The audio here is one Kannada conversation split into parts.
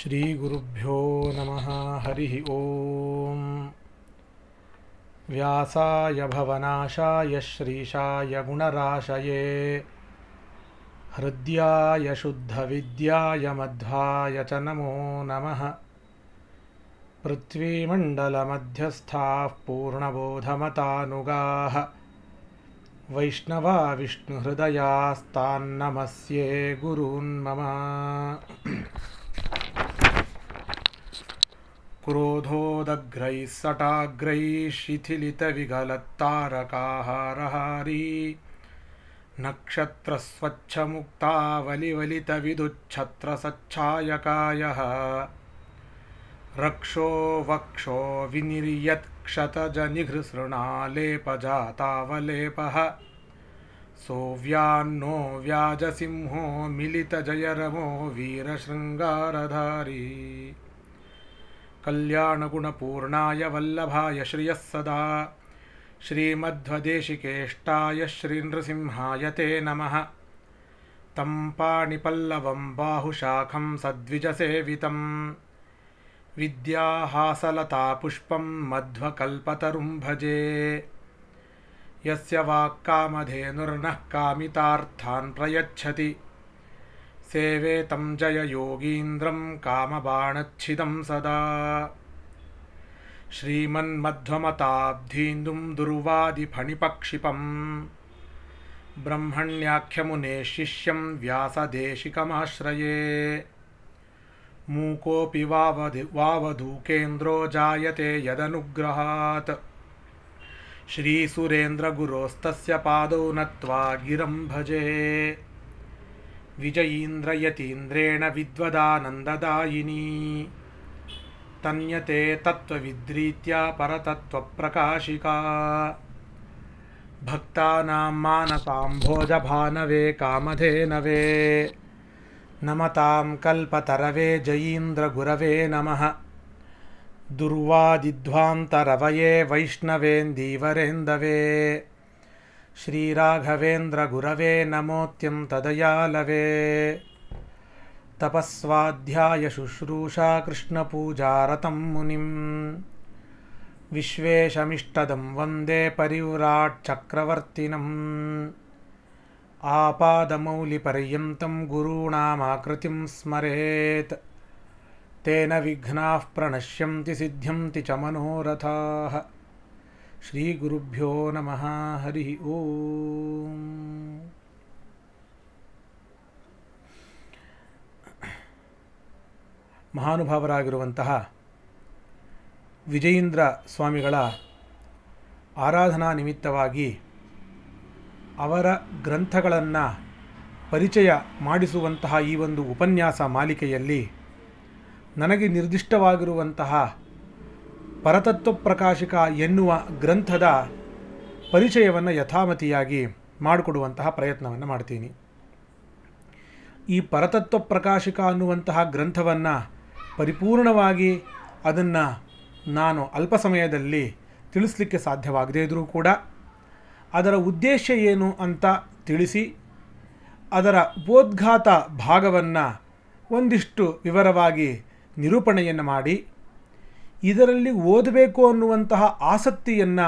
श्रीगुरुभ्यो नमः हरिः ॐ व्यासाय भवनाशाय श्रीशाय गुणराशये हृद्याय शुद्धविद्याय मध्वाय च नमो नमः पृथ्वीमण्डलमध्यस्थाः पूर्णबोधमतानुगाः वैष्णवा वैष्णवाविष्णुहृदयास्तान्नमस्ये मम क्रोधोदग्रैः सटाग्रैः शिथिलितविगलत्तारकाहारहारी नक्षत्रस्वच्छमुक्तावलिवलितविदुच्छत्रसच्छायकायः रक्षो वक्षो विनिर्यत्क्षतजनिघृसृणालेपजातावलेपः सोऽव्यान्नो व्याजसिंहो मिलितजयरमो वीरशृङ्गारधारी कल्याणगुणपूर्णाय वल्लभाय श्रियः सदा श्रीमध्वदेशिकेष्टाय श्रीनृसिंहाय ते नमः तं पाणिपल्लवं बाहुशाखं सद्विजसेवितं विद्याहासलतापुष्पं मध्वकल्पतरुं भजे यस्य वाक्कामधेनुर्नः कामितार्थान् प्रयच्छति सेवे तं काम कामबाणच्छिदं सदा श्रीमन्मध्वमताब्धीन्दुं दुर्वादिफणिपक्षिपम् ब्रह्मण्याख्यमुने शिष्यं व्यासदेशिकमाश्रये मूकोऽपि वावधि वावधूकेन्द्रो जायते यदनुग्रहात् श्रीसुरेन्द्रगुरोस्तस्य पादौ नत्वा गिरं भजे विजयीन्द्रयतीन्द्रेण विद्वदानन्ददायिनी तन्यते तत्त्वविद्रीत्या परतत्त्वप्रकाशिका भक्तानां मानसाम्भोजभानवे कामधेनवे नमतां कल्पतरवे जयीन्द्रगुरवे नमः दुर्वादिध्वान्तरवये वैष्णवेन्दीवरेन्दवे श्रीराघवेन्द्रगुरवे नमोऽत्यन्तदयालवे तपस्वाध्यायशुश्रूषा कृष्णपूजारतं मुनिं विश्वेशमिष्टदं वन्दे परिव्राट्चक्रवर्तिनम् आपादमौलिपर्यन्तं गुरूणामाकृतिं स्मरेत् तेन विघ्नाः प्रणश्यन्ति सिद्ध्यन्ति च मनोरथाः ಶ್ರೀ ಗುರುಭ್ಯೋ ನಮಃ ಹರಿ ಓಂ ಮಹಾನುಭಾವರಾಗಿರುವಂತಹ ವಿಜಯೀಂದ್ರ ಸ್ವಾಮಿಗಳ ಆರಾಧನಾ ನಿಮಿತ್ತವಾಗಿ ಅವರ ಗ್ರಂಥಗಳನ್ನು ಪರಿಚಯ ಮಾಡಿಸುವಂತಹ ಈ ಒಂದು ಉಪನ್ಯಾಸ ಮಾಲಿಕೆಯಲ್ಲಿ ನನಗೆ ನಿರ್ದಿಷ್ಟವಾಗಿರುವಂತಹ ಪರತತ್ವ ಪ್ರಕಾಶಿಕ ಎನ್ನುವ ಗ್ರಂಥದ ಪರಿಚಯವನ್ನು ಯಥಾಮತಿಯಾಗಿ ಮಾಡಿಕೊಡುವಂತಹ ಪ್ರಯತ್ನವನ್ನು ಮಾಡ್ತೀನಿ ಈ ಪರತತ್ವ ಪ್ರಕಾಶಿಕ ಅನ್ನುವಂತಹ ಗ್ರಂಥವನ್ನು ಪರಿಪೂರ್ಣವಾಗಿ ಅದನ್ನು ನಾನು ಅಲ್ಪ ಸಮಯದಲ್ಲಿ ತಿಳಿಸಲಿಕ್ಕೆ ಸಾಧ್ಯವಾಗದೇ ಇದ್ದರೂ ಕೂಡ ಅದರ ಉದ್ದೇಶ ಏನು ಅಂತ ತಿಳಿಸಿ ಅದರ ಉಪೋದ್ಘಾತ ಭಾಗವನ್ನು ಒಂದಿಷ್ಟು ವಿವರವಾಗಿ ನಿರೂಪಣೆಯನ್ನು ಮಾಡಿ ಇದರಲ್ಲಿ ಓದಬೇಕು ಅನ್ನುವಂತಹ ಆಸಕ್ತಿಯನ್ನು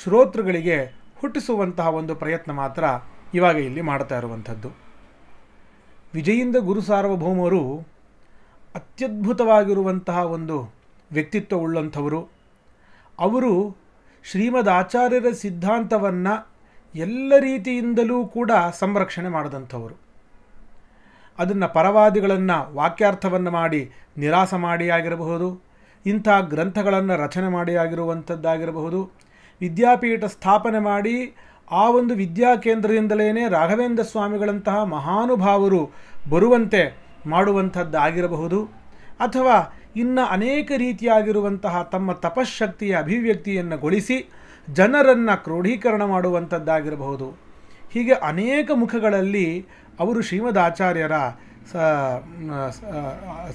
ಶ್ರೋತೃಗಳಿಗೆ ಹುಟ್ಟಿಸುವಂತಹ ಒಂದು ಪ್ರಯತ್ನ ಮಾತ್ರ ಇವಾಗ ಇಲ್ಲಿ ಮಾಡ್ತಾ ಇರುವಂಥದ್ದು ವಿಜಯಿಂದ ಗುರು ಸಾರ್ವಭೌಮರು ಅತ್ಯದ್ಭುತವಾಗಿರುವಂತಹ ಒಂದು ವ್ಯಕ್ತಿತ್ವ ಉಳ್ಳಂಥವರು ಅವರು ಶ್ರೀಮದ್ ಆಚಾರ್ಯರ ಸಿದ್ಧಾಂತವನ್ನು ಎಲ್ಲ ರೀತಿಯಿಂದಲೂ ಕೂಡ ಸಂರಕ್ಷಣೆ ಮಾಡಿದಂಥವರು ಅದನ್ನು ಪರವಾದಿಗಳನ್ನು ವಾಕ್ಯಾರ್ಥವನ್ನು ಮಾಡಿ ನಿರಾಸ ಮಾಡಿ ಆಗಿರಬಹುದು ಇಂಥ ಗ್ರಂಥಗಳನ್ನು ರಚನೆ ಮಾಡಿ ಆಗಿರುವಂಥದ್ದಾಗಿರಬಹುದು ವಿದ್ಯಾಪೀಠ ಸ್ಥಾಪನೆ ಮಾಡಿ ಆ ಒಂದು ವಿದ್ಯಾ ಕೇಂದ್ರದಿಂದಲೇ ರಾಘವೇಂದ್ರ ಸ್ವಾಮಿಗಳಂತಹ ಮಹಾನುಭಾವರು ಬರುವಂತೆ ಮಾಡುವಂಥದ್ದಾಗಿರಬಹುದು ಅಥವಾ ಇನ್ನು ಅನೇಕ ರೀತಿಯಾಗಿರುವಂತಹ ತಮ್ಮ ತಪಶಕ್ತಿಯ ಅಭಿವ್ಯಕ್ತಿಯನ್ನು ಗೊಳಿಸಿ ಜನರನ್ನು ಕ್ರೋಢೀಕರಣ ಮಾಡುವಂಥದ್ದಾಗಿರಬಹುದು ಹೀಗೆ ಅನೇಕ ಮುಖಗಳಲ್ಲಿ ಅವರು ಆಚಾರ್ಯರ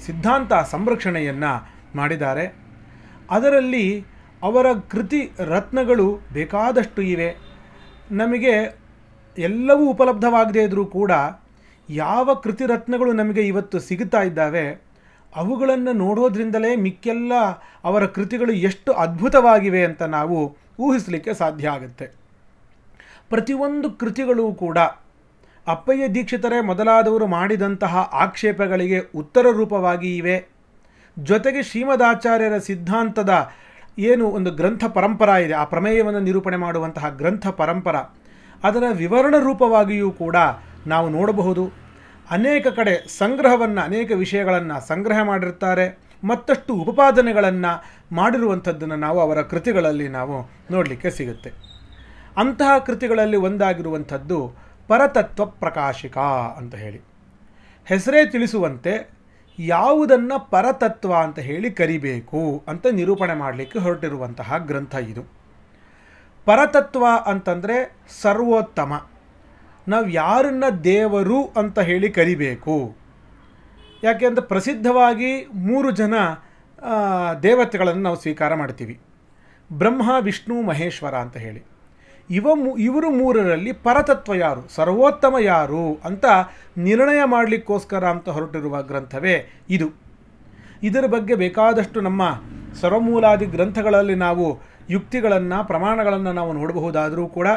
ಸಿದ್ಧಾಂತ ಸಂರಕ್ಷಣೆಯನ್ನು ಮಾಡಿದ್ದಾರೆ ಅದರಲ್ಲಿ ಅವರ ಕೃತಿ ರತ್ನಗಳು ಬೇಕಾದಷ್ಟು ಇವೆ ನಮಗೆ ಎಲ್ಲವೂ ಉಪಲಬ್ಧವಾಗದೇ ಇದ್ದರೂ ಕೂಡ ಯಾವ ಕೃತಿ ರತ್ನಗಳು ನಮಗೆ ಇವತ್ತು ಸಿಗುತ್ತಾ ಇದ್ದಾವೆ ಅವುಗಳನ್ನು ನೋಡೋದ್ರಿಂದಲೇ ಮಿಕ್ಕೆಲ್ಲ ಅವರ ಕೃತಿಗಳು ಎಷ್ಟು ಅದ್ಭುತವಾಗಿವೆ ಅಂತ ನಾವು ಊಹಿಸಲಿಕ್ಕೆ ಸಾಧ್ಯ ಆಗುತ್ತೆ ಪ್ರತಿಯೊಂದು ಕೃತಿಗಳೂ ಕೂಡ ಅಪ್ಪಯ್ಯ ದೀಕ್ಷಿತರೇ ಮೊದಲಾದವರು ಮಾಡಿದಂತಹ ಆಕ್ಷೇಪಗಳಿಗೆ ಉತ್ತರ ರೂಪವಾಗಿ ಇವೆ ಜೊತೆಗೆ ಶ್ರೀಮದಾಚಾರ್ಯರ ಸಿದ್ಧಾಂತದ ಏನು ಒಂದು ಗ್ರಂಥ ಪರಂಪರ ಇದೆ ಆ ಪ್ರಮೇಯವನ್ನು ನಿರೂಪಣೆ ಮಾಡುವಂತಹ ಗ್ರಂಥ ಪರಂಪರ ಅದರ ವಿವರಣ ರೂಪವಾಗಿಯೂ ಕೂಡ ನಾವು ನೋಡಬಹುದು ಅನೇಕ ಕಡೆ ಸಂಗ್ರಹವನ್ನು ಅನೇಕ ವಿಷಯಗಳನ್ನು ಸಂಗ್ರಹ ಮಾಡಿರ್ತಾರೆ ಮತ್ತಷ್ಟು ಉಪಪಾದನೆಗಳನ್ನು ಮಾಡಿರುವಂಥದ್ದನ್ನು ನಾವು ಅವರ ಕೃತಿಗಳಲ್ಲಿ ನಾವು ನೋಡಲಿಕ್ಕೆ ಸಿಗುತ್ತೆ ಅಂತಹ ಕೃತಿಗಳಲ್ಲಿ ಒಂದಾಗಿರುವಂಥದ್ದು ಪರತತ್ವ ಪ್ರಕಾಶಿಕ ಅಂತ ಹೇಳಿ ಹೆಸರೇ ತಿಳಿಸುವಂತೆ ಯಾವುದನ್ನು ಪರತತ್ವ ಅಂತ ಹೇಳಿ ಕರಿಬೇಕು ಅಂತ ನಿರೂಪಣೆ ಮಾಡಲಿಕ್ಕೆ ಹೊರಟಿರುವಂತಹ ಗ್ರಂಥ ಇದು ಪರತತ್ವ ಅಂತಂದರೆ ಸರ್ವೋತ್ತಮ ನಾವು ಯಾರನ್ನ ದೇವರು ಅಂತ ಹೇಳಿ ಕರಿಬೇಕು ಯಾಕೆ ಅಂತ ಪ್ರಸಿದ್ಧವಾಗಿ ಮೂರು ಜನ ದೇವತೆಗಳನ್ನು ನಾವು ಸ್ವೀಕಾರ ಮಾಡ್ತೀವಿ ಬ್ರಹ್ಮ ವಿಷ್ಣು ಮಹೇಶ್ವರ ಅಂತ ಹೇಳಿ ಇವ ಇವರು ಮೂರರಲ್ಲಿ ಪರತತ್ವ ಯಾರು ಸರ್ವೋತ್ತಮ ಯಾರು ಅಂತ ನಿರ್ಣಯ ಮಾಡಲಿಕ್ಕೋಸ್ಕರ ಅಂತ ಹೊರಟಿರುವ ಗ್ರಂಥವೇ ಇದು ಇದರ ಬಗ್ಗೆ ಬೇಕಾದಷ್ಟು ನಮ್ಮ ಸರ್ವಮೂಲಾದಿ ಗ್ರಂಥಗಳಲ್ಲಿ ನಾವು ಯುಕ್ತಿಗಳನ್ನು ಪ್ರಮಾಣಗಳನ್ನು ನಾವು ನೋಡಬಹುದಾದರೂ ಕೂಡ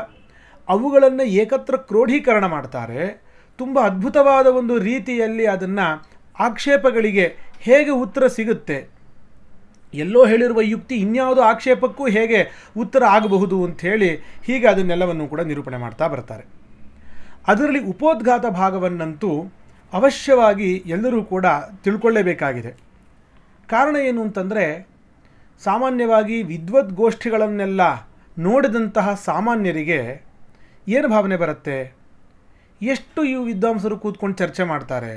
ಅವುಗಳನ್ನು ಏಕತ್ರ ಕ್ರೋಢೀಕರಣ ಮಾಡ್ತಾರೆ ತುಂಬ ಅದ್ಭುತವಾದ ಒಂದು ರೀತಿಯಲ್ಲಿ ಅದನ್ನು ಆಕ್ಷೇಪಗಳಿಗೆ ಹೇಗೆ ಉತ್ತರ ಸಿಗುತ್ತೆ ಎಲ್ಲೋ ಹೇಳಿರುವ ಯುಕ್ತಿ ಇನ್ಯಾವುದೋ ಆಕ್ಷೇಪಕ್ಕೂ ಹೇಗೆ ಉತ್ತರ ಆಗಬಹುದು ಹೇಳಿ ಹೀಗೆ ಅದನ್ನೆಲ್ಲವನ್ನು ಕೂಡ ನಿರೂಪಣೆ ಮಾಡ್ತಾ ಬರ್ತಾರೆ ಅದರಲ್ಲಿ ಉಪೋದ್ಘಾತ ಭಾಗವನ್ನಂತೂ ಅವಶ್ಯವಾಗಿ ಎಲ್ಲರೂ ಕೂಡ ತಿಳ್ಕೊಳ್ಳೇಬೇಕಾಗಿದೆ ಕಾರಣ ಏನು ಅಂತಂದರೆ ಸಾಮಾನ್ಯವಾಗಿ ವಿದ್ವದ್ಗೋಷ್ಠಿಗಳನ್ನೆಲ್ಲ ನೋಡಿದಂತಹ ಸಾಮಾನ್ಯರಿಗೆ ಏನು ಭಾವನೆ ಬರುತ್ತೆ ಎಷ್ಟು ಇವು ವಿದ್ವಾಂಸರು ಕೂತ್ಕೊಂಡು ಚರ್ಚೆ ಮಾಡ್ತಾರೆ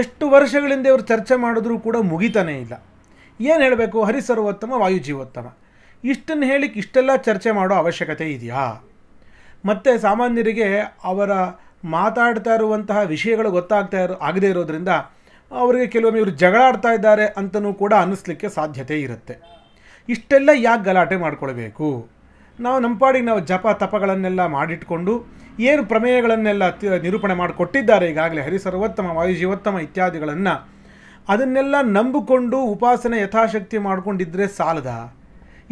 ಎಷ್ಟು ವರ್ಷಗಳಿಂದ ಇವರು ಚರ್ಚೆ ಮಾಡಿದ್ರೂ ಕೂಡ ಮುಗಿತಾನೇ ಇಲ್ಲ ಏನು ಹೇಳಬೇಕು ಹರಿಸರ್ವೋತ್ತಮ ವಾಯುಜೀವೋತ್ತಮ ಇಷ್ಟನ್ನು ಹೇಳಿಕ್ಕೆ ಇಷ್ಟೆಲ್ಲ ಚರ್ಚೆ ಮಾಡೋ ಅವಶ್ಯಕತೆ ಇದೆಯಾ ಮತ್ತು ಸಾಮಾನ್ಯರಿಗೆ ಅವರ ಮಾತಾಡ್ತಾ ಇರುವಂತಹ ವಿಷಯಗಳು ಗೊತ್ತಾಗ್ತಾ ಇರೋ ಆಗದೇ ಇರೋದ್ರಿಂದ ಅವರಿಗೆ ಕೆಲವೊಮ್ಮೆ ಇವರು ಜಗಳಾಡ್ತಾ ಇದ್ದಾರೆ ಅಂತಲೂ ಕೂಡ ಅನ್ನಿಸ್ಲಿಕ್ಕೆ ಸಾಧ್ಯತೆ ಇರುತ್ತೆ ಇಷ್ಟೆಲ್ಲ ಯಾಕೆ ಗಲಾಟೆ ಮಾಡ್ಕೊಳ್ಬೇಕು ನಾವು ನಮ್ಮ ಪಾಡಿಗೆ ನಾವು ಜಪ ತಪಗಳನ್ನೆಲ್ಲ ಮಾಡಿಟ್ಕೊಂಡು ಏನು ಪ್ರಮೇಯಗಳನ್ನೆಲ್ಲ ನಿರೂಪಣೆ ಮಾಡಿಕೊಟ್ಟಿದ್ದಾರೆ ಈಗಾಗಲೇ ಹರಿಸರ್ವೋತ್ತಮ ವಾಯುಜೀವೋತ್ತಮ ಇತ್ಯಾದಿಗಳನ್ನು ಅದನ್ನೆಲ್ಲ ನಂಬಿಕೊಂಡು ಉಪಾಸನೆ ಯಥಾಶಕ್ತಿ ಮಾಡಿಕೊಂಡಿದ್ದರೆ ಸಾಲದ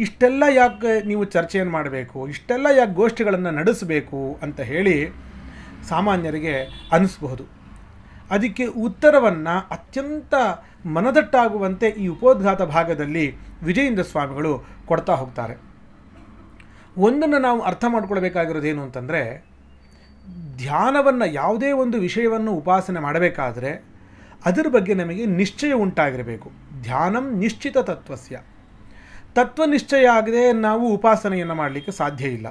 ಇಷ್ಟೆಲ್ಲ ಯಾಕೆ ನೀವು ಚರ್ಚೆಯನ್ನು ಮಾಡಬೇಕು ಇಷ್ಟೆಲ್ಲ ಯಾಕೆ ಗೋಷ್ಠಿಗಳನ್ನು ನಡೆಸಬೇಕು ಅಂತ ಹೇಳಿ ಸಾಮಾನ್ಯರಿಗೆ ಅನಿಸ್ಬಹುದು ಅದಕ್ಕೆ ಉತ್ತರವನ್ನು ಅತ್ಯಂತ ಮನದಟ್ಟಾಗುವಂತೆ ಈ ಉಪೋದ್ಘಾತ ಭಾಗದಲ್ಲಿ ವಿಜಯೇಂದ್ರ ಸ್ವಾಮಿಗಳು ಕೊಡ್ತಾ ಹೋಗ್ತಾರೆ ಒಂದನ್ನು ನಾವು ಅರ್ಥ ಮಾಡ್ಕೊಳ್ಬೇಕಾಗಿರೋದೇನು ಅಂತಂದರೆ ಧ್ಯಾನವನ್ನು ಯಾವುದೇ ಒಂದು ವಿಷಯವನ್ನು ಉಪಾಸನೆ ಮಾಡಬೇಕಾದ್ರೆ ಅದರ ಬಗ್ಗೆ ನಮಗೆ ನಿಶ್ಚಯ ಉಂಟಾಗಿರಬೇಕು ಧ್ಯಾನಂ ನಿಶ್ಚಿತ ತತ್ವಸ್ಯ ತತ್ವ ನಿಶ್ಚಯ ಆಗದೆ ನಾವು ಉಪಾಸನೆಯನ್ನು ಮಾಡಲಿಕ್ಕೆ ಸಾಧ್ಯ ಇಲ್ಲ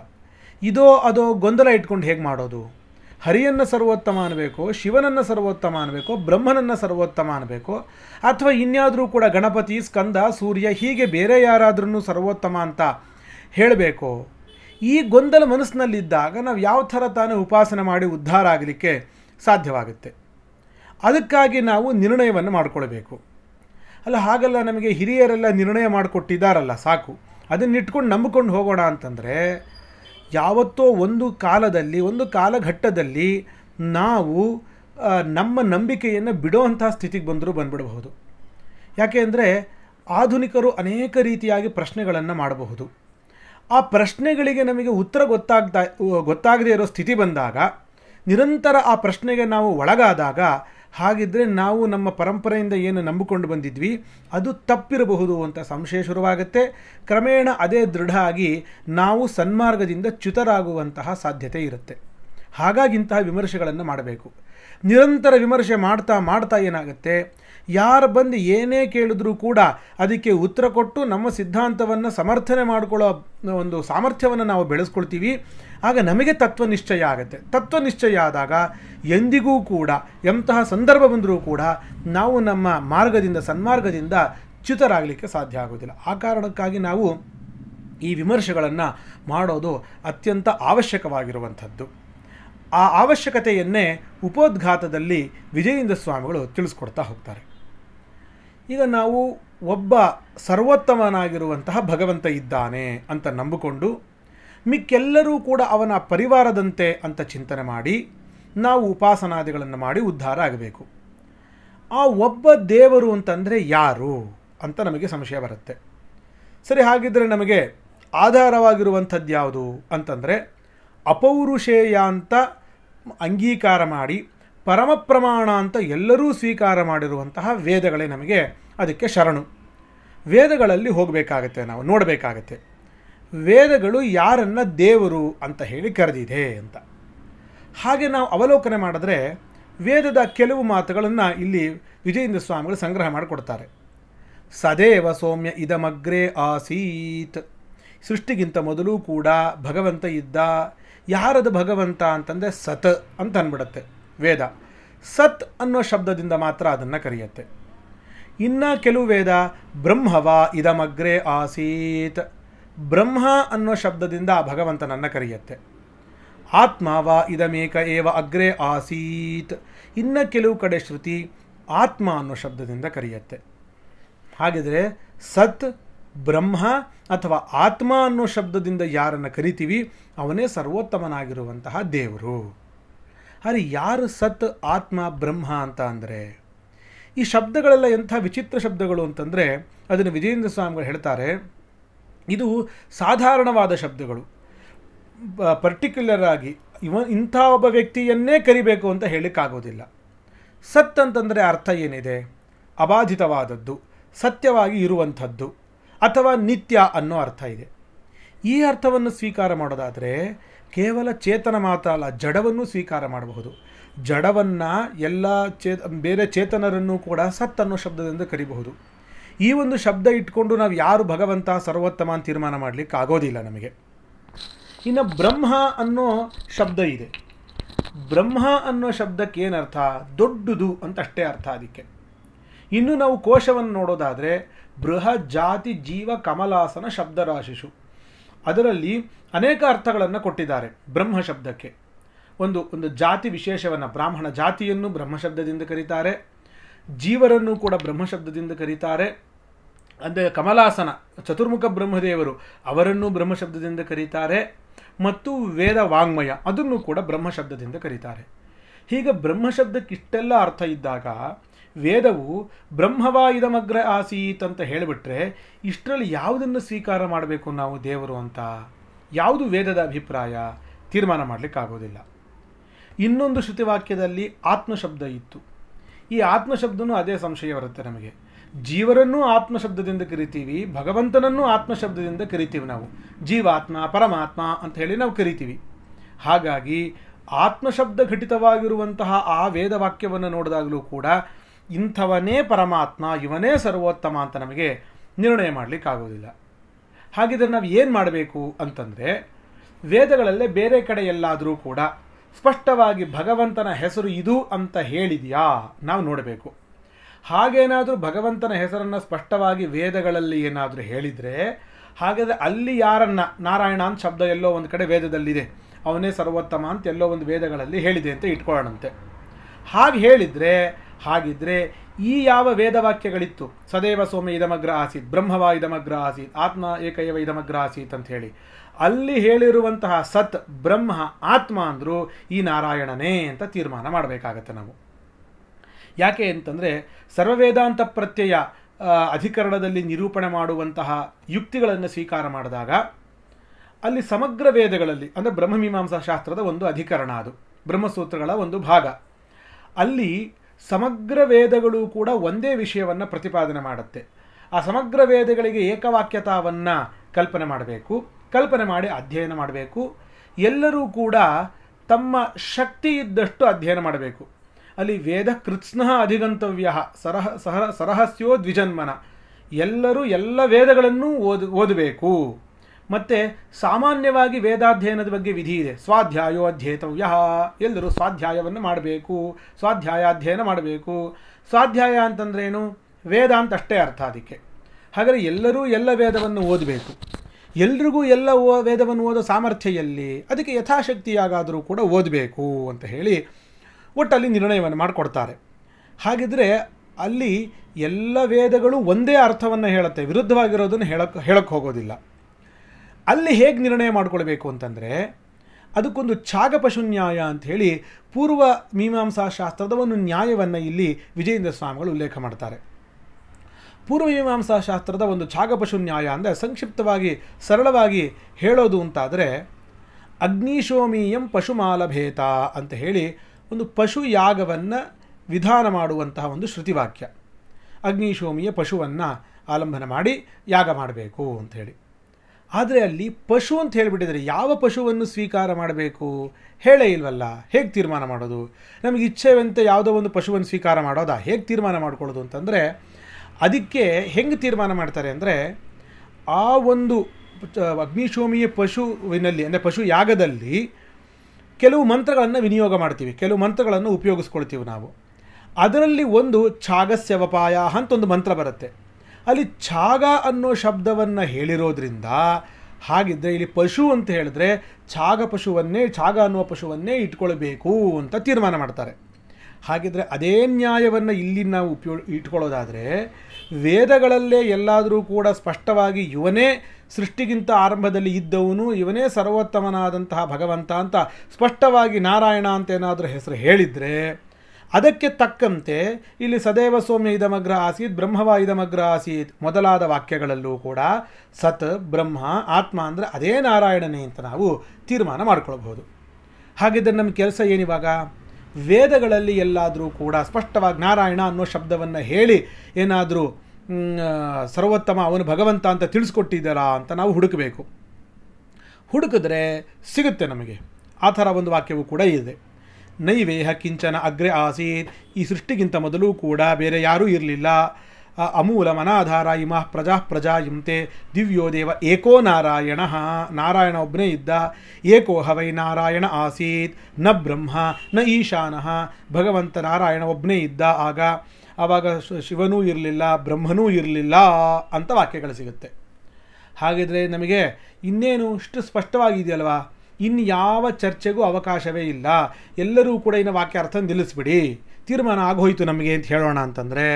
ಇದೋ ಅದೋ ಗೊಂದಲ ಇಟ್ಕೊಂಡು ಹೇಗೆ ಮಾಡೋದು ಹರಿಯನ್ನು ಸರ್ವೋತ್ತಮ ಅನ್ನಬೇಕೋ ಶಿವನನ್ನು ಸರ್ವೋತ್ತಮ ಅನ್ನಬೇಕೋ ಬ್ರಹ್ಮನನ್ನು ಸರ್ವೋತ್ತಮ ಅನ್ನಬೇಕೋ ಅಥವಾ ಇನ್ಯಾದರೂ ಕೂಡ ಗಣಪತಿ ಸ್ಕಂದ ಸೂರ್ಯ ಹೀಗೆ ಬೇರೆ ಯಾರಾದ್ರೂ ಸರ್ವೋತ್ತಮ ಅಂತ ಹೇಳಬೇಕು ಈ ಗೊಂದಲ ಮನಸ್ಸಿನಲ್ಲಿದ್ದಾಗ ನಾವು ಯಾವ ಥರ ತಾನೇ ಉಪಾಸನೆ ಮಾಡಿ ಉದ್ಧಾರ ಆಗಲಿಕ್ಕೆ ಸಾಧ್ಯವಾಗುತ್ತೆ ಅದಕ್ಕಾಗಿ ನಾವು ನಿರ್ಣಯವನ್ನು ಮಾಡಿಕೊಳ್ಬೇಕು ಅಲ್ಲ ಹಾಗಲ್ಲ ನಮಗೆ ಹಿರಿಯರೆಲ್ಲ ನಿರ್ಣಯ ಮಾಡಿಕೊಟ್ಟಿದ್ದಾರಲ್ಲ ಸಾಕು ಅದನ್ನಿಟ್ಕೊಂಡು ನಂಬಿಕೊಂಡು ಹೋಗೋಣ ಅಂತಂದರೆ ಯಾವತ್ತೋ ಒಂದು ಕಾಲದಲ್ಲಿ ಒಂದು ಕಾಲಘಟ್ಟದಲ್ಲಿ ನಾವು ನಮ್ಮ ನಂಬಿಕೆಯನ್ನು ಬಿಡೋವಂಥ ಸ್ಥಿತಿಗೆ ಬಂದರೂ ಬಂದ್ಬಿಡಬಹುದು ಯಾಕೆ ಅಂದರೆ ಆಧುನಿಕರು ಅನೇಕ ರೀತಿಯಾಗಿ ಪ್ರಶ್ನೆಗಳನ್ನು ಮಾಡಬಹುದು ಆ ಪ್ರಶ್ನೆಗಳಿಗೆ ನಮಗೆ ಉತ್ತರ ಗೊತ್ತಾಗ್ತಾ ಗೊತ್ತಾಗದೇ ಇರೋ ಸ್ಥಿತಿ ಬಂದಾಗ ನಿರಂತರ ಆ ಪ್ರಶ್ನೆಗೆ ನಾವು ಒಳಗಾದಾಗ ಹಾಗಿದ್ದರೆ ನಾವು ನಮ್ಮ ಪರಂಪರೆಯಿಂದ ಏನು ನಂಬಿಕೊಂಡು ಬಂದಿದ್ವಿ ಅದು ತಪ್ಪಿರಬಹುದು ಅಂತ ಸಂಶಯ ಶುರುವಾಗುತ್ತೆ ಕ್ರಮೇಣ ಅದೇ ದೃಢ ಆಗಿ ನಾವು ಸನ್ಮಾರ್ಗದಿಂದ ಚ್ಯುತರಾಗುವಂತಹ ಸಾಧ್ಯತೆ ಇರುತ್ತೆ ಹಾಗಾಗಿ ಇಂತಹ ವಿಮರ್ಶೆಗಳನ್ನು ಮಾಡಬೇಕು ನಿರಂತರ ವಿಮರ್ಶೆ ಮಾಡ್ತಾ ಮಾಡ್ತಾ ಏನಾಗುತ್ತೆ ಯಾರು ಬಂದು ಏನೇ ಕೇಳಿದ್ರೂ ಕೂಡ ಅದಕ್ಕೆ ಉತ್ತರ ಕೊಟ್ಟು ನಮ್ಮ ಸಿದ್ಧಾಂತವನ್ನು ಸಮರ್ಥನೆ ಮಾಡಿಕೊಳ್ಳೋ ಒಂದು ಸಾಮರ್ಥ್ಯವನ್ನು ನಾವು ಬೆಳೆಸ್ಕೊಳ್ತೀವಿ ಆಗ ನಮಗೆ ತತ್ವ ನಿಶ್ಚಯ ಆಗುತ್ತೆ ತತ್ವ ನಿಶ್ಚಯ ಆದಾಗ ಎಂದಿಗೂ ಕೂಡ ಎಂತಹ ಸಂದರ್ಭ ಬಂದರೂ ಕೂಡ ನಾವು ನಮ್ಮ ಮಾರ್ಗದಿಂದ ಸನ್ಮಾರ್ಗದಿಂದ ಚ್ಯುತರಾಗಲಿಕ್ಕೆ ಸಾಧ್ಯ ಆಗೋದಿಲ್ಲ ಆ ಕಾರಣಕ್ಕಾಗಿ ನಾವು ಈ ವಿಮರ್ಶೆಗಳನ್ನು ಮಾಡೋದು ಅತ್ಯಂತ ಅವಶ್ಯಕವಾಗಿರುವಂಥದ್ದು ಆ ಅವಶ್ಯಕತೆಯನ್ನೇ ಉಪೋದ್ಘಾತದಲ್ಲಿ ವಿಜಯೇಂದ್ರ ಸ್ವಾಮಿಗಳು ತಿಳಿಸ್ಕೊಡ್ತಾ ಹೋಗ್ತಾರೆ ಈಗ ನಾವು ಒಬ್ಬ ಸರ್ವೋತ್ತಮನಾಗಿರುವಂತಹ ಭಗವಂತ ಇದ್ದಾನೆ ಅಂತ ನಂಬಿಕೊಂಡು ಮಿಕ್ಕೆಲ್ಲರೂ ಕೂಡ ಅವನ ಪರಿವಾರದಂತೆ ಅಂತ ಚಿಂತನೆ ಮಾಡಿ ನಾವು ಉಪಾಸನಾದಿಗಳನ್ನು ಮಾಡಿ ಉದ್ಧಾರ ಆಗಬೇಕು ಆ ಒಬ್ಬ ದೇವರು ಅಂತಂದರೆ ಯಾರು ಅಂತ ನಮಗೆ ಸಂಶಯ ಬರುತ್ತೆ ಸರಿ ಹಾಗಿದ್ದರೆ ನಮಗೆ ಆಧಾರವಾಗಿರುವಂಥದ್ದು ಯಾವುದು ಅಂತಂದರೆ ಅಪೌರುಷೇಯ ಅಂತ ಅಂಗೀಕಾರ ಮಾಡಿ ಪರಮಪ್ರಮಾಣ ಅಂತ ಎಲ್ಲರೂ ಸ್ವೀಕಾರ ಮಾಡಿರುವಂತಹ ವೇದಗಳೇ ನಮಗೆ ಅದಕ್ಕೆ ಶರಣು ವೇದಗಳಲ್ಲಿ ಹೋಗಬೇಕಾಗತ್ತೆ ನಾವು ನೋಡಬೇಕಾಗತ್ತೆ ವೇದಗಳು ಯಾರನ್ನ ದೇವರು ಅಂತ ಹೇಳಿ ಕರೆದಿದೆ ಅಂತ ಹಾಗೆ ನಾವು ಅವಲೋಕನೆ ಮಾಡಿದ್ರೆ ವೇದದ ಕೆಲವು ಮಾತುಗಳನ್ನು ಇಲ್ಲಿ ವಿಜಯೇಂದ್ರ ಸ್ವಾಮಿಗಳು ಸಂಗ್ರಹ ಮಾಡಿಕೊಡ್ತಾರೆ ಸದೇವ ಸೌಮ್ಯ ಇದಮಗ್ರೆ ಆಸೀತ್ ಸೃಷ್ಟಿಗಿಂತ ಮೊದಲು ಕೂಡ ಭಗವಂತ ಇದ್ದ ಯಾರದು ಭಗವಂತ ಅಂತಂದರೆ ಸತ್ ಅಂತ ಅಂದ್ಬಿಡುತ್ತೆ ವೇದ ಸತ್ ಅನ್ನೋ ಶಬ್ದದಿಂದ ಮಾತ್ರ ಅದನ್ನು ಕರೆಯುತ್ತೆ ಇನ್ನು ಕೆಲವು ವೇದ ಬ್ರಹ್ಮವ ಇದಮಗ್ರೆ ಆಸೀತ್ ಬ್ರಹ್ಮ ಅನ್ನೋ ಶಬ್ದದಿಂದ ಆ ಭಗವಂತನನ್ನು ಕರೆಯುತ್ತೆ ವಾ ಇದಮೇಕ ಏವ ಅಗ್ರೆ ಆಸೀತ್ ಇನ್ನು ಕೆಲವು ಕಡೆ ಶ್ರುತಿ ಆತ್ಮ ಅನ್ನೋ ಶಬ್ದದಿಂದ ಕರೆಯುತ್ತೆ ಹಾಗಿದ್ರೆ ಸತ್ ಬ್ರಹ್ಮ ಅಥವಾ ಆತ್ಮ ಅನ್ನೋ ಶಬ್ದದಿಂದ ಯಾರನ್ನು ಕರಿತೀವಿ ಅವನೇ ಸರ್ವೋತ್ತಮನಾಗಿರುವಂತಹ ದೇವರು ಆದರೆ ಯಾರು ಸತ್ ಆತ್ಮ ಬ್ರಹ್ಮ ಅಂತ ಅಂದರೆ ಈ ಶಬ್ದಗಳೆಲ್ಲ ಎಂಥ ವಿಚಿತ್ರ ಶಬ್ದಗಳು ಅಂತಂದರೆ ಅದನ್ನು ವಿಜಯೇಂದ್ರ ಸ್ವಾಮಿಗಳು ಹೇಳ್ತಾರೆ ಇದು ಸಾಧಾರಣವಾದ ಶಬ್ದಗಳು ಪರ್ಟಿಕ್ಯುಲರ್ ಆಗಿ ಇವ ಇಂಥ ಒಬ್ಬ ವ್ಯಕ್ತಿಯನ್ನೇ ಕರಿಬೇಕು ಅಂತ ಹೇಳಲಿಕ್ಕಾಗೋದಿಲ್ಲ ಸತ್ ಅಂತಂದರೆ ಅರ್ಥ ಏನಿದೆ ಅಬಾಧಿತವಾದದ್ದು ಸತ್ಯವಾಗಿ ಇರುವಂಥದ್ದು ಅಥವಾ ನಿತ್ಯ ಅನ್ನೋ ಅರ್ಥ ಇದೆ ಈ ಅರ್ಥವನ್ನು ಸ್ವೀಕಾರ ಮಾಡೋದಾದರೆ ಕೇವಲ ಚೇತನ ಮಾತ್ರ ಅಲ್ಲ ಜಡವನ್ನು ಸ್ವೀಕಾರ ಮಾಡಬಹುದು ಜಡವನ್ನು ಎಲ್ಲ ಚೇತ ಬೇರೆ ಚೇತನರನ್ನು ಕೂಡ ಸತ್ ಅನ್ನೋ ಶಬ್ದದಿಂದ ಕರಿಬಹುದು ಈ ಒಂದು ಶಬ್ದ ಇಟ್ಕೊಂಡು ನಾವು ಯಾರು ಭಗವಂತ ಸರ್ವೋತ್ತಮ ಅಂತ ತೀರ್ಮಾನ ಮಾಡಲಿಕ್ಕೆ ಆಗೋದಿಲ್ಲ ನಮಗೆ ಇನ್ನು ಬ್ರಹ್ಮ ಅನ್ನೋ ಶಬ್ದ ಇದೆ ಬ್ರಹ್ಮ ಅನ್ನೋ ಶಬ್ದಕ್ಕೆ ಏನರ್ಥ ದೊಡ್ಡದು ಅಂತ ಅಷ್ಟೇ ಅರ್ಥ ಅದಕ್ಕೆ ಇನ್ನು ನಾವು ಕೋಶವನ್ನು ನೋಡೋದಾದರೆ ಬೃಹ ಜಾತಿ ಜೀವ ಕಮಲಾಸನ ಶಬ್ದರಾಶಿಶು ಅದರಲ್ಲಿ ಅನೇಕ ಅರ್ಥಗಳನ್ನು ಕೊಟ್ಟಿದ್ದಾರೆ ಬ್ರಹ್ಮ ಶಬ್ದಕ್ಕೆ ಒಂದು ಒಂದು ಜಾತಿ ವಿಶೇಷವನ್ನು ಬ್ರಾಹ್ಮಣ ಜಾತಿಯನ್ನು ಬ್ರಹ್ಮಶಬ್ದದಿಂದ ಕರೀತಾರೆ ಜೀವರನ್ನು ಕೂಡ ಬ್ರಹ್ಮ ಶಬ್ದದಿಂದ ಕರೀತಾರೆ ಅಂದರೆ ಕಮಲಾಸನ ಚತುರ್ಮುಖ ಬ್ರಹ್ಮದೇವರು ಅವರನ್ನು ಬ್ರಹ್ಮಶಬ್ದದಿಂದ ಕರೀತಾರೆ ಮತ್ತು ವೇದ ವಾಂಗ್ಮಯ ಅದನ್ನು ಕೂಡ ಬ್ರಹ್ಮಶಬ್ದದಿಂದ ಕರೀತಾರೆ ಹೀಗೆ ಬ್ರಹ್ಮಶಬ್ದಕ್ಕಿಷ್ಟೆಲ್ಲ ಅರ್ಥ ಇದ್ದಾಗ ವೇದವು ಬ್ರಹ್ಮವಾ ಇದಮಗ್ರ ಆಸೀತ್ ಅಂತ ಹೇಳಿಬಿಟ್ರೆ ಇಷ್ಟರಲ್ಲಿ ಯಾವುದನ್ನು ಸ್ವೀಕಾರ ಮಾಡಬೇಕು ನಾವು ದೇವರು ಅಂತ ಯಾವುದು ವೇದದ ಅಭಿಪ್ರಾಯ ತೀರ್ಮಾನ ಮಾಡಲಿಕ್ಕಾಗೋದಿಲ್ಲ ಇನ್ನೊಂದು ಶ್ರುತಿವಾಕ್ಯದಲ್ಲಿ ಆತ್ಮಶಬ್ದ ಇತ್ತು ಈ ಆತ್ಮಶಬ್ದನೂ ಅದೇ ಸಂಶಯ ಬರುತ್ತೆ ನಮಗೆ ಜೀವರನ್ನೂ ಆತ್ಮಶಬ್ದದಿಂದ ಕರಿತೀವಿ ಭಗವಂತನನ್ನೂ ಆತ್ಮಶಬ್ದದಿಂದ ಕರಿತೀವಿ ನಾವು ಜೀವಾತ್ಮ ಪರಮಾತ್ಮ ಅಂತ ಹೇಳಿ ನಾವು ಕರಿತೀವಿ ಹಾಗಾಗಿ ಆತ್ಮಶಬ್ದ ಘಟಿತವಾಗಿರುವಂತಹ ಆ ವೇದವಾಕ್ಯವನ್ನು ನೋಡಿದಾಗಲೂ ಕೂಡ ಇಂಥವನೇ ಪರಮಾತ್ಮ ಇವನೇ ಸರ್ವೋತ್ತಮ ಅಂತ ನಮಗೆ ನಿರ್ಣಯ ಮಾಡಲಿಕ್ಕಾಗೋದಿಲ್ಲ ಹಾಗಿದ್ರೆ ನಾವು ಏನು ಮಾಡಬೇಕು ಅಂತಂದರೆ ವೇದಗಳಲ್ಲೇ ಬೇರೆ ಕಡೆ ಎಲ್ಲಾದರೂ ಕೂಡ ಸ್ಪಷ್ಟವಾಗಿ ಭಗವಂತನ ಹೆಸರು ಇದು ಅಂತ ಹೇಳಿದೆಯಾ ನಾವು ನೋಡಬೇಕು ಹಾಗೇನಾದರೂ ಭಗವಂತನ ಹೆಸರನ್ನು ಸ್ಪಷ್ಟವಾಗಿ ವೇದಗಳಲ್ಲಿ ಏನಾದರೂ ಹೇಳಿದರೆ ಹಾಗಾದರೆ ಅಲ್ಲಿ ಯಾರನ್ನ ನಾರಾಯಣ ಅಂತ ಶಬ್ದ ಎಲ್ಲೋ ಒಂದು ಕಡೆ ವೇದದಲ್ಲಿದೆ ಅವನೇ ಸರ್ವೋತ್ತಮ ಅಂತ ಎಲ್ಲೋ ಒಂದು ವೇದಗಳಲ್ಲಿ ಹೇಳಿದೆ ಅಂತ ಇಟ್ಕೊಳ್ಳೋಣಂತೆ ಹಾಗೆ ಹೇಳಿದರೆ ಹಾಗಿದ್ರೆ ಈ ಯಾವ ವೇದವಾಕ್ಯಗಳಿತ್ತು ಸದೈವ ಸೋಮ ಇದಮಗ್ರ ಆಸೀತ್ ಬ್ರಹ್ಮವ ಇದಮಗ್ರ ಆಸೀತ್ ಆತ್ಮ ಏಕೈವ ಇದಮಗ್ರ ಆಸೀತ್ ಅಂತ ಹೇಳಿ ಅಲ್ಲಿ ಹೇಳಿರುವಂತಹ ಸತ್ ಬ್ರಹ್ಮ ಆತ್ಮ ಅಂದರೂ ಈ ನಾರಾಯಣನೇ ಅಂತ ತೀರ್ಮಾನ ಮಾಡಬೇಕಾಗತ್ತೆ ನಾವು ಯಾಕೆ ಅಂತಂದರೆ ಸರ್ವವೇದಾಂತ ಪ್ರತ್ಯಯ ಅಧಿಕರಣದಲ್ಲಿ ನಿರೂಪಣೆ ಮಾಡುವಂತಹ ಯುಕ್ತಿಗಳನ್ನು ಸ್ವೀಕಾರ ಮಾಡಿದಾಗ ಅಲ್ಲಿ ಸಮಗ್ರ ವೇದಗಳಲ್ಲಿ ಅಂದರೆ ಬ್ರಹ್ಮಮೀಮಾಂಸಾ ಶಾಸ್ತ್ರದ ಒಂದು ಅಧಿಕರಣ ಅದು ಬ್ರಹ್ಮಸೂತ್ರಗಳ ಒಂದು ಭಾಗ ಅಲ್ಲಿ ಸಮಗ್ರ ವೇದಗಳು ಕೂಡ ಒಂದೇ ವಿಷಯವನ್ನು ಪ್ರತಿಪಾದನೆ ಮಾಡುತ್ತೆ ಆ ಸಮಗ್ರ ವೇದಗಳಿಗೆ ಏಕವಾಕ್ಯತಾವನ್ನು ಕಲ್ಪನೆ ಮಾಡಬೇಕು ಕಲ್ಪನೆ ಮಾಡಿ ಅಧ್ಯಯನ ಮಾಡಬೇಕು ಎಲ್ಲರೂ ಕೂಡ ತಮ್ಮ ಶಕ್ತಿ ಇದ್ದಷ್ಟು ಅಧ್ಯಯನ ಮಾಡಬೇಕು ಅಲ್ಲಿ ವೇದ ಕೃತ್ಸ್ನ ಅಧಿಗಂತವ್ಯ ಸರಹ ಸಹ ಸರಹಸ್ಯೋ ದ್ವಿಜನ್ಮನ ಎಲ್ಲರೂ ಎಲ್ಲ ವೇದಗಳನ್ನು ಓದ್ ಓದಬೇಕು ಮತ್ತು ಸಾಮಾನ್ಯವಾಗಿ ವೇದಾಧ್ಯಯನದ ಬಗ್ಗೆ ವಿಧಿ ಇದೆ ಸ್ವಾಧ್ಯಾಯೋ ಅಧ್ಯೇತವ್ಯ ಎಲ್ಲರೂ ಸ್ವಾಧ್ಯಾಯವನ್ನು ಮಾಡಬೇಕು ಸ್ವಾಧ್ಯಾಯಾಧ್ಯಯನ ಮಾಡಬೇಕು ಸ್ವಾಧ್ಯಾಯ ಅಂತಂದ್ರೇನು ವೇದ ಅಂತ ಅಷ್ಟೇ ಅರ್ಥ ಅದಕ್ಕೆ ಹಾಗಾದರೆ ಎಲ್ಲರೂ ಎಲ್ಲ ವೇದವನ್ನು ಓದಬೇಕು ಎಲ್ರಿಗೂ ಎಲ್ಲ ಓ ವೇದವನ್ನು ಓದೋ ಸಾಮರ್ಥ್ಯ ಎಲ್ಲಿ ಅದಕ್ಕೆ ಯಥಾಶಕ್ತಿಯಾಗಾದರೂ ಕೂಡ ಓದಬೇಕು ಅಂತ ಹೇಳಿ ಒಟ್ಟಲ್ಲಿ ನಿರ್ಣಯವನ್ನು ಮಾಡಿಕೊಡ್ತಾರೆ ಹಾಗಿದ್ರೆ ಅಲ್ಲಿ ಎಲ್ಲ ವೇದಗಳು ಒಂದೇ ಅರ್ಥವನ್ನು ಹೇಳುತ್ತೆ ವಿರುದ್ಧವಾಗಿರೋದನ್ನು ಹೇಳಕ್ಕೆ ಹೇಳಕ್ಕೆ ಹೋಗೋದಿಲ್ಲ ಅಲ್ಲಿ ಹೇಗೆ ನಿರ್ಣಯ ಮಾಡಿಕೊಳ್ಬೇಕು ಅಂತಂದರೆ ಅದಕ್ಕೊಂದು ಛಾಗಪಶುನ್ಯಾಯ ಅಂತ ಹೇಳಿ ಪೂರ್ವ ಮೀಮಾಂಸಾ ಶಾಸ್ತ್ರದ ಒಂದು ನ್ಯಾಯವನ್ನು ಇಲ್ಲಿ ವಿಜಯೇಂದ್ರ ಸ್ವಾಮಿಗಳು ಉಲ್ಲೇಖ ಮಾಡ್ತಾರೆ ಪೂರ್ವ ಮೀಮಾಂಸಾ ಶಾಸ್ತ್ರದ ಒಂದು ಛಾಗಪಶು ನ್ಯಾಯ ಅಂದರೆ ಸಂಕ್ಷಿಪ್ತವಾಗಿ ಸರಳವಾಗಿ ಹೇಳೋದು ಅಂತಾದರೆ ಅಗ್ನಿಶೋಮೀಯಂ ಪಶುಮಾಲಭೇತ ಅಂತ ಹೇಳಿ ಒಂದು ಪಶು ಯಾಗವನ್ನು ವಿಧಾನ ಮಾಡುವಂತಹ ಒಂದು ಶ್ರುತಿವಾಕ್ಯ ಅಗ್ನಿಶೋಮಿಯ ಪಶುವನ್ನು ಆಲಂಬನ ಮಾಡಿ ಯಾಗ ಮಾಡಬೇಕು ಅಂಥೇಳಿ ಆದರೆ ಅಲ್ಲಿ ಪಶು ಅಂತ ಹೇಳಿಬಿಟ್ಟಿದ್ರೆ ಯಾವ ಪಶುವನ್ನು ಸ್ವೀಕಾರ ಮಾಡಬೇಕು ಹೇಳೇ ಇಲ್ವಲ್ಲ ಹೇಗೆ ತೀರ್ಮಾನ ಮಾಡೋದು ನಮಗೆ ಇಚ್ಛೆವಂತೆ ಯಾವುದೋ ಒಂದು ಪಶುವನ್ನು ಸ್ವೀಕಾರ ಮಾಡೋದಾ ಹೇಗೆ ತೀರ್ಮಾನ ಮಾಡ್ಕೊಳ್ಳೋದು ಅಂತಂದರೆ ಅದಕ್ಕೆ ಹೆಂಗೆ ತೀರ್ಮಾನ ಮಾಡ್ತಾರೆ ಅಂದರೆ ಆ ಒಂದು ಅಗ್ನಿಶೋಮಿಯ ಪಶುವಿನಲ್ಲಿ ಅಂದರೆ ಪಶು ಯಾಗದಲ್ಲಿ ಕೆಲವು ಮಂತ್ರಗಳನ್ನು ವಿನಿಯೋಗ ಮಾಡ್ತೀವಿ ಕೆಲವು ಮಂತ್ರಗಳನ್ನು ಉಪಯೋಗಿಸ್ಕೊಳ್ತೀವಿ ನಾವು ಅದರಲ್ಲಿ ಒಂದು ಛಾಗಸ್ಯವಪಾಯ ಒಂದು ಮಂತ್ರ ಬರುತ್ತೆ ಅಲ್ಲಿ ಛಾಗ ಅನ್ನೋ ಶಬ್ದವನ್ನು ಹೇಳಿರೋದ್ರಿಂದ ಹಾಗಿದ್ದರೆ ಇಲ್ಲಿ ಪಶು ಅಂತ ಹೇಳಿದ್ರೆ ಛಾಗ ಪಶುವನ್ನೇ ಛಾಗ ಅನ್ನುವ ಪಶುವನ್ನೇ ಇಟ್ಕೊಳ್ಬೇಕು ಅಂತ ತೀರ್ಮಾನ ಮಾಡ್ತಾರೆ ಹಾಗಿದ್ರೆ ಅದೇ ನ್ಯಾಯವನ್ನು ಇಲ್ಲಿ ನಾವು ಉಪಯೋ ಇಟ್ಕೊಳ್ಳೋದಾದರೆ ವೇದಗಳಲ್ಲೇ ಎಲ್ಲಾದರೂ ಕೂಡ ಸ್ಪಷ್ಟವಾಗಿ ಇವನೇ ಸೃಷ್ಟಿಗಿಂತ ಆರಂಭದಲ್ಲಿ ಇದ್ದವನು ಇವನೇ ಸರ್ವೋತ್ತಮನಾದಂತಹ ಭಗವಂತ ಅಂತ ಸ್ಪಷ್ಟವಾಗಿ ನಾರಾಯಣ ಅಂತ ಏನಾದರೂ ಹೆಸರು ಹೇಳಿದರೆ ಅದಕ್ಕೆ ತಕ್ಕಂತೆ ಇಲ್ಲಿ ಸದೈವ ಸೌಮ್ಯ ಇದಮಗ್ರ ಆಸೀತ್ ಬ್ರಹ್ಮವ ಇದಮಗ್ರ ಆಸೀತ್ ಮೊದಲಾದ ವಾಕ್ಯಗಳಲ್ಲೂ ಕೂಡ ಸತ್ ಬ್ರಹ್ಮ ಆತ್ಮ ಅಂದರೆ ಅದೇ ನಾರಾಯಣನೇ ಅಂತ ನಾವು ತೀರ್ಮಾನ ಮಾಡ್ಕೊಳ್ಬಹುದು ಹಾಗಿದ್ದರೆ ನಮ್ಮ ಕೆಲಸ ಏನಿವಾಗ ವೇದಗಳಲ್ಲಿ ಎಲ್ಲಾದರೂ ಕೂಡ ಸ್ಪಷ್ಟವಾಗಿ ನಾರಾಯಣ ಅನ್ನೋ ಶಬ್ದವನ್ನು ಹೇಳಿ ಏನಾದರೂ ಸರ್ವೋತ್ತಮ ಅವನು ಭಗವಂತ ಅಂತ ತಿಳಿಸ್ಕೊಟ್ಟಿದ್ದಾರಾ ಅಂತ ನಾವು ಹುಡುಕಬೇಕು ಹುಡುಕಿದ್ರೆ ಸಿಗುತ್ತೆ ನಮಗೆ ಆ ಥರ ಒಂದು ವಾಕ್ಯವು ಕೂಡ ಇದೆ ನೈವೇಹ ಕಿಂಚನ ಅಗ್ರೆ ಆಸೀತ್ ಈ ಸೃಷ್ಟಿಗಿಂತ ಮೊದಲು ಕೂಡ ಬೇರೆ ಯಾರೂ ಇರಲಿಲ್ಲ ಅಮೂಲ ಮನಾಧಾರ ಇಮಃ ಪ್ರಜಾ ಪ್ರಜಾ ಇಂತೆ ದಿವ್ಯೋ ದೇವ ಏಕೋ ನಾರಾಯಣ ನಾರಾಯಣ ಒಬ್ಬನೇ ಇದ್ದ ಏಕೋ ಹವೈ ನಾರಾಯಣ ಆಸೀತ್ ನ ಬ್ರಹ್ಮ ನ ಈಶಾನಃ ಭಗವಂತ ನಾರಾಯಣ ಒಬ್ಬನೇ ಇದ್ದ ಆಗ ಆವಾಗ ಶಿವನೂ ಇರಲಿಲ್ಲ ಬ್ರಹ್ಮನೂ ಇರಲಿಲ್ಲ ಅಂತ ವಾಕ್ಯಗಳು ಸಿಗುತ್ತೆ ಹಾಗಿದ್ರೆ ನಮಗೆ ಇನ್ನೇನು ಇಷ್ಟು ಸ್ಪಷ್ಟವಾಗಿದೆಯಲ್ವಾ ಯಾವ ಚರ್ಚೆಗೂ ಅವಕಾಶವೇ ಇಲ್ಲ ಎಲ್ಲರೂ ಕೂಡ ಇನ್ನು ಅರ್ಥ ನಿಲ್ಲಿಸ್ಬಿಡಿ ತೀರ್ಮಾನ ಆಗೋಯ್ತು ನಮಗೆ ಅಂತ ಹೇಳೋಣ ಅಂತಂದರೆ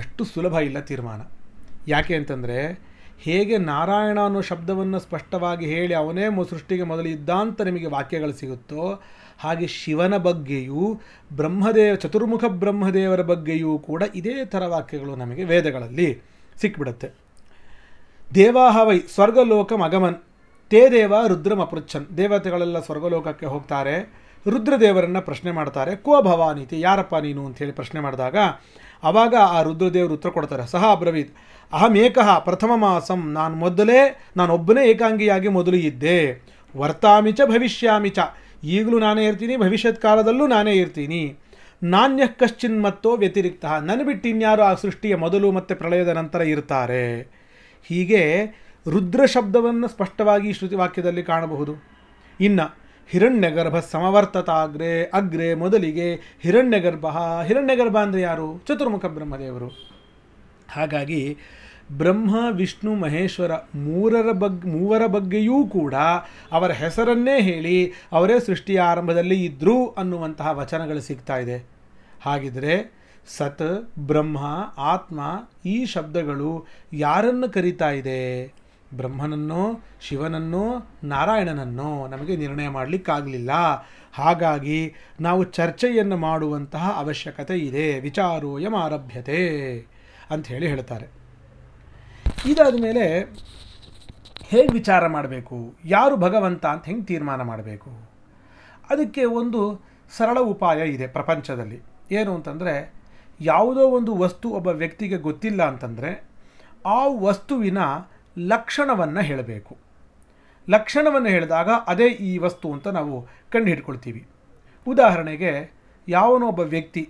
ಅಷ್ಟು ಸುಲಭ ಇಲ್ಲ ತೀರ್ಮಾನ ಯಾಕೆ ಅಂತಂದರೆ ಹೇಗೆ ನಾರಾಯಣ ಅನ್ನೋ ಶಬ್ದವನ್ನು ಸ್ಪಷ್ಟವಾಗಿ ಹೇಳಿ ಅವನೇ ಸೃಷ್ಟಿಗೆ ಮೊದಲಿದ್ದಾಂತ ಅಂತ ನಿಮಗೆ ವಾಕ್ಯಗಳು ಸಿಗುತ್ತೋ ಹಾಗೆ ಶಿವನ ಬಗ್ಗೆಯೂ ಬ್ರಹ್ಮದೇವ ಚತುರ್ಮುಖ ಬ್ರಹ್ಮದೇವರ ಬಗ್ಗೆಯೂ ಕೂಡ ಇದೇ ಥರ ವಾಕ್ಯಗಳು ನಮಗೆ ವೇದಗಳಲ್ಲಿ ಸಿಕ್ಬಿಡುತ್ತೆ ದೇವಾಹವೈ ಸ್ವರ್ಗಲೋಕಮಗಮನ್ ಅಗಮನ್ ತೇ ದೇವ ರುದ್ರಮ ಅಪೃಚ್ಛನ್ ದೇವತೆಗಳೆಲ್ಲ ಸ್ವರ್ಗಲೋಕಕ್ಕೆ ಹೋಗ್ತಾರೆ ರುದ್ರದೇವರನ್ನು ಪ್ರಶ್ನೆ ಮಾಡ್ತಾರೆ ಕೋ ಭವಾನೀತಿ ಯಾರಪ್ಪ ನೀನು ಅಂಥೇಳಿ ಪ್ರಶ್ನೆ ಮಾಡಿದಾಗ ಆವಾಗ ಆ ರುದ್ರದೇವರು ಉತ್ತರ ಕೊಡ್ತಾರೆ ಸಹ ಅಬ್ರವೀತ್ ಅಹಮೇಕಃ ಪ್ರಥಮ ಮಾಸಂ ನಾನು ಮೊದಲೇ ನಾನೊಬ್ಬನೇ ಏಕಾಂಗಿಯಾಗಿ ಮೊದಲು ಇದ್ದೆ ವರ್ತಾಮಿಚ ಭವಿಷ್ಯಾಮಿಚ ಈಗಲೂ ನಾನೇ ಇರ್ತೀನಿ ಭವಿಷ್ಯತ್ ಕಾಲದಲ್ಲೂ ನಾನೇ ಇರ್ತೀನಿ ನಾಣ್ಯ ಕಶ್ಚಿನ್ ಮತ್ತೋ ವ್ಯತಿರಿಕ್ತ ನನ್ನ ಬಿಟ್ಟು ಇನ್ಯಾರು ಆ ಸೃಷ್ಟಿಯ ಮೊದಲು ಮತ್ತು ಪ್ರಳಯದ ನಂತರ ಇರ್ತಾರೆ ಹೀಗೆ ರುದ್ರ ಶಬ್ದವನ್ನು ಸ್ಪಷ್ಟವಾಗಿ ಶ್ರುತಿ ವಾಕ್ಯದಲ್ಲಿ ಕಾಣಬಹುದು ಇನ್ನು ಹಿರಣ್ಯಗರ್ಭ ಸಮವರ್ತತ ಅಗ್ರೆ ಅಗ್ರೆ ಮೊದಲಿಗೆ ಹಿರಣ್ಯಗರ್ಭ ಹಿರಣ್ಯಗರ್ಭ ಅಂದರೆ ಯಾರು ಚತುರ್ಮುಖ ಬ್ರಹ್ಮದೇವರು ಹಾಗಾಗಿ ಬ್ರಹ್ಮ ವಿಷ್ಣು ಮಹೇಶ್ವರ ಮೂರರ ಬಗ್ ಮೂವರ ಬಗ್ಗೆಯೂ ಕೂಡ ಅವರ ಹೆಸರನ್ನೇ ಹೇಳಿ ಅವರೇ ಸೃಷ್ಟಿಯ ಆರಂಭದಲ್ಲಿ ಇದ್ದರು ಅನ್ನುವಂತಹ ವಚನಗಳು ಸಿಗ್ತಾ ಇದೆ ಹಾಗಿದ್ರೆ ಸತ್ ಬ್ರಹ್ಮ ಆತ್ಮ ಈ ಶಬ್ದಗಳು ಯಾರನ್ನು ಕರಿತಾ ಇದೆ ಬ್ರಹ್ಮನನ್ನೋ ಶಿವನನ್ನೋ ನಾರಾಯಣನನ್ನೋ ನಮಗೆ ನಿರ್ಣಯ ಮಾಡಲಿಕ್ಕಾಗಲಿಲ್ಲ ಹಾಗಾಗಿ ನಾವು ಚರ್ಚೆಯನ್ನು ಮಾಡುವಂತಹ ಅವಶ್ಯಕತೆ ಇದೆ ವಿಚಾರೋಯಂ ಆರಭ್ಯತೆ ಅಂತ ಹೇಳಿ ಹೇಳ್ತಾರೆ ಇದಾದ ಮೇಲೆ ಹೇಗೆ ವಿಚಾರ ಮಾಡಬೇಕು ಯಾರು ಭಗವಂತ ಅಂತ ಹೆಂಗೆ ತೀರ್ಮಾನ ಮಾಡಬೇಕು ಅದಕ್ಕೆ ಒಂದು ಸರಳ ಉಪಾಯ ಇದೆ ಪ್ರಪಂಚದಲ್ಲಿ ಏನು ಅಂತಂದರೆ ಯಾವುದೋ ಒಂದು ವಸ್ತು ಒಬ್ಬ ವ್ಯಕ್ತಿಗೆ ಗೊತ್ತಿಲ್ಲ ಅಂತಂದರೆ ಆ ವಸ್ತುವಿನ ಲಕ್ಷಣವನ್ನು ಹೇಳಬೇಕು ಲಕ್ಷಣವನ್ನು ಹೇಳಿದಾಗ ಅದೇ ಈ ವಸ್ತು ಅಂತ ನಾವು ಕಂಡುಹಿಡ್ಕೊಳ್ತೀವಿ ಉದಾಹರಣೆಗೆ ಯಾವನೊಬ್ಬ ವ್ಯಕ್ತಿ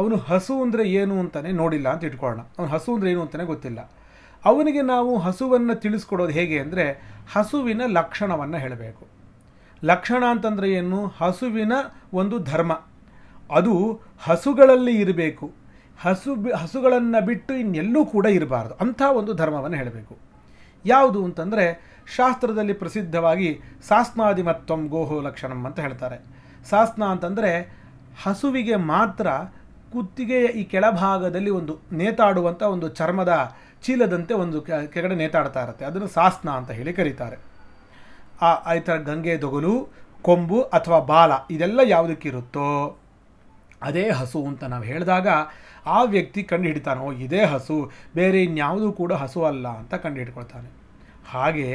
ಅವನು ಹಸು ಅಂದರೆ ಏನು ಅಂತಲೇ ನೋಡಿಲ್ಲ ಅಂತ ಇಟ್ಕೊಳ್ಳೋಣ ಅವನು ಹಸು ಅಂದರೆ ಏನು ಅಂತಲೇ ಗೊತ್ತಿಲ್ಲ ಅವನಿಗೆ ನಾವು ಹಸುವನ್ನು ತಿಳಿಸ್ಕೊಡೋದು ಹೇಗೆ ಅಂದರೆ ಹಸುವಿನ ಲಕ್ಷಣವನ್ನು ಹೇಳಬೇಕು ಲಕ್ಷಣ ಅಂತಂದರೆ ಏನು ಹಸುವಿನ ಒಂದು ಧರ್ಮ ಅದು ಹಸುಗಳಲ್ಲಿ ಇರಬೇಕು ಹಸು ಬಿ ಹಸುಗಳನ್ನು ಬಿಟ್ಟು ಇನ್ನೆಲ್ಲೂ ಕೂಡ ಇರಬಾರ್ದು ಅಂಥ ಒಂದು ಧರ್ಮವನ್ನು ಹೇಳಬೇಕು ಯಾವುದು ಅಂತಂದರೆ ಶಾಸ್ತ್ರದಲ್ಲಿ ಪ್ರಸಿದ್ಧವಾಗಿ ಸಾಸ್ನಾದಿಮತ್ವಂ ಗೋಹೋ ಲಕ್ಷಣಂ ಅಂತ ಹೇಳ್ತಾರೆ ಸಾಸ್ನ ಅಂತಂದರೆ ಹಸುವಿಗೆ ಮಾತ್ರ ಕುತ್ತಿಗೆಯ ಈ ಕೆಳಭಾಗದಲ್ಲಿ ಒಂದು ನೇತಾಡುವಂಥ ಒಂದು ಚರ್ಮದ ಚೀಲದಂತೆ ಒಂದು ಕೆಳಗಡೆ ನೇತಾಡ್ತಾ ಇರುತ್ತೆ ಅದನ್ನು ಸಾಸ್ನ ಅಂತ ಹೇಳಿ ಕರೀತಾರೆ ಆ ಈ ಥರ ಗಂಗೆ ದೊಗಲು ಕೊಂಬು ಅಥವಾ ಬಾಲ ಇದೆಲ್ಲ ಯಾವುದಕ್ಕಿರುತ್ತೋ ಅದೇ ಹಸು ಅಂತ ನಾವು ಹೇಳಿದಾಗ ಆ ವ್ಯಕ್ತಿ ಕಂಡು ಹಿಡಿತಾನೋ ಇದೇ ಹಸು ಬೇರೆ ಇನ್ಯಾವುದೂ ಕೂಡ ಹಸು ಅಲ್ಲ ಅಂತ ಕಂಡು ಹಿಡ್ಕೊಳ್ತಾನೆ ಹಾಗೆ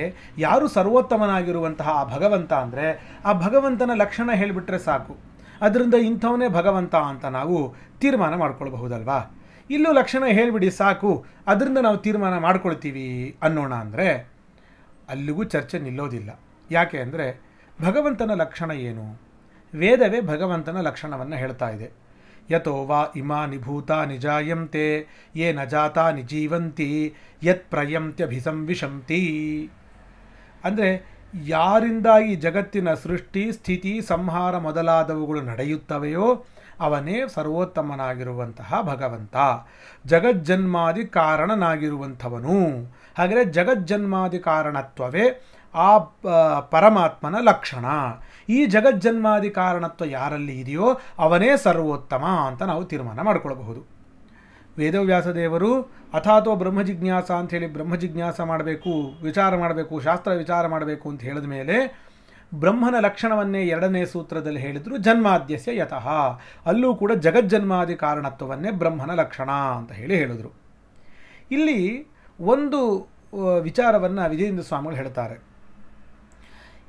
ಯಾರು ಸರ್ವೋತ್ತಮನಾಗಿರುವಂತಹ ಆ ಭಗವಂತ ಅಂದರೆ ಆ ಭಗವಂತನ ಲಕ್ಷಣ ಹೇಳಿಬಿಟ್ರೆ ಸಾಕು ಅದರಿಂದ ಇಂಥವನ್ನೇ ಭಗವಂತ ಅಂತ ನಾವು ತೀರ್ಮಾನ ಮಾಡ್ಕೊಳ್ಬಹುದಲ್ವಾ ಇಲ್ಲೂ ಲಕ್ಷಣ ಹೇಳಿಬಿಡಿ ಸಾಕು ಅದರಿಂದ ನಾವು ತೀರ್ಮಾನ ಮಾಡ್ಕೊಳ್ತೀವಿ ಅನ್ನೋಣ ಅಂದರೆ ಅಲ್ಲಿಗೂ ಚರ್ಚೆ ನಿಲ್ಲೋದಿಲ್ಲ ಯಾಕೆ ಅಂದರೆ ಭಗವಂತನ ಲಕ್ಷಣ ಏನು ವೇದವೇ ಭಗವಂತನ ಲಕ್ಷಣವನ್ನು ಹೇಳ್ತಾ ಇದೆ ಯತೋ ವಾ ಇಮಾನಿ ಭೂತಾನಿ ಜಾಯಂತೆ ನ ಜಾತಾನಿ ಜೀವಂತಿ ಯತ್ ಪ್ರಯಂತ್ಯಭಿಸಂವಿಷಂತಿ ಅಂದರೆ ಯಾರಿಂದ ಈ ಜಗತ್ತಿನ ಸೃಷ್ಟಿ ಸ್ಥಿತಿ ಸಂಹಾರ ಮೊದಲಾದವುಗಳು ನಡೆಯುತ್ತವೆಯೋ ಅವನೇ ಸರ್ವೋತ್ತಮನಾಗಿರುವಂತಹ ಭಗವಂತ ಜಗಜ್ಜನ್ಮಾದಿ ಕಾರಣನಾಗಿರುವಂಥವನು ಹಾಗೆ ಜಗಜ್ಜನ್ಮಾದಿ ಕಾರಣತ್ವವೇ ಆ ಪರಮಾತ್ಮನ ಲಕ್ಷಣ ಈ ಜಗಜ್ಜನ್ಮಾದಿ ಕಾರಣತ್ವ ಯಾರಲ್ಲಿ ಇದೆಯೋ ಅವನೇ ಸರ್ವೋತ್ತಮ ಅಂತ ನಾವು ತೀರ್ಮಾನ ಮಾಡಿಕೊಳ್ಳಬಹುದು ವೇದವ್ಯಾಸ ದೇವರು ಅಥಾತೋ ಬ್ರಹ್ಮ ಜಿಜ್ಞಾಸ ಅಂಥೇಳಿ ಬ್ರಹ್ಮ ಮಾಡಬೇಕು ವಿಚಾರ ಮಾಡಬೇಕು ಶಾಸ್ತ್ರ ವಿಚಾರ ಮಾಡಬೇಕು ಅಂತ ಹೇಳಿದ ಮೇಲೆ ಬ್ರಹ್ಮನ ಲಕ್ಷಣವನ್ನೇ ಎರಡನೇ ಸೂತ್ರದಲ್ಲಿ ಹೇಳಿದ್ರು ಜನ್ಮಾದ್ಯಸ್ಯ ಯತಃ ಅಲ್ಲೂ ಕೂಡ ಜಗಜ್ಜನ್ಮಾದಿ ಕಾರಣತ್ವವನ್ನೇ ಬ್ರಹ್ಮನ ಲಕ್ಷಣ ಅಂತ ಹೇಳಿ ಹೇಳಿದರು ಇಲ್ಲಿ ಒಂದು ವಿಚಾರವನ್ನು ವಿಜಯೇಂದ್ರ ಸ್ವಾಮಿಗಳು ಹೇಳ್ತಾರೆ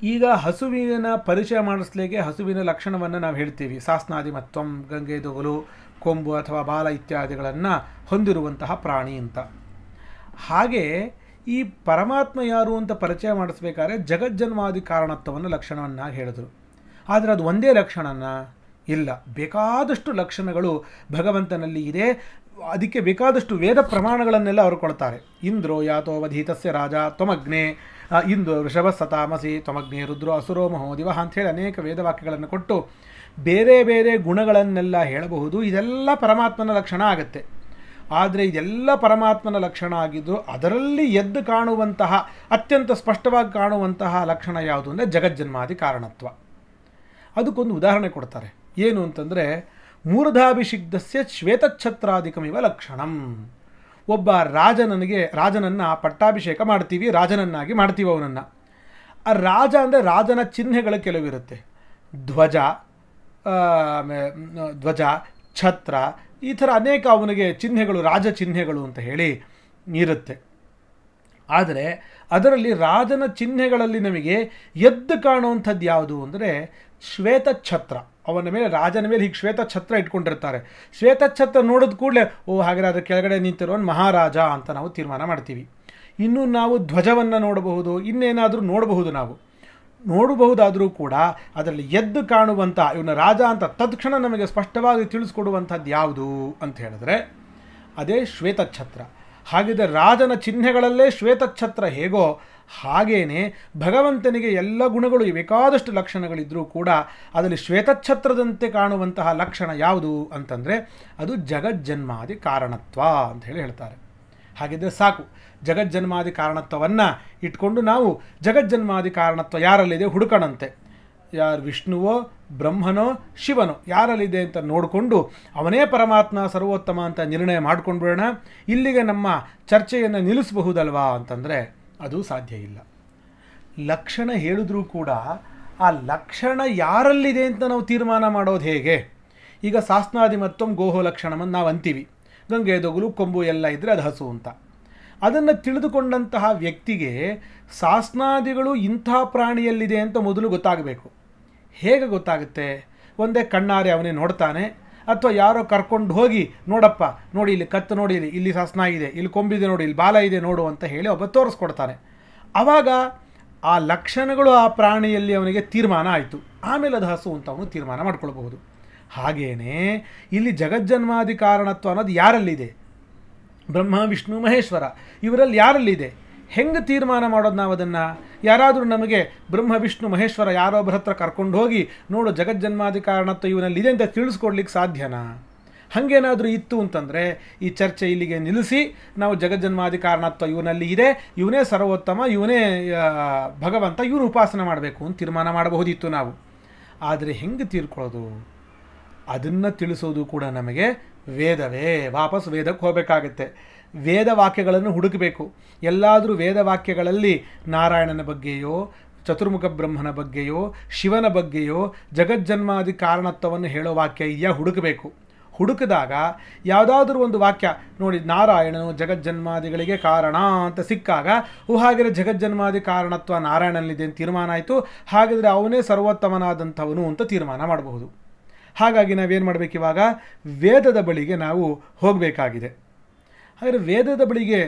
ಈಗ ಹಸುವಿನ ಪರಿಚಯ ಮಾಡಿಸ್ಲಿಕ್ಕೆ ಹಸುವಿನ ಲಕ್ಷಣವನ್ನು ನಾವು ಹೇಳ್ತೀವಿ ಸಾಸ್ನಾದಿ ಮತ್ವಂ ಗಂಗೆ ದೊಗಲು ಕೊಂಬು ಅಥವಾ ಬಾಲ ಇತ್ಯಾದಿಗಳನ್ನು ಹೊಂದಿರುವಂತಹ ಪ್ರಾಣಿ ಅಂತ ಹಾಗೆ ಈ ಪರಮಾತ್ಮ ಯಾರು ಅಂತ ಪರಿಚಯ ಮಾಡಿಸ್ಬೇಕಾದ್ರೆ ಜಗಜ್ಜನ್ಮಾದಿ ಕಾರಣತ್ವವನ್ನು ಲಕ್ಷಣವನ್ನು ಹೇಳಿದರು ಆದರೆ ಅದು ಒಂದೇ ಲಕ್ಷಣನ ಇಲ್ಲ ಬೇಕಾದಷ್ಟು ಲಕ್ಷಣಗಳು ಭಗವಂತನಲ್ಲಿ ಇದೆ ಅದಕ್ಕೆ ಬೇಕಾದಷ್ಟು ವೇದ ಪ್ರಮಾಣಗಳನ್ನೆಲ್ಲ ಅವರು ಕೊಡ್ತಾರೆ ಇಂದ್ರೋ ಯಾತೋವಧೀತಸ್ಯ ರಾಜ ತ್ವಮಗ್ನೆ ಇಂದು ಋಷಭ ಸತಾಮಸಿ ತ್ವಮಗ್ನಿ ರುದ್ರ ಅಸುರೋ ಮಹೋ ದಿವಹ ಅಂಥೇಳಿ ಅನೇಕ ವೇದವಾಕ್ಯಗಳನ್ನು ಕೊಟ್ಟು ಬೇರೆ ಬೇರೆ ಗುಣಗಳನ್ನೆಲ್ಲ ಹೇಳಬಹುದು ಇದೆಲ್ಲ ಪರಮಾತ್ಮನ ಲಕ್ಷಣ ಆಗುತ್ತೆ ಆದರೆ ಇದೆಲ್ಲ ಪರಮಾತ್ಮನ ಲಕ್ಷಣ ಆಗಿದ್ದು ಅದರಲ್ಲಿ ಎದ್ದು ಕಾಣುವಂತಹ ಅತ್ಯಂತ ಸ್ಪಷ್ಟವಾಗಿ ಕಾಣುವಂತಹ ಲಕ್ಷಣ ಯಾವುದು ಅಂದರೆ ಜಗಜ್ಜನ್ಮಾದಿ ಕಾರಣತ್ವ ಅದಕ್ಕೊಂದು ಉದಾಹರಣೆ ಕೊಡ್ತಾರೆ ಏನು ಅಂತಂದರೆ ಮೂರ್ಧಾಭಿಷಿಗ್ಧಸ್ಯ ಶ್ವೇತಛತ್ರಾಧಿಕಮಿವ ಲಕ್ಷಣಂ ಒಬ್ಬ ರಾಜನನಿಗೆ ರಾಜನನ್ನು ಪಟ್ಟಾಭಿಷೇಕ ಮಾಡ್ತೀವಿ ರಾಜನನ್ನಾಗಿ ಮಾಡ್ತೀವಿ ಅವನನ್ನು ಆ ರಾಜ ಅಂದರೆ ರಾಜನ ಚಿಹ್ನೆಗಳು ಕೆಲವಿರುತ್ತೆ ಧ್ವಜ ಧ್ವಜ ಛತ್ರ ಈ ಥರ ಅನೇಕ ಅವನಿಗೆ ಚಿಹ್ನೆಗಳು ರಾಜ ಚಿಹ್ನೆಗಳು ಅಂತ ಹೇಳಿ ಇರುತ್ತೆ ಆದರೆ ಅದರಲ್ಲಿ ರಾಜನ ಚಿಹ್ನೆಗಳಲ್ಲಿ ನಮಗೆ ಎದ್ದು ಕಾಣುವಂಥದ್ದು ಯಾವುದು ಅಂದರೆ ಶ್ವೇತ ಛತ್ರ ಅವನ ಮೇಲೆ ರಾಜನ ಮೇಲೆ ಹೀಗೆ ಶ್ವೇತ ಛತ್ರ ಇಟ್ಕೊಂಡಿರ್ತಾರೆ ಶ್ವೇತ ಛತ್ರ ನೋಡಿದ ಕೂಡಲೇ ಓ ಹಾಗೆ ಅದರ ಕೆಳಗಡೆ ನಿಂತಿರೋನು ಮಹಾರಾಜ ಅಂತ ನಾವು ತೀರ್ಮಾನ ಮಾಡ್ತೀವಿ ಇನ್ನು ನಾವು ಧ್ವಜವನ್ನು ನೋಡಬಹುದು ಇನ್ನೇನಾದರೂ ನೋಡಬಹುದು ನಾವು ನೋಡಬಹುದಾದರೂ ಕೂಡ ಅದರಲ್ಲಿ ಎದ್ದು ಕಾಣುವಂಥ ಇವನ ರಾಜ ಅಂತ ತತ್ಕ್ಷಣ ನಮಗೆ ಸ್ಪಷ್ಟವಾಗಿ ತಿಳಿಸ್ಕೊಡುವಂಥದ್ದು ಯಾವುದು ಅಂತ ಹೇಳಿದ್ರೆ ಅದೇ ಶ್ವೇತಛತ್ರ ಹಾಗಿದ್ರೆ ರಾಜನ ಚಿಹ್ನೆಗಳಲ್ಲೇ ಶ್ವೇತಛತ್ರ ಹೇಗೋ ಹಾಗೇನೆ ಭಗವಂತನಿಗೆ ಎಲ್ಲ ಗುಣಗಳು ಬೇಕಾದಷ್ಟು ಲಕ್ಷಣಗಳಿದ್ದರೂ ಕೂಡ ಅದರಲ್ಲಿ ಶ್ವೇತಛತ್ರದಂತೆ ಕಾಣುವಂತಹ ಲಕ್ಷಣ ಯಾವುದು ಅಂತಂದರೆ ಅದು ಜಗಜ್ಜನ್ಮಾದಿ ಕಾರಣತ್ವ ಅಂತ ಹೇಳಿ ಹೇಳ್ತಾರೆ ಹಾಗಿದ್ದರೆ ಸಾಕು ಜಗಜ್ಜನ್ಮಾದಿ ಕಾರಣತ್ವವನ್ನು ಇಟ್ಕೊಂಡು ನಾವು ಜಗಜ್ಜನ್ಮಾದಿ ಕಾರಣತ್ವ ಯಾರಲ್ಲಿದೆ ಹುಡುಕಣಂತೆ ಯಾರು ವಿಷ್ಣುವೋ ಬ್ರಹ್ಮನೋ ಶಿವನೋ ಯಾರಲ್ಲಿದೆ ಅಂತ ನೋಡಿಕೊಂಡು ಅವನೇ ಪರಮಾತ್ಮ ಸರ್ವೋತ್ತಮ ಅಂತ ನಿರ್ಣಯ ಮಾಡಿಕೊಂಡ್ಬಿಡೋಣ ಇಲ್ಲಿಗೆ ನಮ್ಮ ಚರ್ಚೆಯನ್ನು ನಿಲ್ಲಿಸಬಹುದಲ್ವಾ ಅಂತಂದರೆ ಅದು ಸಾಧ್ಯ ಇಲ್ಲ ಲಕ್ಷಣ ಹೇಳಿದ್ರೂ ಕೂಡ ಆ ಲಕ್ಷಣ ಯಾರಲ್ಲಿದೆ ಅಂತ ನಾವು ತೀರ್ಮಾನ ಮಾಡೋದು ಹೇಗೆ ಈಗ ಸಾಸ್ನಾದಿ ಮತ್ತೊಮ್ಮೆ ಗೋಹೋ ಲಕ್ಷಣವನ್ನು ನಾವು ಅಂತೀವಿ ಗಂಗೆ ದೊಗಲು ಕೊಂಬು ಎಲ್ಲ ಇದ್ದರೆ ಅದು ಹಸು ಅಂತ ಅದನ್ನು ತಿಳಿದುಕೊಂಡಂತಹ ವ್ಯಕ್ತಿಗೆ ಸಾಸ್ನಾದಿಗಳು ಇಂಥ ಪ್ರಾಣಿಯಲ್ಲಿದೆ ಅಂತ ಮೊದಲು ಗೊತ್ತಾಗಬೇಕು ಹೇಗೆ ಗೊತ್ತಾಗುತ್ತೆ ಒಂದೇ ಕಣ್ಣಾರೆ ಅವನೇ ನೋಡ್ತಾನೆ ಅಥವಾ ಯಾರೋ ಕರ್ಕೊಂಡು ಹೋಗಿ ನೋಡಪ್ಪ ನೋಡಿ ಇಲ್ಲಿ ಕತ್ತು ನೋಡಿರಿ ಇಲ್ಲಿ ಸಸ್ನ ಇದೆ ಇಲ್ಲಿ ಕೊಂಬಿದೆ ನೋಡಿ ಇಲ್ಲಿ ಬಾಲ ಇದೆ ನೋಡು ಅಂತ ಹೇಳಿ ಒಬ್ಬ ತೋರಿಸ್ಕೊಡ್ತಾನೆ ಆವಾಗ ಆ ಲಕ್ಷಣಗಳು ಆ ಪ್ರಾಣಿಯಲ್ಲಿ ಅವನಿಗೆ ತೀರ್ಮಾನ ಆಯಿತು ಆಮೇಲೆ ಅದು ಹಸು ಅಂತ ಅವನು ತೀರ್ಮಾನ ಮಾಡ್ಕೊಳ್ಬಹುದು ಹಾಗೆಯೇ ಇಲ್ಲಿ ಜಗಜ್ಜನ್ಮಾದಿ ಕಾರಣತ್ವ ಅನ್ನೋದು ಯಾರಲ್ಲಿದೆ ಬ್ರಹ್ಮ ವಿಷ್ಣು ಮಹೇಶ್ವರ ಇವರಲ್ಲಿ ಯಾರಲ್ಲಿದೆ ಹೆಂಗೆ ತೀರ್ಮಾನ ಮಾಡೋದು ನಾವು ಅದನ್ನು ಯಾರಾದರೂ ನಮಗೆ ಬ್ರಹ್ಮ ವಿಷ್ಣು ಮಹೇಶ್ವರ ಯಾರೊಬ್ಬರ ಹತ್ರ ಕರ್ಕೊಂಡು ಹೋಗಿ ನೋಡು ಜಗಜ್ಜನ್ಮಾಧಿಕಾರಣತ್ವ ಇವನಲ್ಲಿ ಇದೆ ಅಂತ ತಿಳಿಸ್ಕೊಡ್ಲಿಕ್ಕೆ ಸಾಧ್ಯನಾ ಹಾಗೇನಾದರೂ ಇತ್ತು ಅಂತಂದರೆ ಈ ಚರ್ಚೆ ಇಲ್ಲಿಗೆ ನಿಲ್ಲಿಸಿ ನಾವು ಜಗಜ್ಜನ್ಮಾಧಿಕಾರಣತ್ವ ಇವನಲ್ಲಿ ಇದೆ ಇವನೇ ಸರ್ವೋತ್ತಮ ಇವನೇ ಭಗವಂತ ಇವನು ಉಪಾಸನೆ ಮಾಡಬೇಕು ಅಂತ ತೀರ್ಮಾನ ಮಾಡಬಹುದಿತ್ತು ನಾವು ಆದರೆ ಹೆಂಗೆ ತೀರ್ಕೊಳ್ಳೋದು ಅದನ್ನು ತಿಳಿಸೋದು ಕೂಡ ನಮಗೆ ವೇದವೇ ವಾಪಸ್ ವೇದಕ್ಕೆ ಹೋಗಬೇಕಾಗತ್ತೆ ವೇದ ವಾಕ್ಯಗಳನ್ನು ಹುಡುಕಬೇಕು ಎಲ್ಲಾದರೂ ವೇದವಾಕ್ಯಗಳಲ್ಲಿ ನಾರಾಯಣನ ಬಗ್ಗೆಯೋ ಚತುರ್ಮುಖ ಬ್ರಹ್ಮನ ಬಗ್ಗೆಯೋ ಶಿವನ ಬಗ್ಗೆಯೋ ಜಗಜ್ಜನ್ಮಾದಿ ಕಾರಣತ್ವವನ್ನು ಹೇಳೋ ವಾಕ್ಯ ಇದೆಯಾ ಹುಡುಕಬೇಕು ಹುಡುಕಿದಾಗ ಯಾವುದಾದ್ರೂ ಒಂದು ವಾಕ್ಯ ನೋಡಿ ನಾರಾಯಣನು ಜಗಜ್ಜನ್ಮಾದಿಗಳಿಗೆ ಕಾರಣ ಅಂತ ಸಿಕ್ಕಾಗ ಊ ಹಾಗಿದ್ರೆ ಜಗಜ್ಜನ್ಮಾದಿ ಕಾರಣತ್ವ ನಾರಾಯಣನಲ್ಲಿದೆ ಅಂತ ತೀರ್ಮಾನ ಆಯಿತು ಹಾಗಿದ್ರೆ ಅವನೇ ಸರ್ವೋತ್ತಮನಾದಂಥವನು ಅಂತ ತೀರ್ಮಾನ ಮಾಡಬಹುದು ಹಾಗಾಗಿ ನಾವೇನು ಮಾಡಬೇಕಿವಾಗ ವೇದದ ಬಳಿಗೆ ನಾವು ಹೋಗಬೇಕಾಗಿದೆ ಹಾಗಾದರೆ ವೇದದ ಬಳಿಗೆ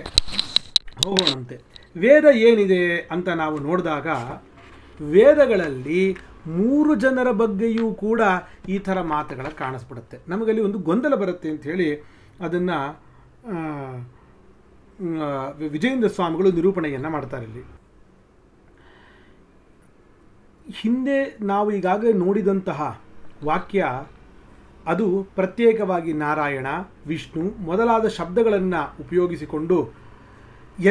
ಹೋಗೋಣಂತೆ ವೇದ ಏನಿದೆ ಅಂತ ನಾವು ನೋಡಿದಾಗ ವೇದಗಳಲ್ಲಿ ಮೂರು ಜನರ ಬಗ್ಗೆಯೂ ಕೂಡ ಈ ಥರ ಮಾತುಗಳ ಕಾಣಿಸ್ಬಿಡುತ್ತೆ ನಮಗಲ್ಲಿ ಒಂದು ಗೊಂದಲ ಬರುತ್ತೆ ಅಂಥೇಳಿ ಅದನ್ನು ವಿಜಯೇಂದ್ರ ಸ್ವಾಮಿಗಳು ನಿರೂಪಣೆಯನ್ನು ಮಾಡ್ತಾರೆ ಇಲ್ಲಿ ಹಿಂದೆ ನಾವು ಈಗಾಗಲೇ ನೋಡಿದಂತಹ ವಾಕ್ಯ ಅದು ಪ್ರತ್ಯೇಕವಾಗಿ ನಾರಾಯಣ ವಿಷ್ಣು ಮೊದಲಾದ ಶಬ್ದಗಳನ್ನು ಉಪಯೋಗಿಸಿಕೊಂಡು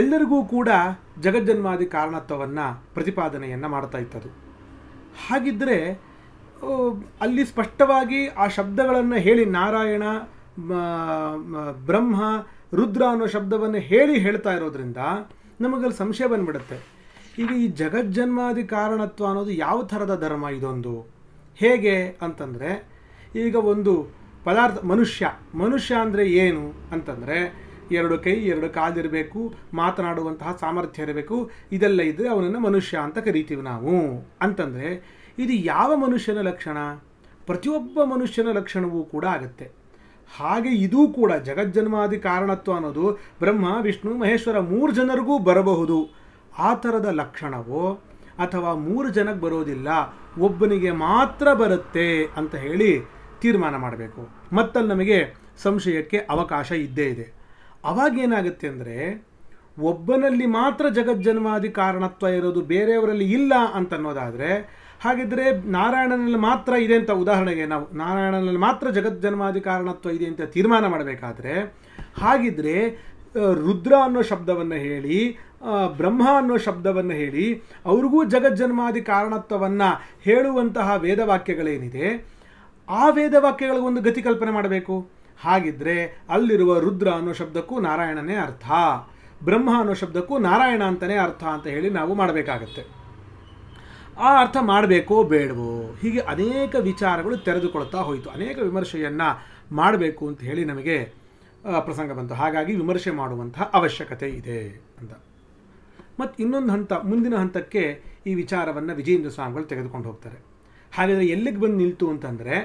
ಎಲ್ಲರಿಗೂ ಕೂಡ ಜಗಜ್ಜನ್ಮಾದಿ ಕಾರಣತ್ವವನ್ನು ಪ್ರತಿಪಾದನೆಯನ್ನು ಮಾಡ್ತಾ ಇತ್ತದು ಹಾಗಿದ್ದರೆ ಅಲ್ಲಿ ಸ್ಪಷ್ಟವಾಗಿ ಆ ಶಬ್ದಗಳನ್ನು ಹೇಳಿ ನಾರಾಯಣ ಬ್ರಹ್ಮ ರುದ್ರ ಅನ್ನೋ ಶಬ್ದವನ್ನು ಹೇಳಿ ಹೇಳ್ತಾ ಇರೋದ್ರಿಂದ ನಮಗಲ್ಲಿ ಸಂಶಯ ಬಂದ್ಬಿಡುತ್ತೆ ಈಗ ಈ ಜಗಜ್ಜನ್ಮಾದಿ ಕಾರಣತ್ವ ಅನ್ನೋದು ಯಾವ ಥರದ ಧರ್ಮ ಇದೊಂದು ಹೇಗೆ ಅಂತಂದರೆ ಈಗ ಒಂದು ಪದಾರ್ಥ ಮನುಷ್ಯ ಮನುಷ್ಯ ಅಂದರೆ ಏನು ಅಂತಂದರೆ ಎರಡು ಕೈ ಎರಡು ಕಾಲಿರಬೇಕು ಮಾತನಾಡುವಂತಹ ಸಾಮರ್ಥ್ಯ ಇರಬೇಕು ಇದೆಲ್ಲ ಇದ್ದರೆ ಅವನನ್ನು ಮನುಷ್ಯ ಅಂತ ಕರಿತೀವಿ ನಾವು ಅಂತಂದರೆ ಇದು ಯಾವ ಮನುಷ್ಯನ ಲಕ್ಷಣ ಪ್ರತಿಯೊಬ್ಬ ಮನುಷ್ಯನ ಲಕ್ಷಣವೂ ಕೂಡ ಆಗುತ್ತೆ ಹಾಗೆ ಇದೂ ಕೂಡ ಜಗಜ್ಜನ್ಮಾದಿ ಕಾರಣತ್ವ ಅನ್ನೋದು ಬ್ರಹ್ಮ ವಿಷ್ಣು ಮಹೇಶ್ವರ ಮೂರು ಜನರಿಗೂ ಬರಬಹುದು ಆ ಥರದ ಲಕ್ಷಣವೋ ಅಥವಾ ಮೂರು ಜನಕ್ಕೆ ಬರೋದಿಲ್ಲ ಒಬ್ಬನಿಗೆ ಮಾತ್ರ ಬರುತ್ತೆ ಅಂತ ಹೇಳಿ ತೀರ್ಮಾನ ಮಾಡಬೇಕು ಮತ್ತಲ್ಲಿ ನಮಗೆ ಸಂಶಯಕ್ಕೆ ಅವಕಾಶ ಇದ್ದೇ ಇದೆ ಅವಾಗೇನಾಗುತ್ತೆ ಅಂದರೆ ಒಬ್ಬನಲ್ಲಿ ಮಾತ್ರ ಜಗಜ್ಜನ್ಮಾದಿ ಕಾರಣತ್ವ ಇರೋದು ಬೇರೆಯವರಲ್ಲಿ ಇಲ್ಲ ಅಂತ ಅನ್ನೋದಾದರೆ ಹಾಗಿದ್ರೆ ನಾರಾಯಣನಲ್ಲಿ ಮಾತ್ರ ಇದೆ ಅಂತ ಉದಾಹರಣೆಗೆ ನಾವು ನಾರಾಯಣನಲ್ಲಿ ಮಾತ್ರ ಜಗಜ್ಜನ್ಮಾದಿ ಕಾರಣತ್ವ ಇದೆ ಅಂತ ತೀರ್ಮಾನ ಮಾಡಬೇಕಾದ್ರೆ ಹಾಗಿದ್ರೆ ರುದ್ರ ಅನ್ನೋ ಶಬ್ದವನ್ನು ಹೇಳಿ ಬ್ರಹ್ಮ ಅನ್ನೋ ಶಬ್ದವನ್ನು ಹೇಳಿ ಅವ್ರಿಗೂ ಜಗಜ್ಜನ್ಮಾದಿ ಕಾರಣತ್ವವನ್ನು ಹೇಳುವಂತಹ ವೇದವಾಕ್ಯಗಳೇನಿದೆ ಆ ವೇದ ವಾಕ್ಯಗಳಿಗೆ ಒಂದು ಗತಿ ಕಲ್ಪನೆ ಮಾಡಬೇಕು ಹಾಗಿದ್ರೆ ಅಲ್ಲಿರುವ ರುದ್ರ ಅನ್ನೋ ಶಬ್ದಕ್ಕೂ ನಾರಾಯಣನೇ ಅರ್ಥ ಬ್ರಹ್ಮ ಅನ್ನೋ ಶಬ್ದಕ್ಕೂ ನಾರಾಯಣ ಅಂತಲೇ ಅರ್ಥ ಅಂತ ಹೇಳಿ ನಾವು ಮಾಡಬೇಕಾಗತ್ತೆ ಆ ಅರ್ಥ ಮಾಡಬೇಕೋ ಬೇಡವೋ ಹೀಗೆ ಅನೇಕ ವಿಚಾರಗಳು ತೆರೆದುಕೊಳ್ತಾ ಹೋಯಿತು ಅನೇಕ ವಿಮರ್ಶೆಯನ್ನು ಮಾಡಬೇಕು ಅಂತ ಹೇಳಿ ನಮಗೆ ಪ್ರಸಂಗ ಬಂತು ಹಾಗಾಗಿ ವಿಮರ್ಶೆ ಮಾಡುವಂತಹ ಅವಶ್ಯಕತೆ ಇದೆ ಅಂತ ಮತ್ತು ಇನ್ನೊಂದು ಹಂತ ಮುಂದಿನ ಹಂತಕ್ಕೆ ಈ ವಿಚಾರವನ್ನು ವಿಜೇಂದ್ರ ಸ್ವಾಮಿಗಳು ತೆಗೆದುಕೊಂಡು ಹೋಗ್ತಾರೆ ಹಾಗಾದರೆ ಎಲ್ಲಿಗೆ ಬಂದು ನಿಲ್ತು ಅಂತಂದರೆ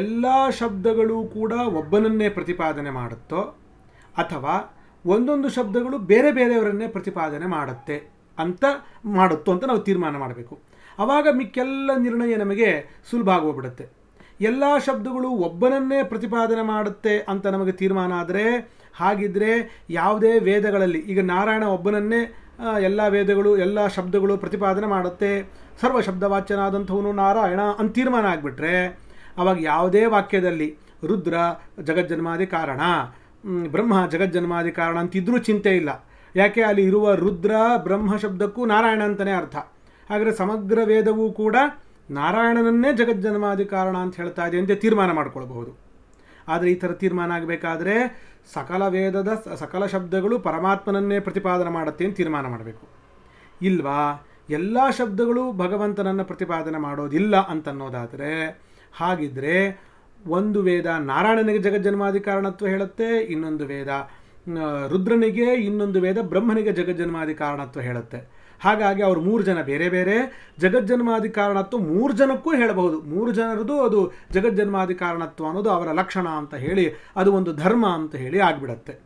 ಎಲ್ಲ ಶಬ್ದಗಳು ಕೂಡ ಒಬ್ಬನನ್ನೇ ಪ್ರತಿಪಾದನೆ ಮಾಡುತ್ತೋ ಅಥವಾ ಒಂದೊಂದು ಶಬ್ದಗಳು ಬೇರೆ ಬೇರೆಯವರನ್ನೇ ಪ್ರತಿಪಾದನೆ ಮಾಡುತ್ತೆ ಅಂತ ಮಾಡುತ್ತೋ ಅಂತ ನಾವು ತೀರ್ಮಾನ ಮಾಡಬೇಕು ಆವಾಗ ಮಿಕ್ಕೆಲ್ಲ ನಿರ್ಣಯ ನಮಗೆ ಸುಲಭ ಆಗೋಗ್ಬಿಡುತ್ತೆ ಎಲ್ಲ ಶಬ್ದಗಳು ಒಬ್ಬನನ್ನೇ ಪ್ರತಿಪಾದನೆ ಮಾಡುತ್ತೆ ಅಂತ ನಮಗೆ ತೀರ್ಮಾನ ಆದರೆ ಹಾಗಿದ್ದರೆ ಯಾವುದೇ ವೇದಗಳಲ್ಲಿ ಈಗ ನಾರಾಯಣ ಒಬ್ಬನನ್ನೇ ಎಲ್ಲ ವೇದಗಳು ಎಲ್ಲ ಶಬ್ದಗಳು ಪ್ರತಿಪಾದನೆ ಮಾಡುತ್ತೆ ಸರ್ವ ಶಬ್ದವಾಚ್ಯನಾದಂಥವನು ನಾರಾಯಣ ಅಂತ ತೀರ್ಮಾನ ಆಗಿಬಿಟ್ರೆ ಅವಾಗ ಯಾವುದೇ ವಾಕ್ಯದಲ್ಲಿ ರುದ್ರ ಜಗಜ್ಜನ್ಮಾದಿ ಕಾರಣ ಬ್ರಹ್ಮ ಜಗಜ್ಜನ್ಮಾದಿ ಕಾರಣ ಅಂತಿದ್ರೂ ಚಿಂತೆ ಇಲ್ಲ ಯಾಕೆ ಅಲ್ಲಿ ಇರುವ ರುದ್ರ ಬ್ರಹ್ಮ ಶಬ್ದಕ್ಕೂ ನಾರಾಯಣ ಅಂತಲೇ ಅರ್ಥ ಹಾಗಾದರೆ ಸಮಗ್ರ ವೇದವೂ ಕೂಡ ನಾರಾಯಣನನ್ನೇ ಜಗಜ್ಜನ್ಮಾದಿ ಕಾರಣ ಅಂತ ಹೇಳ್ತಾ ಇದೆ ಅಂತ ತೀರ್ಮಾನ ಮಾಡ್ಕೊಳ್ಬಹುದು ಆದರೆ ಈ ಥರ ತೀರ್ಮಾನ ಆಗಬೇಕಾದ್ರೆ ಸಕಲ ವೇದದ ಸಕಲ ಶಬ್ದಗಳು ಪರಮಾತ್ಮನನ್ನೇ ಪ್ರತಿಪಾದನೆ ಮಾಡುತ್ತೆ ಅಂತ ತೀರ್ಮಾನ ಮಾಡಬೇಕು ಇಲ್ವಾ ಎಲ್ಲ ಶಬ್ದಗಳು ಭಗವಂತನನ್ನು ಪ್ರತಿಪಾದನೆ ಮಾಡೋದಿಲ್ಲ ಅಂತನ್ನೋದಾದರೆ ಹಾಗಿದ್ರೆ ಒಂದು ವೇದ ನಾರಾಯಣನಿಗೆ ಜಗಜ್ಜನ್ಮಾದಿ ಕಾರಣತ್ವ ಹೇಳುತ್ತೆ ಇನ್ನೊಂದು ವೇದ ರುದ್ರನಿಗೆ ಇನ್ನೊಂದು ವೇದ ಬ್ರಹ್ಮನಿಗೆ ಜಗಜ್ಜನ್ಮಾದಿ ಕಾರಣತ್ವ ಹೇಳುತ್ತೆ ಹಾಗಾಗಿ ಅವರು ಮೂರು ಜನ ಬೇರೆ ಬೇರೆ ಜಗಜ್ಜನ್ಮಾದಿ ಕಾರಣತ್ವ ಮೂರು ಜನಕ್ಕೂ ಹೇಳಬಹುದು ಮೂರು ಜನರದು ಅದು ಜಗಜ್ಜನ್ಮಾದಿ ಕಾರಣತ್ವ ಅನ್ನೋದು ಅವರ ಲಕ್ಷಣ ಅಂತ ಹೇಳಿ ಅದು ಒಂದು ಧರ್ಮ ಅಂತ ಹೇಳಿ ಆಗಿಬಿಡತ್ತೆ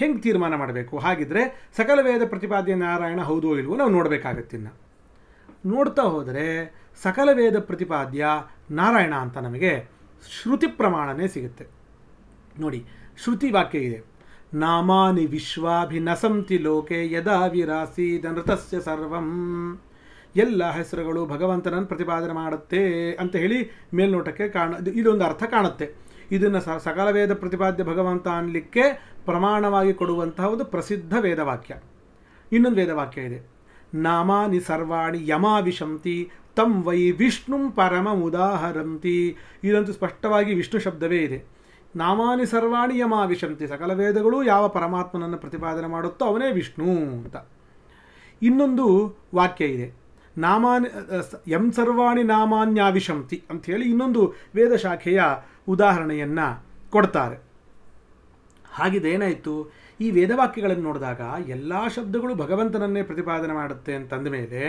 ಹೆಂಗೆ ತೀರ್ಮಾನ ಮಾಡಬೇಕು ಹಾಗಿದ್ರೆ ಸಕಲ ವೇದ ಪ್ರತಿಪಾದ್ಯ ನಾರಾಯಣ ಹೌದೋ ಇಲ್ವೋ ನಾವು ನೋಡಬೇಕಾಗತ್ತಿನ್ನ ನೋಡ್ತಾ ಹೋದರೆ ಸಕಲ ವೇದ ಪ್ರತಿಪಾದ್ಯ ನಾರಾಯಣ ಅಂತ ನಮಗೆ ಶ್ರುತಿ ಪ್ರಮಾಣನೇ ಸಿಗುತ್ತೆ ನೋಡಿ ಶ್ರುತಿ ವಾಕ್ಯ ಇದೆ ನಾಮಾನಿ ವಿಶ್ವಾಭಿನಸಂತಿ ಲೋಕೆ ಯದಾ ವಿರಾಸಿ ನೃತಸ್ಯ ಸರ್ವಂ ಎಲ್ಲ ಹೆಸರುಗಳು ಭಗವಂತನನ್ನು ಪ್ರತಿಪಾದನೆ ಮಾಡುತ್ತೆ ಅಂತ ಹೇಳಿ ಮೇಲ್ನೋಟಕ್ಕೆ ಕಾಣ ಇದೊಂದು ಅರ್ಥ ಕಾಣುತ್ತೆ ಇದನ್ನು ಸಕಲ ವೇದ ಪ್ರತಿಪಾದ್ಯ ಭಗವಂತ ಅನ್ನಲಿಕ್ಕೆ ಪ್ರಮಾಣವಾಗಿ ಕೊಡುವಂತಹ ಒಂದು ಪ್ರಸಿದ್ಧ ವೇದವಾಕ್ಯ ಇನ್ನೊಂದು ವೇದವಾಕ್ಯ ಇದೆ ನಾಮಾನಿ ಸರ್ವಾಣಿ ಯಮಾವಿಶಂತಿ ತಂ ವೈ ವಿಷ್ಣು ಪರಮ ಉದಾಹರಂತಿ ಇದಂತೂ ಸ್ಪಷ್ಟವಾಗಿ ವಿಷ್ಣು ಶಬ್ದವೇ ಇದೆ ನಾಮಾನಿ ಸರ್ವಾಣಿ ಯಮಾವಿಶಂತಿ ಸಕಲ ವೇದಗಳು ಯಾವ ಪರಮಾತ್ಮನನ್ನು ಪ್ರತಿಪಾದನೆ ಮಾಡುತ್ತೋ ಅವನೇ ವಿಷ್ಣು ಅಂತ ಇನ್ನೊಂದು ವಾಕ್ಯ ಇದೆ ನಾಮಾನ್ ಎಂ ಸರ್ವಾಣಿ ನಾಮಾನ್ಯಾವಿಶಂತಿ ಅಂಥೇಳಿ ಇನ್ನೊಂದು ವೇದಶಾಖೆಯ ಉದಾಹರಣೆಯನ್ನು ಕೊಡ್ತಾರೆ ಹಾಗಿದೆ ಈ ವೇದವಾಕ್ಯಗಳನ್ನು ನೋಡಿದಾಗ ಎಲ್ಲ ಶಬ್ದಗಳು ಭಗವಂತನನ್ನೇ ಪ್ರತಿಪಾದನೆ ಮಾಡುತ್ತೆ ಅಂತಂದ ಮೇಲೆ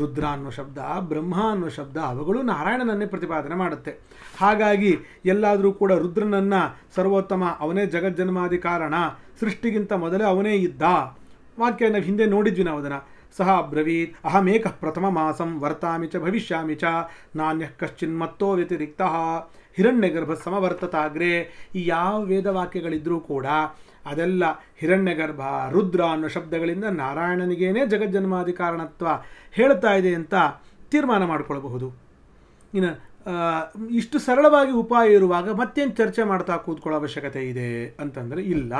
ರುದ್ರ ಅನ್ನೋ ಶಬ್ದ ಬ್ರಹ್ಮ ಅನ್ನೋ ಶಬ್ದ ಅವುಗಳು ನಾರಾಯಣನನ್ನೇ ಪ್ರತಿಪಾದನೆ ಮಾಡುತ್ತೆ ಹಾಗಾಗಿ ಎಲ್ಲಾದರೂ ಕೂಡ ರುದ್ರನನ್ನು ಸರ್ವೋತ್ತಮ ಅವನೇ ಜಗಜ್ಜನ್ಮಾದಿ ಕಾರಣ ಸೃಷ್ಟಿಗಿಂತ ಮೊದಲೇ ಅವನೇ ಇದ್ದ ವಾಕ್ಯ ನಾವು ಹಿಂದೆ ನೋಡಿದ್ವಿ ನಾವು ಅದನ್ನು ಸಹ ಬ್ರವೀತ್ ಅಹಮೇಕ ಪ್ರಥಮ ಮಾಸಂ ವರ್ತಾಮಿ ಚ ಭವಿಷ್ಯಾಮಿ ಚ ಕಶ್ಚಿನ್ ಮತ್ತೋ ವ್ಯತಿರಿಕ್ತ ಹಿರಣ್ಯಗರ್ಭ ಸಮವರ್ತತಾಗ್ರೆ ಈ ಯಾವ ವೇದವಾಕ್ಯಗಳಿದ್ದರೂ ಕೂಡ ಅದೆಲ್ಲ ಹಿರಣ್ಯಗರ್ಭ ರುದ್ರ ಅನ್ನೋ ಶಬ್ದಗಳಿಂದ ನಾರಾಯಣನಿಗೇನೇ ಜಗಜ್ಜನ್ಮಾದಿ ಕಾರಣತ್ವ ಹೇಳ್ತಾ ಇದೆ ಅಂತ ತೀರ್ಮಾನ ಮಾಡಿಕೊಳ್ಳಬಹುದು ಇನ್ನು ಇಷ್ಟು ಸರಳವಾಗಿ ಉಪಾಯ ಇರುವಾಗ ಮತ್ತೇನು ಚರ್ಚೆ ಮಾಡ್ತಾ ಕೂತ್ಕೊಳ್ಳೋ ಅವಶ್ಯಕತೆ ಇದೆ ಅಂತಂದರೆ ಇಲ್ಲ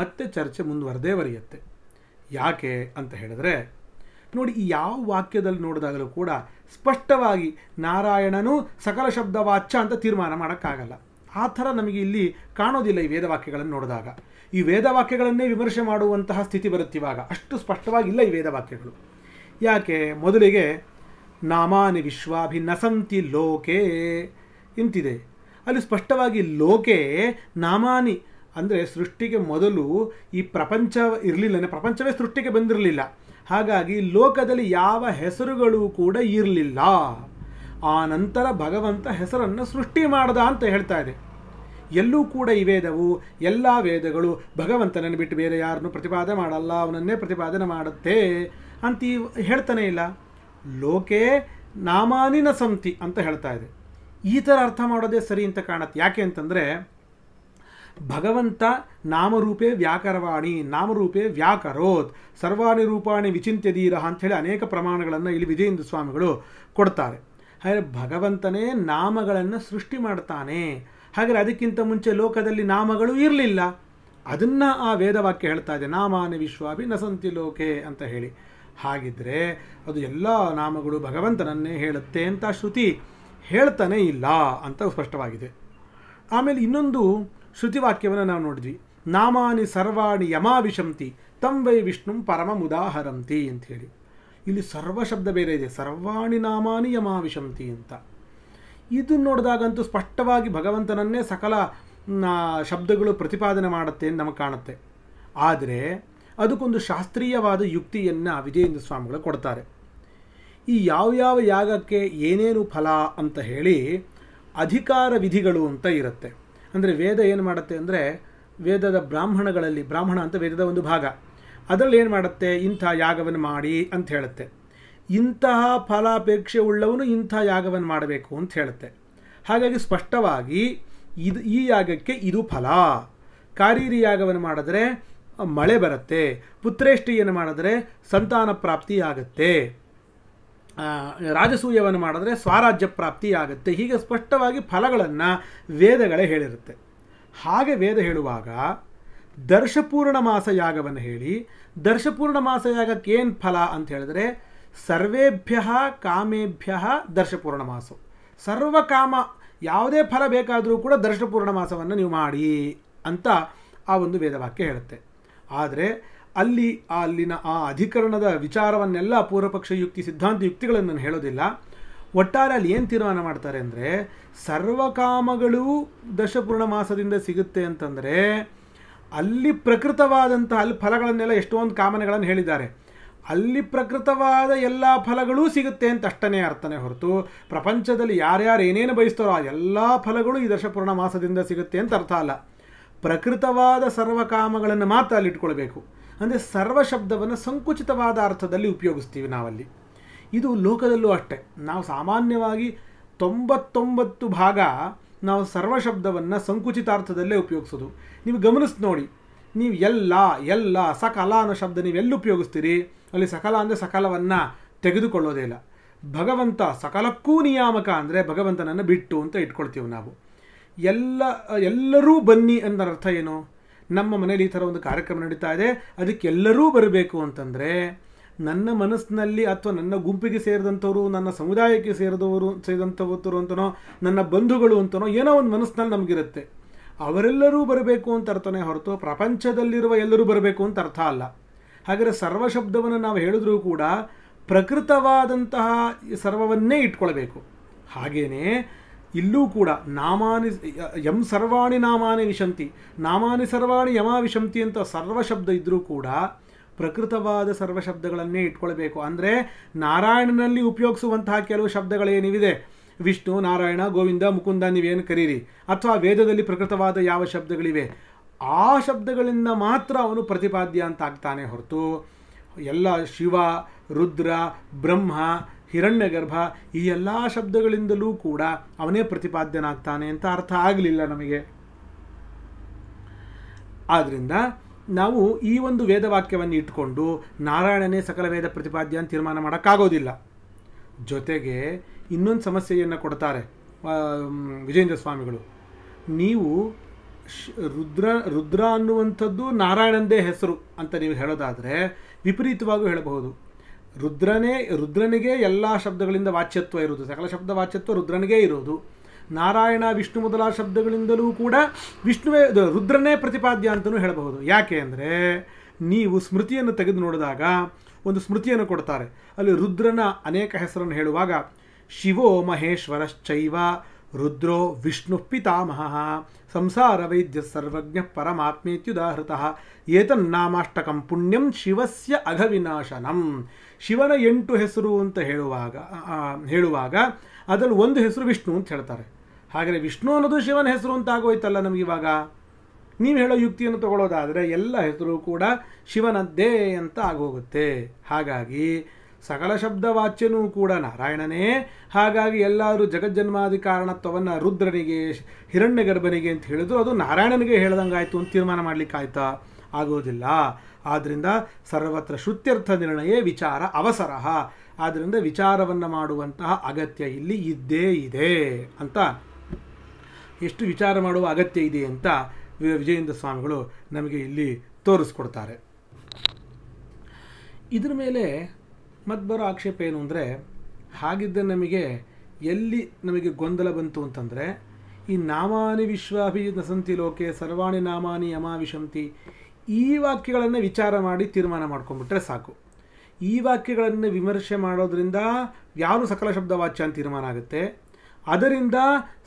ಮತ್ತೆ ಚರ್ಚೆ ಮುಂದುವರೆದೇ ಬರೆಯುತ್ತೆ ಯಾಕೆ ಅಂತ ಹೇಳಿದ್ರೆ ನೋಡಿ ಈ ಯಾವ ವಾಕ್ಯದಲ್ಲಿ ನೋಡಿದಾಗಲೂ ಕೂಡ ಸ್ಪಷ್ಟವಾಗಿ ನಾರಾಯಣನು ಸಕಲ ಶಬ್ದವಾಚ್ಯ ಅಂತ ತೀರ್ಮಾನ ಮಾಡೋಕ್ಕಾಗಲ್ಲ ಆ ಥರ ನಮಗೆ ಇಲ್ಲಿ ಕಾಣೋದಿಲ್ಲ ಈ ವೇದವಾಕ್ಯಗಳನ್ನು ನೋಡಿದಾಗ ಈ ವೇದವಾಕ್ಯಗಳನ್ನೇ ವಿಮರ್ಶೆ ಮಾಡುವಂತಹ ಸ್ಥಿತಿ ಬರುತ್ತಿವಾಗ ಅಷ್ಟು ಸ್ಪಷ್ಟವಾಗಿಲ್ಲ ಈ ವೇದವಾಕ್ಯಗಳು ಯಾಕೆ ಮೊದಲಿಗೆ ನಾಮಾನಿ ವಿಶ್ವಾಭಿನಸಂತಿ ನಸಂತಿ ಲೋಕೆ ಇಂತಿದೆ ಅಲ್ಲಿ ಸ್ಪಷ್ಟವಾಗಿ ಲೋಕೆ ನಾಮಾನಿ ಅಂದರೆ ಸೃಷ್ಟಿಗೆ ಮೊದಲು ಈ ಪ್ರಪಂಚ ಇರಲಿಲ್ಲ ಪ್ರಪಂಚವೇ ಸೃಷ್ಟಿಗೆ ಬಂದಿರಲಿಲ್ಲ ಹಾಗಾಗಿ ಲೋಕದಲ್ಲಿ ಯಾವ ಹೆಸರುಗಳು ಕೂಡ ಇರಲಿಲ್ಲ ಆ ನಂತರ ಭಗವಂತ ಹೆಸರನ್ನು ಸೃಷ್ಟಿ ಮಾಡ್ದ ಅಂತ ಹೇಳ್ತಾ ಇದೆ ಎಲ್ಲೂ ಕೂಡ ಈ ವೇದವು ಎಲ್ಲ ವೇದಗಳು ಭಗವಂತನನ್ನು ಬಿಟ್ಟು ಬೇರೆ ಯಾರನ್ನು ಪ್ರತಿಪಾದನೆ ಮಾಡಲ್ಲ ಅವನನ್ನೇ ಪ್ರತಿಪಾದನೆ ಮಾಡುತ್ತೆ ಅಂತ ಈ ಹೇಳ್ತಾನೆ ಇಲ್ಲ ಲೋಕೆ ನಾಮಾನಿನ ಸಂತಿ ಅಂತ ಹೇಳ್ತಾ ಇದೆ ಈ ಥರ ಅರ್ಥ ಮಾಡೋದೇ ಸರಿ ಅಂತ ಕಾಣುತ್ತೆ ಯಾಕೆ ಅಂತಂದರೆ ಭಗವಂತ ನಾಮರೂಪೇ ವ್ಯಾಕರವಾಣಿ ನಾಮರೂಪೇ ವ್ಯಾಕರೋತ್ ಸರ್ವಾಣಿ ರೂಪಾಣಿ ವಿಚಿಂತ್ಯ ಅಂಥೇಳಿ ಅನೇಕ ಪ್ರಮಾಣಗಳನ್ನು ಇಲ್ಲಿ ವಿಜಯೇಂದ್ರ ಸ್ವಾಮಿಗಳು ಕೊಡ್ತಾರೆ ಹಾಗೆ ಭಗವಂತನೇ ನಾಮಗಳನ್ನು ಸೃಷ್ಟಿ ಮಾಡ್ತಾನೆ ಹಾಗೆ ಅದಕ್ಕಿಂತ ಮುಂಚೆ ಲೋಕದಲ್ಲಿ ನಾಮಗಳು ಇರಲಿಲ್ಲ ಅದನ್ನು ಆ ವೇದವಾಕ್ಯ ಹೇಳ್ತಾ ಇದೆ ನಾಮಾನೆ ವಿಶ್ವಾಭಿ ನಸಂತಿ ಲೋಕೆ ಅಂತ ಹೇಳಿ ಹಾಗಿದ್ರೆ ಅದು ಎಲ್ಲ ನಾಮಗಳು ಭಗವಂತನನ್ನೇ ಹೇಳುತ್ತೆ ಅಂತ ಶ್ರುತಿ ಹೇಳ್ತಾನೆ ಇಲ್ಲ ಅಂತ ಸ್ಪಷ್ಟವಾಗಿದೆ ಆಮೇಲೆ ಇನ್ನೊಂದು ಶ್ರುತಿವಾಕ್ಯವನ್ನು ನಾವು ನೋಡಿದ್ವಿ ನಾಮಾನಿ ಸರ್ವಾಣಿ ಯಮಾವಿಶಂತಿ ತಂ ವೈ ವಿಷ್ಣು ಪರಮ ಉದಾಹರಂತಿ ಅಂತ ಹೇಳಿ ಇಲ್ಲಿ ಸರ್ವ ಶಬ್ದ ಬೇರೆ ಇದೆ ಸರ್ವಾಣಿ ನಾಮಾನಿ ಯಮಾವಿಶಂತಿ ಅಂತ ಇದು ನೋಡಿದಾಗಂತೂ ಸ್ಪಷ್ಟವಾಗಿ ಭಗವಂತನನ್ನೇ ಸಕಲ ಶಬ್ದಗಳು ಪ್ರತಿಪಾದನೆ ಮಾಡುತ್ತೆ ಅಂತ ನಮಗೆ ಕಾಣುತ್ತೆ ಆದರೆ ಅದಕ್ಕೊಂದು ಶಾಸ್ತ್ರೀಯವಾದ ಯುಕ್ತಿಯನ್ನು ವಿಜಯೇಂದ್ರ ಸ್ವಾಮಿಗಳು ಕೊಡ್ತಾರೆ ಈ ಯಾವ್ಯಾವ ಯಾಗಕ್ಕೆ ಏನೇನು ಫಲ ಅಂತ ಹೇಳಿ ಅಧಿಕಾರ ವಿಧಿಗಳು ಅಂತ ಇರುತ್ತೆ ಅಂದರೆ ವೇದ ಏನು ಮಾಡುತ್ತೆ ಅಂದರೆ ವೇದದ ಬ್ರಾಹ್ಮಣಗಳಲ್ಲಿ ಬ್ರಾಹ್ಮಣ ಅಂತ ವೇದದ ಒಂದು ಭಾಗ ಅದರಲ್ಲಿ ಏನು ಮಾಡುತ್ತೆ ಇಂಥ ಯಾಗವನ್ನು ಮಾಡಿ ಅಂತ ಹೇಳುತ್ತೆ ಇಂತಹ ಫಲಾಪೇಕ್ಷೆ ಉಳ್ಳವನು ಇಂಥ ಯಾಗವನ್ನು ಮಾಡಬೇಕು ಅಂತ ಹೇಳುತ್ತೆ ಹಾಗಾಗಿ ಸ್ಪಷ್ಟವಾಗಿ ಇದು ಈ ಯಾಗಕ್ಕೆ ಇದು ಫಲ ಕಾರೀರಿ ಯಾಗವನ್ನು ಮಾಡಿದ್ರೆ ಮಳೆ ಬರುತ್ತೆ ಪುತ್ರೇಷ್ಠಿಯನ್ನು ಮಾಡಿದ್ರೆ ಸಂತಾನ ಪ್ರಾಪ್ತಿಯಾಗತ್ತೆ ರಾಜಸೂಯವನ್ನು ಮಾಡಿದ್ರೆ ಸ್ವರಾಜ್ಯ ಪ್ರಾಪ್ತಿಯಾಗುತ್ತೆ ಹೀಗೆ ಸ್ಪಷ್ಟವಾಗಿ ಫಲಗಳನ್ನು ವೇದಗಳೇ ಹೇಳಿರುತ್ತೆ ಹಾಗೆ ವೇದ ಹೇಳುವಾಗ ದರ್ಶಪೂರ್ಣ ಯಾಗವನ್ನು ಹೇಳಿ ದರ್ಶಪೂರ್ಣ ಯಾಗಕ್ಕೆ ಏನು ಫಲ ಅಂತ ಹೇಳಿದ್ರೆ ಸರ್ವೇಭ್ಯ ಕಾಮೇಭ್ಯ ದರ್ಶಪೂರ್ಣ ಸರ್ವ ಸರ್ವಕಾಮ ಯಾವುದೇ ಫಲ ಬೇಕಾದರೂ ಕೂಡ ದರ್ಶಪೂರ್ಣ ಮಾಸವನ್ನು ನೀವು ಮಾಡಿ ಅಂತ ಆ ಒಂದು ವೇದವಾಕ್ಯ ಹೇಳುತ್ತೆ ಆದರೆ ಅಲ್ಲಿ ಅಲ್ಲಿನ ಆ ಅಧಿಕರಣದ ವಿಚಾರವನ್ನೆಲ್ಲ ಪೂರ್ವಪಕ್ಷ ಯುಕ್ತಿ ಸಿದ್ಧಾಂತ ಯುಕ್ತಿಗಳನ್ನು ನಾನು ಹೇಳೋದಿಲ್ಲ ಒಟ್ಟಾರೆ ಅಲ್ಲಿ ಏನು ತೀರ್ಮಾನ ಮಾಡ್ತಾರೆ ಅಂದರೆ ಸರ್ವಕಾಮಗಳು ದಶಪೂರ್ಣ ಮಾಸದಿಂದ ಸಿಗುತ್ತೆ ಅಂತಂದರೆ ಅಲ್ಲಿ ಪ್ರಕೃತವಾದಂಥ ಅಲ್ಲಿ ಫಲಗಳನ್ನೆಲ್ಲ ಎಷ್ಟೊಂದು ಕಾಮನೆಗಳನ್ನು ಹೇಳಿದ್ದಾರೆ ಅಲ್ಲಿ ಪ್ರಕೃತವಾದ ಎಲ್ಲ ಫಲಗಳೂ ಸಿಗುತ್ತೆ ಅಂತ ಅಷ್ಟನೇ ಅರ್ಥನೇ ಹೊರತು ಪ್ರಪಂಚದಲ್ಲಿ ಯಾರ್ಯಾರು ಏನೇನು ಬಯಸ್ತಾರೋ ಆ ಎಲ್ಲ ಫಲಗಳು ಈ ದಶಪೂರ್ಣ ಮಾಸದಿಂದ ಸಿಗುತ್ತೆ ಅಂತ ಅರ್ಥ ಅಲ್ಲ ಪ್ರಕೃತವಾದ ಸರ್ವಕಾಮಗಳನ್ನು ಮಾತ್ರ ಅಲ್ಲಿ ಅಂದರೆ ಸರ್ವ ಶಬ್ದವನ್ನು ಸಂಕುಚಿತವಾದ ಅರ್ಥದಲ್ಲಿ ಉಪಯೋಗಿಸ್ತೀವಿ ನಾವಲ್ಲಿ ಇದು ಲೋಕದಲ್ಲೂ ಅಷ್ಟೆ ನಾವು ಸಾಮಾನ್ಯವಾಗಿ ತೊಂಬತ್ತೊಂಬತ್ತು ಭಾಗ ನಾವು ಸರ್ವ ಶಬ್ದವನ್ನು ಸಂಕುಚಿತ ಅರ್ಥದಲ್ಲೇ ಉಪಯೋಗಿಸೋದು ನೀವು ಗಮನಿಸ್ ನೋಡಿ ನೀವು ಎಲ್ಲ ಎಲ್ಲ ಸಕಲ ಅನ್ನೋ ಶಬ್ದ ನೀವೆಲ್ಲಿ ಉಪಯೋಗಿಸ್ತೀರಿ ಅಲ್ಲಿ ಸಕಲ ಅಂದರೆ ಸಕಲವನ್ನು ತೆಗೆದುಕೊಳ್ಳೋದೇ ಇಲ್ಲ ಭಗವಂತ ಸಕಲಕ್ಕೂ ನಿಯಾಮಕ ಅಂದರೆ ಭಗವಂತನನ್ನು ಬಿಟ್ಟು ಅಂತ ಇಟ್ಕೊಳ್ತೀವಿ ನಾವು ಎಲ್ಲ ಎಲ್ಲರೂ ಬನ್ನಿ ಅಂದರ ಅರ್ಥ ಏನು ನಮ್ಮ ಮನೇಲಿ ಈ ಥರ ಒಂದು ಕಾರ್ಯಕ್ರಮ ನಡೀತಾ ಇದೆ ಅದಕ್ಕೆಲ್ಲರೂ ಬರಬೇಕು ಅಂತಂದರೆ ನನ್ನ ಮನಸ್ಸಿನಲ್ಲಿ ಅಥವಾ ನನ್ನ ಗುಂಪಿಗೆ ಸೇರಿದಂಥವ್ರು ನನ್ನ ಸಮುದಾಯಕ್ಕೆ ಸೇರಿದವರು ಸೇರಿದಂಥವರು ಅಂತನೋ ನನ್ನ ಬಂಧುಗಳು ಅಂತನೋ ಏನೋ ಒಂದು ಮನಸ್ಸಿನಲ್ಲಿ ನಮಗಿರುತ್ತೆ ಅವರೆಲ್ಲರೂ ಬರಬೇಕು ಅಂತ ಅರ್ಥನೇ ಹೊರತು ಪ್ರಪಂಚದಲ್ಲಿರುವ ಎಲ್ಲರೂ ಬರಬೇಕು ಅಂತ ಅರ್ಥ ಅಲ್ಲ ಹಾಗಾದರೆ ಸರ್ವ ಶಬ್ದವನ್ನು ನಾವು ಹೇಳಿದ್ರೂ ಕೂಡ ಪ್ರಕೃತವಾದಂತಹ ಸರ್ವವನ್ನೇ ಇಟ್ಕೊಳ್ಬೇಕು ಹಾಗೆಯೇ ಇಲ್ಲೂ ಕೂಡ ನಾಮಾನಿ ಯಂ ಸರ್ವಾಣಿ ನಾಮಾನಿ ವಿಶಂತಿ ನಾಮಾನಿ ಸರ್ವಾಣಿ ಯಮ ವಿಶಂತಿ ಅಂತ ಸರ್ವ ಶಬ್ದ ಇದ್ದರೂ ಕೂಡ ಪ್ರಕೃತವಾದ ಸರ್ವ ಶಬ್ದಗಳನ್ನೇ ಇಟ್ಕೊಳ್ಬೇಕು ಅಂದರೆ ನಾರಾಯಣನಲ್ಲಿ ಉಪಯೋಗಿಸುವಂತಹ ಕೆಲವು ಶಬ್ದಗಳೇನಿವಿದೆ ವಿಷ್ಣು ನಾರಾಯಣ ಗೋವಿಂದ ಮುಕುಂದ ನೀವೇನು ಕರೀರಿ ಅಥವಾ ವೇದದಲ್ಲಿ ಪ್ರಕೃತವಾದ ಯಾವ ಶಬ್ದಗಳಿವೆ ಆ ಶಬ್ದಗಳಿಂದ ಮಾತ್ರ ಅವನು ಪ್ರತಿಪಾದ್ಯ ಅಂತ ಆಗ್ತಾನೆ ಹೊರತು ಎಲ್ಲ ಶಿವ ರುದ್ರ ಬ್ರಹ್ಮ ಹಿರಣ್ಯಗರ್ಭ ಈ ಎಲ್ಲ ಶಬ್ದಗಳಿಂದಲೂ ಕೂಡ ಅವನೇ ಪ್ರತಿಪಾದ್ಯನಾಗ್ತಾನೆ ಅಂತ ಅರ್ಥ ಆಗಲಿಲ್ಲ ನಮಗೆ ಆದ್ದರಿಂದ ನಾವು ಈ ಒಂದು ವೇದವಾಕ್ಯವನ್ನು ಇಟ್ಕೊಂಡು ನಾರಾಯಣನೇ ಸಕಲ ವೇದ ಪ್ರತಿಪಾದ್ಯ ಅಂತ ತೀರ್ಮಾನ ಮಾಡೋಕ್ಕಾಗೋದಿಲ್ಲ ಜೊತೆಗೆ ಇನ್ನೊಂದು ಸಮಸ್ಯೆಯನ್ನು ಕೊಡ್ತಾರೆ ವಿಜೇಂದ್ರ ಸ್ವಾಮಿಗಳು ನೀವು ರುದ್ರ ರುದ್ರ ಅನ್ನುವಂಥದ್ದು ನಾರಾಯಣಂದೇ ಹೆಸರು ಅಂತ ನೀವು ಹೇಳೋದಾದರೆ ವಿಪರೀತವಾಗೂ ಹೇಳಬಹುದು ರುದ್ರನೇ ರುದ್ರನಿಗೆ ಎಲ್ಲ ಶಬ್ದಗಳಿಂದ ವಾಚ್ಯತ್ವ ಇರುವುದು ಸಕಲ ಶಬ್ದ ವಾಚ್ಯತ್ವ ರುದ್ರನಿಗೆ ಇರೋದು ನಾರಾಯಣ ವಿಷ್ಣು ಮೊದಲಾದ ಶಬ್ದಗಳಿಂದಲೂ ಕೂಡ ವಿಷ್ಣುವೇ ರುದ್ರನೇ ಪ್ರತಿಪಾದ್ಯ ಅಂತಲೂ ಹೇಳಬಹುದು ಯಾಕೆ ಅಂದರೆ ನೀವು ಸ್ಮೃತಿಯನ್ನು ತೆಗೆದು ನೋಡಿದಾಗ ಒಂದು ಸ್ಮೃತಿಯನ್ನು ಕೊಡ್ತಾರೆ ಅಲ್ಲಿ ರುದ್ರನ ಅನೇಕ ಹೆಸರನ್ನು ಹೇಳುವಾಗ ಶಿವೋ ಮಹೇಶ್ವರಶ್ಚೈವ ರುದ್ರೋ ವಿಷ್ಣು ಪಿತಾಮಹ ಸಂಸಾರ ವೈದ್ಯ ಸರ್ವಜ್ಞ ಪರಮಾತ್ಮೇತ್ಯುದಾಹೃತ ಏತನ್ನಾಮಾಷ್ಟಕಂ ಪುಣ್ಯಂ ಶಿವಸ್ಯ ಅಘವಿನಾಶನಂ ಶಿವನ ಎಂಟು ಹೆಸರು ಅಂತ ಹೇಳುವಾಗ ಹೇಳುವಾಗ ಅದರಲ್ಲಿ ಒಂದು ಹೆಸರು ವಿಷ್ಣು ಅಂತ ಹೇಳ್ತಾರೆ ಹಾಗೆ ವಿಷ್ಣು ಅನ್ನೋದು ಶಿವನ ಹೆಸರು ಅಂತ ಆಗೋಯ್ತಲ್ಲ ನಮಗಿವಾಗ ನೀವು ಹೇಳೋ ಯುಕ್ತಿಯನ್ನು ತಗೊಳ್ಳೋದಾದರೆ ಎಲ್ಲ ಹೆಸರು ಕೂಡ ಶಿವನದ್ದೇ ಅಂತ ಆಗೋಗುತ್ತೆ ಹಾಗಾಗಿ ಸಕಲ ಶಬ್ದ ವಾಚ್ಯನೂ ಕೂಡ ನಾರಾಯಣನೇ ಹಾಗಾಗಿ ಎಲ್ಲರೂ ಜಗಜ್ಜನ್ಮಾದಿ ಕಾರಣತ್ವವನ್ನು ರುದ್ರನಿಗೆ ಹಿರಣ್ಯ ಗರ್ಭನಿಗೆ ಅಂತ ಹೇಳಿದ್ರು ಅದು ನಾರಾಯಣನಿಗೆ ಹೇಳ್ದಂಗಾಯ್ತು ಅಂತ ತೀರ್ಮಾನ ಮಾಡಲಿಕ್ಕಾಯ್ತಾ ಆಗೋದಿಲ್ಲ ಆದ್ದರಿಂದ ಸರ್ವತ್ರ ಶ್ರುತ್ಯರ್ಥ ನಿರ್ಣಯ ವಿಚಾರ ಅವಸರ ಆದ್ದರಿಂದ ವಿಚಾರವನ್ನು ಮಾಡುವಂತಹ ಅಗತ್ಯ ಇಲ್ಲಿ ಇದ್ದೇ ಇದೆ ಅಂತ ಎಷ್ಟು ವಿಚಾರ ಮಾಡುವ ಅಗತ್ಯ ಇದೆ ಅಂತ ವಿಜಯೇಂದ್ರ ಸ್ವಾಮಿಗಳು ನಮಗೆ ಇಲ್ಲಿ ತೋರಿಸ್ಕೊಡ್ತಾರೆ ಇದರ ಮೇಲೆ ಮತ್ತೆ ಆಕ್ಷೇಪ ಏನು ಅಂದರೆ ಹಾಗಿದ್ದ ನಮಗೆ ಎಲ್ಲಿ ನಮಗೆ ಗೊಂದಲ ಬಂತು ಅಂತಂದರೆ ಈ ನಾಮಾನಿ ವಿಶ್ವಾಭಿ ನಸಂತಿ ಲೋಕೆ ಸರ್ವಾಣಿ ನಾಮಾನಿ ಯಮಾವಿಶಂತಿ ಈ ವಾಕ್ಯಗಳನ್ನು ವಿಚಾರ ಮಾಡಿ ತೀರ್ಮಾನ ಮಾಡ್ಕೊಂಬಿಟ್ರೆ ಸಾಕು ಈ ವಾಕ್ಯಗಳನ್ನು ವಿಮರ್ಶೆ ಮಾಡೋದರಿಂದ ಯಾರು ಸಕಲ ಶಬ್ದ ವಾಚ್ಯ ಅಂತ ತೀರ್ಮಾನ ಆಗುತ್ತೆ ಅದರಿಂದ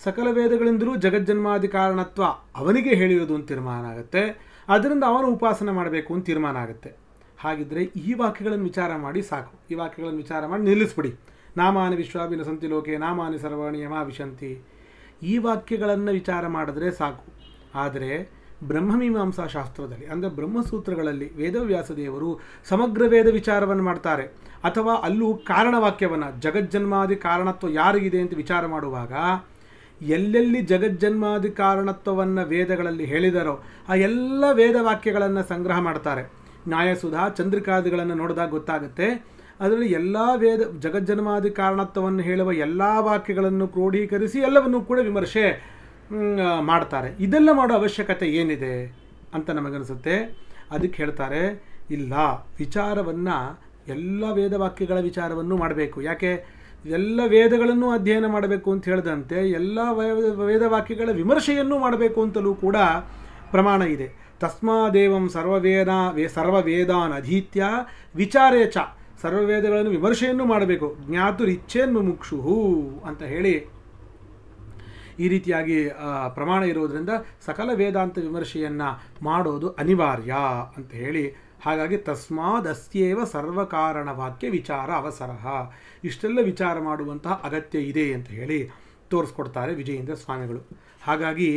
ಸಕಲ ವೇದಗಳಿಂದಲೂ ಜಗಜ್ಜನ್ಮಾದಿ ಕಾರಣತ್ವ ಅವನಿಗೆ ಹೇಳಿರೋದು ಅಂತ ತೀರ್ಮಾನ ಆಗುತ್ತೆ ಅದರಿಂದ ಅವನು ಉಪಾಸನೆ ಮಾಡಬೇಕು ಅಂತ ತೀರ್ಮಾನ ಆಗುತ್ತೆ ಹಾಗಿದ್ರೆ ಈ ವಾಕ್ಯಗಳನ್ನು ವಿಚಾರ ಮಾಡಿ ಸಾಕು ಈ ವಾಕ್ಯಗಳನ್ನು ವಿಚಾರ ಮಾಡಿ ನಿಲ್ಲಿಸ್ಬಿಡಿ ನಾಮಾನಿ ವಿಶ್ವಾಭಿನ ಸಂತಿ ಲೋಕೆ ನಾಮಾನಿ ಸರ್ವಾಣಿ ಯಮ ವಿಶಂತಿ ಈ ವಾಕ್ಯಗಳನ್ನು ವಿಚಾರ ಮಾಡಿದ್ರೆ ಸಾಕು ಆದರೆ ಬ್ರಹ್ಮಮೀಮಾಂಸಾ ಶಾಸ್ತ್ರದಲ್ಲಿ ಅಂದರೆ ಬ್ರಹ್ಮಸೂತ್ರಗಳಲ್ಲಿ ವೇದವ್ಯಾಸದೇವರು ಸಮಗ್ರ ವೇದ ವಿಚಾರವನ್ನು ಮಾಡ್ತಾರೆ ಅಥವಾ ಅಲ್ಲೂ ಕಾರಣವಾಕ್ಯವನ್ನು ಜಗಜ್ಜನ್ಮಾದಿ ಕಾರಣತ್ವ ಯಾರಿಗಿದೆ ಅಂತ ವಿಚಾರ ಮಾಡುವಾಗ ಎಲ್ಲೆಲ್ಲಿ ಜಗಜ್ಜನ್ಮಾದಿ ಕಾರಣತ್ವವನ್ನು ವೇದಗಳಲ್ಲಿ ಹೇಳಿದರೋ ಆ ಎಲ್ಲ ವೇದವಾಕ್ಯಗಳನ್ನು ಸಂಗ್ರಹ ಮಾಡ್ತಾರೆ ನ್ಯಾಯಸುಧ ಚಂದ್ರಿಕಾದಿಗಳನ್ನು ನೋಡಿದಾಗ ಗೊತ್ತಾಗುತ್ತೆ ಅದರಲ್ಲಿ ಎಲ್ಲ ವೇದ ಜಗಜ್ಜನ್ಮಾದಿ ಕಾರಣತ್ವವನ್ನು ಹೇಳುವ ಎಲ್ಲ ವಾಕ್ಯಗಳನ್ನು ಕ್ರೋಢೀಕರಿಸಿ ಎಲ್ಲವನ್ನೂ ಕೂಡ ವಿಮರ್ಶೆ ಮಾಡ್ತಾರೆ ಇದೆಲ್ಲ ಮಾಡೋ ಅವಶ್ಯಕತೆ ಏನಿದೆ ಅಂತ ನಮಗನಿಸುತ್ತೆ ಅದಕ್ಕೆ ಹೇಳ್ತಾರೆ ಇಲ್ಲ ವಿಚಾರವನ್ನು ಎಲ್ಲ ವೇದವಾಕ್ಯಗಳ ವಿಚಾರವನ್ನು ಮಾಡಬೇಕು ಯಾಕೆ ಎಲ್ಲ ವೇದಗಳನ್ನು ಅಧ್ಯಯನ ಮಾಡಬೇಕು ಅಂತ ಹೇಳಿದಂತೆ ಎಲ್ಲ ವೇದವಾಕ್ಯಗಳ ವಿಮರ್ಶೆಯನ್ನು ಮಾಡಬೇಕು ಅಂತಲೂ ಕೂಡ ಪ್ರಮಾಣ ಇದೆ ತಸ್ಮಾದೇವಂ ಸರ್ವವೇದ ವೇ ಸರ್ವವೇದಾನ್ ಅಧೀತ್ಯ ವಿಚಾರೇ ಚ ಸರ್ವವೇದಗಳನ್ನು ವಿಮರ್ಶೆಯನ್ನು ಮಾಡಬೇಕು ಜ್ಞಾತುರಿಚ್ಛೇನ್ ಮುಕ್ಷುಹು ಅಂತ ಹೇಳಿ ಈ ರೀತಿಯಾಗಿ ಪ್ರಮಾಣ ಇರೋದರಿಂದ ಸಕಲ ವೇದಾಂತ ವಿಮರ್ಶೆಯನ್ನು ಮಾಡೋದು ಅನಿವಾರ್ಯ ಅಂತ ಹೇಳಿ ಹಾಗಾಗಿ ತಸ್ಮಾದಸ್ಯೇವ ಸರ್ವಕಾರಣವಾಕ್ಯ ವಿಚಾರ ಅವಸರ ಇಷ್ಟೆಲ್ಲ ವಿಚಾರ ಮಾಡುವಂತಹ ಅಗತ್ಯ ಇದೆ ಅಂತ ಹೇಳಿ ತೋರಿಸ್ಕೊಡ್ತಾರೆ ವಿಜಯೇಂದ್ರ ಸ್ವಾಮಿಗಳು ಹಾಗಾಗಿ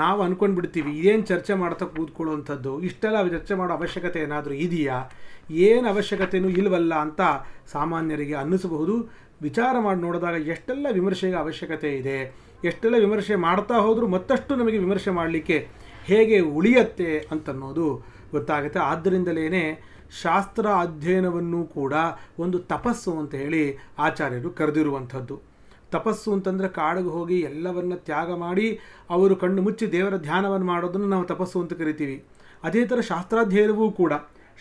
ನಾವು ಅಂದ್ಕೊಂಡು ಬಿಡ್ತೀವಿ ಏನು ಚರ್ಚೆ ಮಾಡ್ತಾ ಕೂತ್ಕೊಳ್ಳುವಂಥದ್ದು ಇಷ್ಟೆಲ್ಲ ಚರ್ಚೆ ಮಾಡೋ ಅವಶ್ಯಕತೆ ಏನಾದರೂ ಇದೆಯಾ ಏನು ಅವಶ್ಯಕತೆಯೂ ಇಲ್ಲವಲ್ಲ ಅಂತ ಸಾಮಾನ್ಯರಿಗೆ ಅನ್ನಿಸಬಹುದು ವಿಚಾರ ಮಾಡಿ ನೋಡಿದಾಗ ಎಷ್ಟೆಲ್ಲ ವಿಮರ್ಶೆಗೆ ಅವಶ್ಯಕತೆ ಇದೆ ಎಷ್ಟೆಲ್ಲ ವಿಮರ್ಶೆ ಮಾಡ್ತಾ ಹೋದರೂ ಮತ್ತಷ್ಟು ನಮಗೆ ವಿಮರ್ಶೆ ಮಾಡಲಿಕ್ಕೆ ಹೇಗೆ ಉಳಿಯತ್ತೆ ಅಂತನ್ನೋದು ಗೊತ್ತಾಗುತ್ತೆ ಆದ್ದರಿಂದಲೇ ಶಾಸ್ತ್ರ ಅಧ್ಯಯನವನ್ನು ಕೂಡ ಒಂದು ತಪಸ್ಸು ಅಂತ ಹೇಳಿ ಆಚಾರ್ಯರು ಕರೆದಿರುವಂಥದ್ದು ತಪಸ್ಸು ಅಂತಂದರೆ ಕಾಡಿಗೆ ಹೋಗಿ ಎಲ್ಲವನ್ನು ತ್ಯಾಗ ಮಾಡಿ ಅವರು ಕಣ್ಣು ಮುಚ್ಚಿ ದೇವರ ಧ್ಯಾನವನ್ನು ಮಾಡೋದನ್ನು ನಾವು ತಪಸ್ಸು ಅಂತ ಕರಿತೀವಿ ಅದೇ ಥರ ಶಾಸ್ತ್ರಾಧ್ಯಯನವೂ ಕೂಡ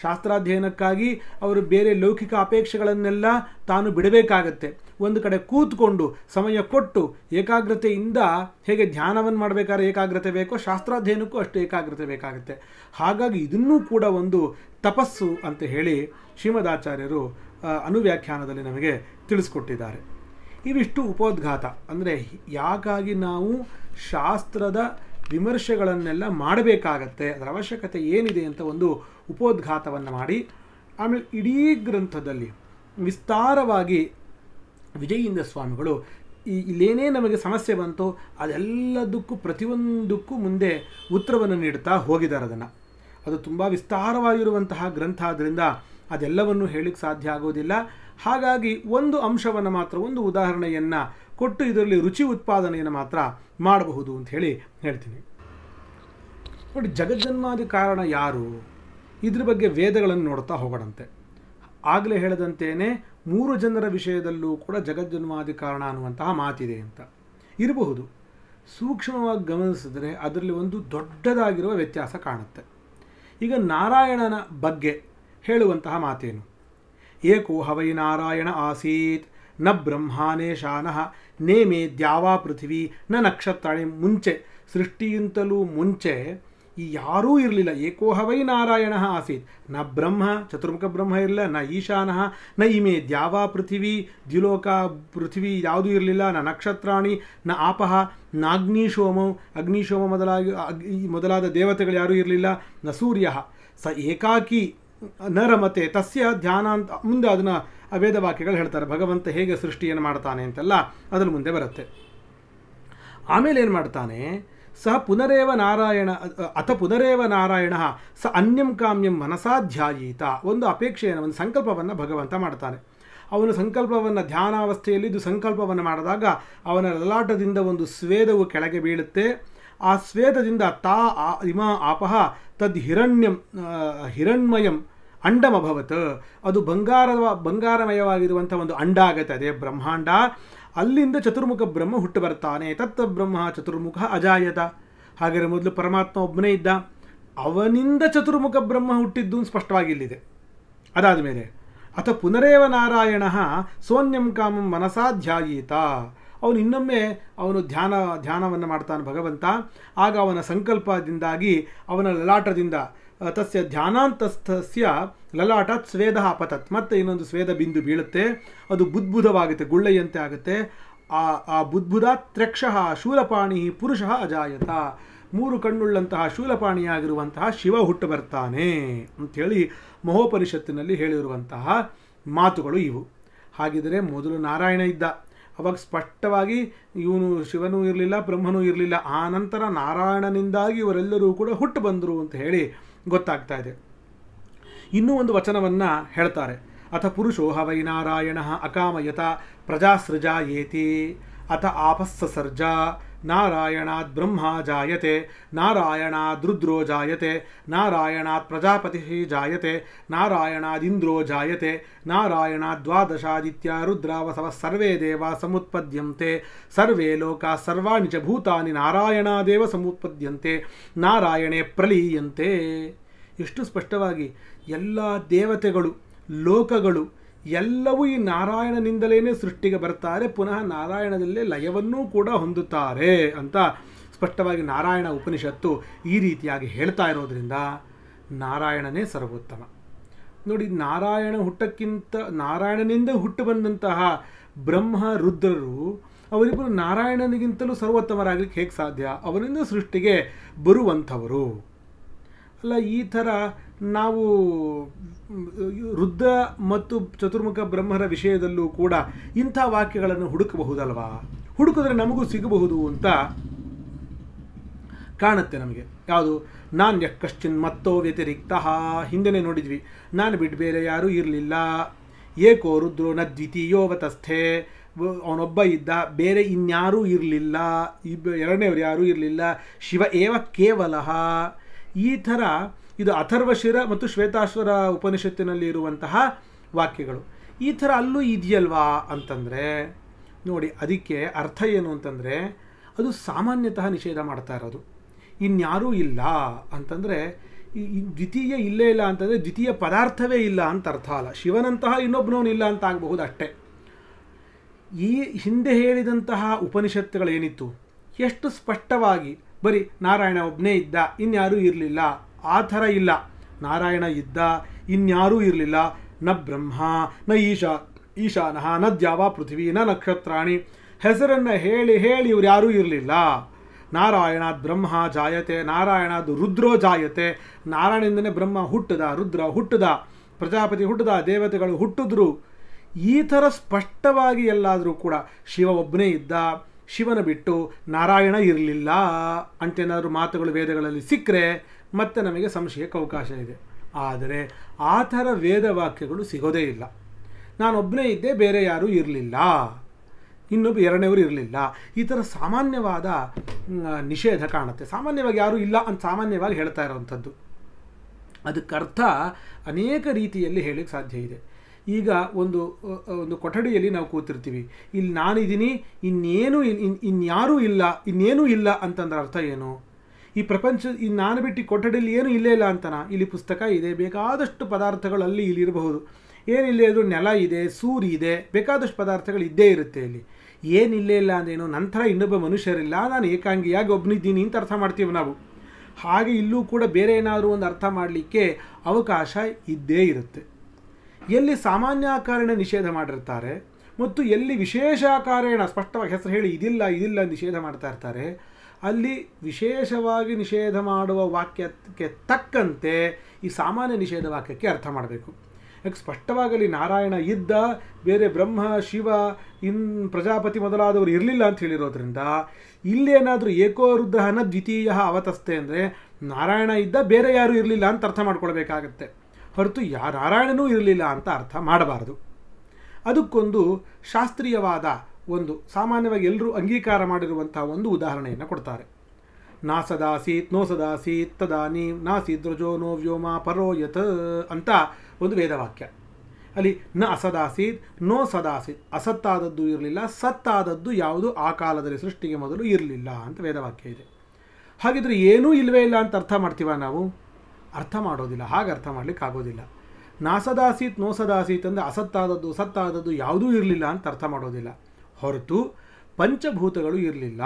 ಶಾಸ್ತ್ರಾಧ್ಯಯನಕ್ಕಾಗಿ ಅವರು ಬೇರೆ ಲೌಕಿಕ ಅಪೇಕ್ಷೆಗಳನ್ನೆಲ್ಲ ತಾನು ಬಿಡಬೇಕಾಗತ್ತೆ ಒಂದು ಕಡೆ ಕೂತ್ಕೊಂಡು ಸಮಯ ಕೊಟ್ಟು ಏಕಾಗ್ರತೆಯಿಂದ ಹೇಗೆ ಧ್ಯಾನವನ್ನು ಮಾಡಬೇಕಾದ್ರೆ ಏಕಾಗ್ರತೆ ಬೇಕೋ ಶಾಸ್ತ್ರಾಧ್ಯಯನಕ್ಕೂ ಅಷ್ಟು ಏಕಾಗ್ರತೆ ಬೇಕಾಗುತ್ತೆ ಹಾಗಾಗಿ ಇದನ್ನೂ ಕೂಡ ಒಂದು ತಪಸ್ಸು ಅಂತ ಹೇಳಿ ಶ್ರೀಮದಾಚಾರ್ಯರು ಅನುವ್ಯಾಖ್ಯಾನದಲ್ಲಿ ನಮಗೆ ತಿಳಿಸ್ಕೊಟ್ಟಿದ್ದಾರೆ ಇವಿಷ್ಟು ಉಪೋದ್ಘಾತ ಅಂದರೆ ಯಾಕಾಗಿ ನಾವು ಶಾಸ್ತ್ರದ ವಿಮರ್ಶೆಗಳನ್ನೆಲ್ಲ ಮಾಡಬೇಕಾಗತ್ತೆ ಅದರ ಅವಶ್ಯಕತೆ ಏನಿದೆ ಅಂತ ಒಂದು ಉಪೋದ್ಘಾತವನ್ನು ಮಾಡಿ ಆಮೇಲೆ ಇಡೀ ಗ್ರಂಥದಲ್ಲಿ ವಿಸ್ತಾರವಾಗಿ ವಿಜಯೀಂದ್ರ ಸ್ವಾಮಿಗಳು ಈ ಇಲ್ಲೇನೇ ನಮಗೆ ಸಮಸ್ಯೆ ಬಂತು ಅದೆಲ್ಲದಕ್ಕೂ ಪ್ರತಿಯೊಂದಕ್ಕೂ ಮುಂದೆ ಉತ್ತರವನ್ನು ನೀಡುತ್ತಾ ಹೋಗಿದ್ದಾರೆ ಅದನ್ನು ಅದು ತುಂಬ ವಿಸ್ತಾರವಾಗಿರುವಂತಹ ಗ್ರಂಥ ಆದ್ದರಿಂದ ಅದೆಲ್ಲವನ್ನು ಹೇಳಲಿಕ್ಕೆ ಸಾಧ್ಯ ಆಗೋದಿಲ್ಲ ಹಾಗಾಗಿ ಒಂದು ಅಂಶವನ್ನು ಮಾತ್ರ ಒಂದು ಉದಾಹರಣೆಯನ್ನು ಕೊಟ್ಟು ಇದರಲ್ಲಿ ರುಚಿ ಉತ್ಪಾದನೆಯನ್ನು ಮಾತ್ರ ಮಾಡಬಹುದು ಅಂತ ಹೇಳಿ ಹೇಳ್ತೀನಿ ನೋಡಿ ಜಗಜ್ಜನ್ಮಾದಿ ಕಾರಣ ಯಾರು ಇದ್ರ ಬಗ್ಗೆ ವೇದಗಳನ್ನು ನೋಡ್ತಾ ಹೋಗೋಣಂತೆ ಆಗಲೇ ಹೇಳದಂತೆಯೇ ಮೂರು ಜನರ ವಿಷಯದಲ್ಲೂ ಕೂಡ ಜಗಜ್ಜನ್ಮಾದಿ ಕಾರಣ ಅನ್ನುವಂತಹ ಮಾತಿದೆ ಅಂತ ಇರಬಹುದು ಸೂಕ್ಷ್ಮವಾಗಿ ಗಮನಿಸಿದರೆ ಅದರಲ್ಲಿ ಒಂದು ದೊಡ್ಡದಾಗಿರುವ ವ್ಯತ್ಯಾಸ ಕಾಣುತ್ತೆ ಈಗ ನಾರಾಯಣನ ಬಗ್ಗೆ ಹೇಳುವಂತಹ ಮಾತೇನು ಏಕೋ ಹವೈ ನಾರಾಯಣ ಆಸೀತ್ ನ ಬ್ರಹ್ಮಾನೇ ಶಾನಃ ನೇಮೆ ದ್ಯಾವಾ ಪೃಥ್ವಿ ನ ನಕ್ಷತ್ರಾಣಿ ಮುಂಚೆ ಸೃಷ್ಟಿಯಿಂತಲೂ ಮುಂಚೆ ಈ ಯಾರೂ ಇರಲಿಲ್ಲ ಏಕೋಹವೈ ನಾರಾಯಣ ಆಸೀತ್ ನ ಬ್ರಹ್ಮ ಚತುರ್ಮುಖ ಬ್ರಹ್ಮ ಇರಲಿಲ್ಲ ನ ಈಶಾನಃ ನ ಇಮೆ ದ್ಯಾವ ಪೃಥಿವಿ ದ್ಯುಲೋಕ ಪೃಥಿವಿ ಯಾವುದೂ ಇರಲಿಲ್ಲ ನ ನಕ್ಷತ್ರಾಣಿ ನ ಆಪಹ ನ ಅಗ್ನಿಶೋಮ ಮೊದಲಾಗಿ ಮೊದಲಾದ ದೇವತೆಗಳು ಯಾರೂ ಇರಲಿಲ್ಲ ನ ಸೂರ್ಯ ಸ ಏಕಾಕಿ ನ ರಮತೆ ತಸ್ಯ ಧ್ಯಾನಾಂತ ಮುಂದೆ ಅದನ್ನು ವೇದ ವಾಕ್ಯಗಳು ಹೇಳ್ತಾರೆ ಭಗವಂತ ಹೇಗೆ ಸೃಷ್ಟಿಯನ್ನು ಮಾಡ್ತಾನೆ ಅಂತೆಲ್ಲ ಅದರ ಮುಂದೆ ಬರುತ್ತೆ ಆಮೇಲೆ ಏನು ಮಾಡ್ತಾನೆ ಸಹ ಪುನರೇವ ನಾರಾಯಣ ಅಥ ಪುನರೇವ ನಾರಾಯಣ ಸ ಅನ್ಯಂ ಕಾಮ್ಯಂ ಮನಸಾಧ್ಯಾಯೀತ ಒಂದು ಅಪೇಕ್ಷೆಯನ್ನು ಒಂದು ಸಂಕಲ್ಪವನ್ನು ಭಗವಂತ ಮಾಡ್ತಾನೆ ಅವನು ಸಂಕಲ್ಪವನ್ನು ಧ್ಯಾನಾವಸ್ಥೆಯಲ್ಲಿ ಇದು ಸಂಕಲ್ಪವನ್ನು ಮಾಡಿದಾಗ ಅವನ ಲಲಾಟದಿಂದ ಒಂದು ಸ್ವೇದವು ಕೆಳಗೆ ಬೀಳುತ್ತೆ ಆ ಸ್ವೇದದಿಂದ ತಾ ಆ ಇಮಾ ಆಪಹ ತದ್ ಹಿರಣ್ಯಂ ಹಿರಣ್ಮಯಂ ಅಂಡಮಭವತ್ ಅದು ಬಂಗಾರ ಬಂಗಾರಮಯವಾಗಿರುವಂಥ ಒಂದು ಅಂಡ ಆಗುತ್ತೆ ಅದೇ ಬ್ರಹ್ಮಾಂಡ ಅಲ್ಲಿಂದ ಚತುರ್ಮುಖ ಬ್ರಹ್ಮ ಹುಟ್ಟು ಬರ್ತಾನೆ ತತ್ತ ಬ್ರಹ್ಮ ಚತುರ್ಮುಖ ಅಜಾಯತ ಹಾಗಾದರೆ ಮೊದಲು ಪರಮಾತ್ಮ ಒಬ್ಬನೇ ಇದ್ದ ಅವನಿಂದ ಚತುರ್ಮುಖ ಬ್ರಹ್ಮ ಹುಟ್ಟಿದ್ದು ಸ್ಪಷ್ಟವಾಗಿ ಇಲ್ಲಿದೆ ಅದಾದ ಮೇಲೆ ಅಥ ಪುನರೇವ ನಾರಾಯಣ ಸೋನ್ಯಂ ಕಾಮಂ ಮನಸಾಧ್ಯಾಯೀತ ಅವನು ಇನ್ನೊಮ್ಮೆ ಅವನು ಧ್ಯಾನ ಧ್ಯಾನವನ್ನು ಮಾಡ್ತಾನೆ ಭಗವಂತ ಆಗ ಅವನ ಸಂಕಲ್ಪದಿಂದಾಗಿ ಅವನ ಲಲಾಟದಿಂದ ತಸ್ಯ ಧ್ಯಾನಾಂತಸ್ಥಸ್ಯ ಲಲಾಟ ಸ್ವೇದ ಅಪತತ್ ಮತ್ತು ಇನ್ನೊಂದು ಸ್ವೇದ ಬಿಂದು ಬೀಳುತ್ತೆ ಅದು ಬುದ್ಭುತವಾಗುತ್ತೆ ಗುಳ್ಳೆಯಂತೆ ಆಗುತ್ತೆ ಆ ಆ ಬುದ್ಭುದ ತ್ರಕ್ಷಃ ಶೂಲಪಾಣಿ ಪುರುಷ ಅಜಾಯತ ಮೂರು ಕಣ್ಣುಳ್ಳಂತಹ ಶೂಲಪಾಣಿಯಾಗಿರುವಂತಹ ಶಿವ ಹುಟ್ಟು ಬರ್ತಾನೆ ಅಂಥೇಳಿ ಮಹೋಪರಿಷತ್ತಿನಲ್ಲಿ ಹೇಳಿರುವಂತಹ ಮಾತುಗಳು ಇವು ಹಾಗಿದರೆ ಮೊದಲು ನಾರಾಯಣ ಇದ್ದ ಅವಾಗ ಸ್ಪಷ್ಟವಾಗಿ ಇವನು ಶಿವನೂ ಇರಲಿಲ್ಲ ಬ್ರಹ್ಮನೂ ಇರಲಿಲ್ಲ ಆ ನಂತರ ನಾರಾಯಣನಿಂದಾಗಿ ಇವರೆಲ್ಲರೂ ಕೂಡ ಹುಟ್ಟು ಬಂದರು ಅಂತ ಹೇಳಿ ಗೊತ್ತಾಗ್ತಾ ಇದೆ ಇನ್ನೂ ಒಂದು ವಚನವನ್ನು ಹೇಳ್ತಾರೆ ಅಥ ಪುರುಷೋ ಹ ನಾರಾಯಣ ಅಕಾಮಯತ ಪ್ರಜಾಸೃಜಾ ಏತಿ ಅಥ ಆಪಸ್ಸರ್ಜ ನಾರಾಯಣಾತ್ ಬ್ರಹ್ಮ ಜಾಯತೆ ನಾರಾಯಣಾತ್ ರುದ್ರೋ ಜಾಯತೆ ನಾರಾಯಣಾತ್ ಪ್ರಜಾಪತಿ ಜಾಯತೆ ನಾರಾಯಣಾದಿಂದ್ರೋ ಜಾಯತೆ ನಾರಾಯಣಾ ದ್ವಾದಶಾದಿತ್ಯ ರುದ್ರಾವಸವ ಸರ್ವೇ ದೇವಾ ಸಮುತ್ಪದ್ಯಂತೆ ಸರ್ವೇ ಲೋಕ ಸರ್ವಾಣಿ ಚ ಭೂತಾನಿ ನಾರಾಯಣಾದೇವ ಸಮುತ್ಪದ್ಯಂತೆ ನಾರಾಯಣೇ ಪ್ರಲೀಯಂತೆ ಎಷ್ಟು ಸ್ಪಷ್ಟವಾಗಿ ಎಲ್ಲ ದೇವತೆಗಳು ಲೋಕಗಳು ಎಲ್ಲವೂ ಈ ನಾರಾಯಣನಿಂದಲೇ ಸೃಷ್ಟಿಗೆ ಬರ್ತಾರೆ ಪುನಃ ನಾರಾಯಣದಲ್ಲೇ ಲಯವನ್ನೂ ಕೂಡ ಹೊಂದುತ್ತಾರೆ ಅಂತ ಸ್ಪಷ್ಟವಾಗಿ ನಾರಾಯಣ ಉಪನಿಷತ್ತು ಈ ರೀತಿಯಾಗಿ ಹೇಳ್ತಾ ಇರೋದ್ರಿಂದ ನಾರಾಯಣನೇ ಸರ್ವೋತ್ತಮ ನೋಡಿ ನಾರಾಯಣ ಹುಟ್ಟಕ್ಕಿಂತ ನಾರಾಯಣನಿಂದ ಹುಟ್ಟು ಬಂದಂತಹ ಬ್ರಹ್ಮ ರುದ್ರರು ಅವರಿಬ್ಬರು ನಾರಾಯಣನಿಗಿಂತಲೂ ಸರ್ವೋತ್ತಮರಾಗಲಿಕ್ಕೆ ಹೇಗೆ ಸಾಧ್ಯ ಅವರಿಂದ ಸೃಷ್ಟಿಗೆ ಬರುವಂಥವರು ಅಲ್ಲ ಈ ಥರ ನಾವು ರುದ್ರ ಮತ್ತು ಚತುರ್ಮುಖ ಬ್ರಹ್ಮರ ವಿಷಯದಲ್ಲೂ ಕೂಡ ಇಂಥ ವಾಕ್ಯಗಳನ್ನು ಹುಡುಕಬಹುದಲ್ವಾ ಹುಡುಕಿದ್ರೆ ನಮಗೂ ಸಿಗಬಹುದು ಅಂತ ಕಾಣುತ್ತೆ ನಮಗೆ ಯಾವುದು ನಾನು ಯಕ್ಕಶ್ಚಿನ್ ಮತ್ತೋ ವ್ಯತಿರಿಕ್ತ ಹಿಂದೆ ನೋಡಿದ್ವಿ ನಾನು ಬಿಟ್ಟು ಬೇರೆ ಯಾರೂ ಇರಲಿಲ್ಲ ಏಕೋ ರುದ್ರೋ ನ ದ್ವಿತೀಯೋವತಸ್ಥೆ ಅವನೊಬ್ಬ ಇದ್ದ ಬೇರೆ ಇನ್ಯಾರೂ ಇರಲಿಲ್ಲ ಇಬ್ಬ ಎರಡನೇವ್ರು ಯಾರೂ ಇರಲಿಲ್ಲ ಶಿವ ಏವ ಕೇವಲ ಈ ಥರ ಇದು ಅಥರ್ವಶಿರ ಮತ್ತು ಶ್ವೇತಾಶ್ವರ ಉಪನಿಷತ್ತಿನಲ್ಲಿ ಇರುವಂತಹ ವಾಕ್ಯಗಳು ಈ ಥರ ಅಲ್ಲೂ ಇದೆಯಲ್ವಾ ಅಂತಂದರೆ ನೋಡಿ ಅದಕ್ಕೆ ಅರ್ಥ ಏನು ಅಂತಂದರೆ ಅದು ಸಾಮಾನ್ಯತಃ ನಿಷೇಧ ಮಾಡ್ತಾ ಇರೋದು ಇನ್ಯಾರೂ ಇಲ್ಲ ಅಂತಂದರೆ ದ್ವಿತೀಯ ಇಲ್ಲೇ ಇಲ್ಲ ಅಂತಂದರೆ ದ್ವಿತೀಯ ಪದಾರ್ಥವೇ ಇಲ್ಲ ಅಂತ ಅರ್ಥ ಅಲ್ಲ ಶಿವನಂತಹ ಇಲ್ಲ ಅಂತ ಆಗಬಹುದು ಅಷ್ಟೇ ಈ ಹಿಂದೆ ಹೇಳಿದಂತಹ ಉಪನಿಷತ್ತುಗಳೇನಿತ್ತು ಎಷ್ಟು ಸ್ಪಷ್ಟವಾಗಿ ಬರೀ ನಾರಾಯಣ ಒಬ್ಬನೇ ಇದ್ದ ಇನ್ಯಾರೂ ಇರಲಿಲ್ಲ ಆ ಥರ ಇಲ್ಲ ನಾರಾಯಣ ಇದ್ದ ಇನ್ಯಾರೂ ಇರಲಿಲ್ಲ ನ ಬ್ರಹ್ಮ ನ ಈಶಾ ಈಶಾನಹ ನ ದ್ಯಾವ ಪೃಥ್ವಿ ನ ನಕ್ಷತ್ರಾಣಿ ಹೆಸರನ್ನು ಹೇಳಿ ಹೇಳಿ ಇವ್ರು ಯಾರೂ ಇರಲಿಲ್ಲ ನಾರಾಯಣ ಬ್ರಹ್ಮ ಜಾಯತೆ ನಾರಾಯಣದ್ದು ರುದ್ರೋ ಜಾಯತೆ ನಾರಾಯಣದಿಂದನೇ ಬ್ರಹ್ಮ ಹುಟ್ಟದ ರುದ್ರ ಹುಟ್ಟದ ಪ್ರಜಾಪತಿ ಹುಟ್ಟದ ದೇವತೆಗಳು ಹುಟ್ಟಿದ್ರು ಈ ಥರ ಸ್ಪಷ್ಟವಾಗಿ ಎಲ್ಲಾದರೂ ಕೂಡ ಶಿವ ಒಬ್ಬನೇ ಇದ್ದ ಶಿವನ ಬಿಟ್ಟು ನಾರಾಯಣ ಇರಲಿಲ್ಲ ಅಂತೇನಾದರೂ ಮಾತುಗಳು ವೇದಗಳಲ್ಲಿ ಸಿಕ್ಕರೆ ಮತ್ತೆ ನಮಗೆ ಸಂಶಯಕ್ಕೆ ಅವಕಾಶ ಇದೆ ಆದರೆ ಆ ಥರ ವೇದವಾಕ್ಯಗಳು ಸಿಗೋದೇ ಇಲ್ಲ ನಾನೊಬ್ಬನೇ ಇದ್ದೆ ಬೇರೆ ಯಾರೂ ಇರಲಿಲ್ಲ ಇನ್ನೊಬ್ಬ ಎರಡನೇವರು ಇರಲಿಲ್ಲ ಈ ಥರ ಸಾಮಾನ್ಯವಾದ ನಿಷೇಧ ಕಾಣುತ್ತೆ ಸಾಮಾನ್ಯವಾಗಿ ಯಾರೂ ಇಲ್ಲ ಅಂತ ಸಾಮಾನ್ಯವಾಗಿ ಹೇಳ್ತಾ ಇರೋವಂಥದ್ದು ಅದಕ್ಕರ್ಥ ಅನೇಕ ರೀತಿಯಲ್ಲಿ ಹೇಳಕ್ಕೆ ಸಾಧ್ಯ ಇದೆ ಈಗ ಒಂದು ಒಂದು ಕೊಠಡಿಯಲ್ಲಿ ನಾವು ಕೂತಿರ್ತೀವಿ ಇಲ್ಲಿ ನಾನಿದ್ದೀನಿ ಇನ್ನೇನು ಇನ್ ಇನ್ಯಾರೂ ಇಲ್ಲ ಇನ್ನೇನೂ ಇಲ್ಲ ಅಂತಂದ್ರೆ ಅರ್ಥ ಏನು ಈ ಪ್ರಪಂಚ ಈ ನಾನು ಬಿಟ್ಟು ಕೊಠಡಿಯಲ್ಲಿ ಏನೂ ಇಲ್ಲೇ ಇಲ್ಲ ಅಂತನಾ ಇಲ್ಲಿ ಪುಸ್ತಕ ಇದೆ ಬೇಕಾದಷ್ಟು ಪದಾರ್ಥಗಳು ಅಲ್ಲಿ ಇಲ್ಲಿರಬಹುದು ಏನಿಲ್ಲೇ ಇದ್ರೂ ನೆಲ ಇದೆ ಸೂರಿ ಇದೆ ಬೇಕಾದಷ್ಟು ಪದಾರ್ಥಗಳು ಇದ್ದೇ ಇರುತ್ತೆ ಇಲ್ಲಿ ಏನಿಲ್ಲೇ ಇಲ್ಲ ಅಂದೇನು ನಂತರ ಇನ್ನೊಬ್ಬ ಮನುಷ್ಯರಿಲ್ಲ ನಾನು ಏಕಾಂಗಿಯಾಗಿ ಒಬ್ಬನಿದ್ದೀನಿ ಅಂತ ಅರ್ಥ ಮಾಡ್ತೀವಿ ನಾವು ಹಾಗೆ ಇಲ್ಲೂ ಕೂಡ ಬೇರೆ ಏನಾದರೂ ಒಂದು ಅರ್ಥ ಮಾಡಲಿಕ್ಕೆ ಅವಕಾಶ ಇದ್ದೇ ಇರುತ್ತೆ ಎಲ್ಲಿ ಸಾಮಾನ್ಯಾಕಾರೇಣ ನಿಷೇಧ ಮಾಡಿರ್ತಾರೆ ಮತ್ತು ಎಲ್ಲಿ ವಿಶೇಷಾಕಾರೇಣ ಸ್ಪಷ್ಟವಾಗಿ ಹೆಸರು ಹೇಳಿ ಇದಿಲ್ಲ ಇದಿಲ್ಲ ನಿಷೇಧ ಮಾಡ್ತಾ ಇರ್ತಾರೆ ಅಲ್ಲಿ ವಿಶೇಷವಾಗಿ ನಿಷೇಧ ಮಾಡುವ ವಾಕ್ಯಕ್ಕೆ ತಕ್ಕಂತೆ ಈ ಸಾಮಾನ್ಯ ನಿಷೇಧ ವಾಕ್ಯಕ್ಕೆ ಅರ್ಥ ಮಾಡಬೇಕು ಯಾಕೆ ಸ್ಪಷ್ಟವಾಗಲಿ ನಾರಾಯಣ ಇದ್ದ ಬೇರೆ ಬ್ರಹ್ಮ ಶಿವ ಇನ್ ಪ್ರಜಾಪತಿ ಮೊದಲಾದವರು ಇರಲಿಲ್ಲ ಅಂತ ಹೇಳಿರೋದ್ರಿಂದ ಇಲ್ಲೇನಾದರೂ ಏಕೋ ರುದ್ರಹನ ದ್ವಿತೀಯ ಅವತಸ್ಥೆ ಅಂದರೆ ನಾರಾಯಣ ಇದ್ದ ಬೇರೆ ಯಾರೂ ಇರಲಿಲ್ಲ ಅಂತ ಅರ್ಥ ಮಾಡ್ಕೊಳ್ಬೇಕಾಗತ್ತೆ ಹೊರತು ಯಾರಾಯಣನೂ ಇರಲಿಲ್ಲ ಅಂತ ಅರ್ಥ ಮಾಡಬಾರದು ಅದಕ್ಕೊಂದು ಶಾಸ್ತ್ರೀಯವಾದ ಒಂದು ಸಾಮಾನ್ಯವಾಗಿ ಎಲ್ಲರೂ ಅಂಗೀಕಾರ ಮಾಡಿರುವಂತಹ ಒಂದು ಉದಾಹರಣೆಯನ್ನು ಕೊಡ್ತಾರೆ ನಾ ಸದಾಸೀತ್ ನೋ ಸದಾಸೀತ್ ತದಾನಿ ನಾಸಿದ್ರಜೋ ನೋ ವ್ಯೋಮ ಪರೋ ಯಥ ಅಂತ ಒಂದು ವೇದವಾಕ್ಯ ಅಲ್ಲಿ ನ ಅಸದಾಸೀತ್ ನೋ ಸದಾಸೀತ್ ಅಸತ್ತಾದದ್ದು ಇರಲಿಲ್ಲ ಸತ್ತಾದದ್ದು ಯಾವುದು ಆ ಕಾಲದಲ್ಲಿ ಸೃಷ್ಟಿಗೆ ಮೊದಲು ಇರಲಿಲ್ಲ ಅಂತ ವೇದವಾಕ್ಯ ಇದೆ ಹಾಗಿದ್ರೆ ಏನೂ ಇಲ್ಲವೇ ಇಲ್ಲ ಅಂತ ಅರ್ಥ ಮಾಡ್ತೀವ ನಾವು ಅರ್ಥ ಮಾಡೋದಿಲ್ಲ ಹಾಗೆ ಅರ್ಥ ಮಾಡಲಿಕ್ಕೆ ಆಗೋದಿಲ್ಲ ನಾಸದಾಸೀತ್ ನೋಸದಾಸೀತ್ ಅಂದರೆ ಅಸತ್ತಾದದ್ದು ಸತ್ತಾದದ್ದು ಯಾವುದೂ ಇರಲಿಲ್ಲ ಅಂತ ಅರ್ಥ ಮಾಡೋದಿಲ್ಲ ಹೊರತು ಪಂಚಭೂತಗಳು ಇರಲಿಲ್ಲ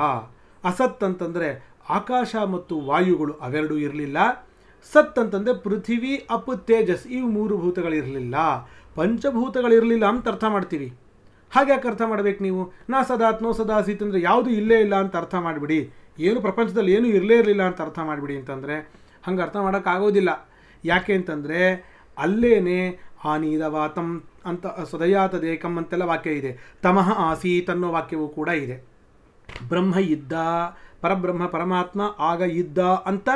ಅಸತ್ ಅಂತಂದರೆ ಆಕಾಶ ಮತ್ತು ವಾಯುಗಳು ಅವೆರಡೂ ಇರಲಿಲ್ಲ ಸತ್ ಅಂತಂದರೆ ಪೃಥಿವಿ ಅಪ್ ತೇಜಸ್ ಈ ಮೂರು ಭೂತಗಳಿರಲಿಲ್ಲ ಪಂಚಭೂತಗಳಿರಲಿಲ್ಲ ಅಂತ ಅರ್ಥ ಮಾಡ್ತೀವಿ ಹಾಗೆ ಯಾಕೆ ಅರ್ಥ ಮಾಡಬೇಕು ನೀವು ನಾ ಸದಾತ್ ನೋ ಸದಾಸೀತ್ ಅಂದರೆ ಯಾವುದು ಇಲ್ಲೇ ಇಲ್ಲ ಅಂತ ಅರ್ಥ ಮಾಡಿಬಿಡಿ ಏನು ಪ್ರಪಂಚದಲ್ಲಿ ಏನೂ ಇರಲೇ ಇರಲಿಲ್ಲ ಅಂತ ಅರ್ಥ ಮಾಡಿಬಿಡಿ ಅಂತಂದರೆ ಹಂಗೆ ಅರ್ಥ ಮಾಡೋಕ್ಕಾಗೋದಿಲ್ಲ ಯಾಕೆ ಅಂತಂದರೆ ಅಲ್ಲೇನೆ ಆನೀದವಾತಂ ಅಂತ ಸದಯಾತದೇಕಂ ಅಂತೆಲ್ಲ ವಾಕ್ಯ ಇದೆ ತಮಃ ಆಸೀತ್ ಅನ್ನೋ ವಾಕ್ಯವೂ ಕೂಡ ಇದೆ ಬ್ರಹ್ಮ ಇದ್ದ ಪರಬ್ರಹ್ಮ ಪರಮಾತ್ಮ ಆಗ ಇದ್ದ ಅಂತ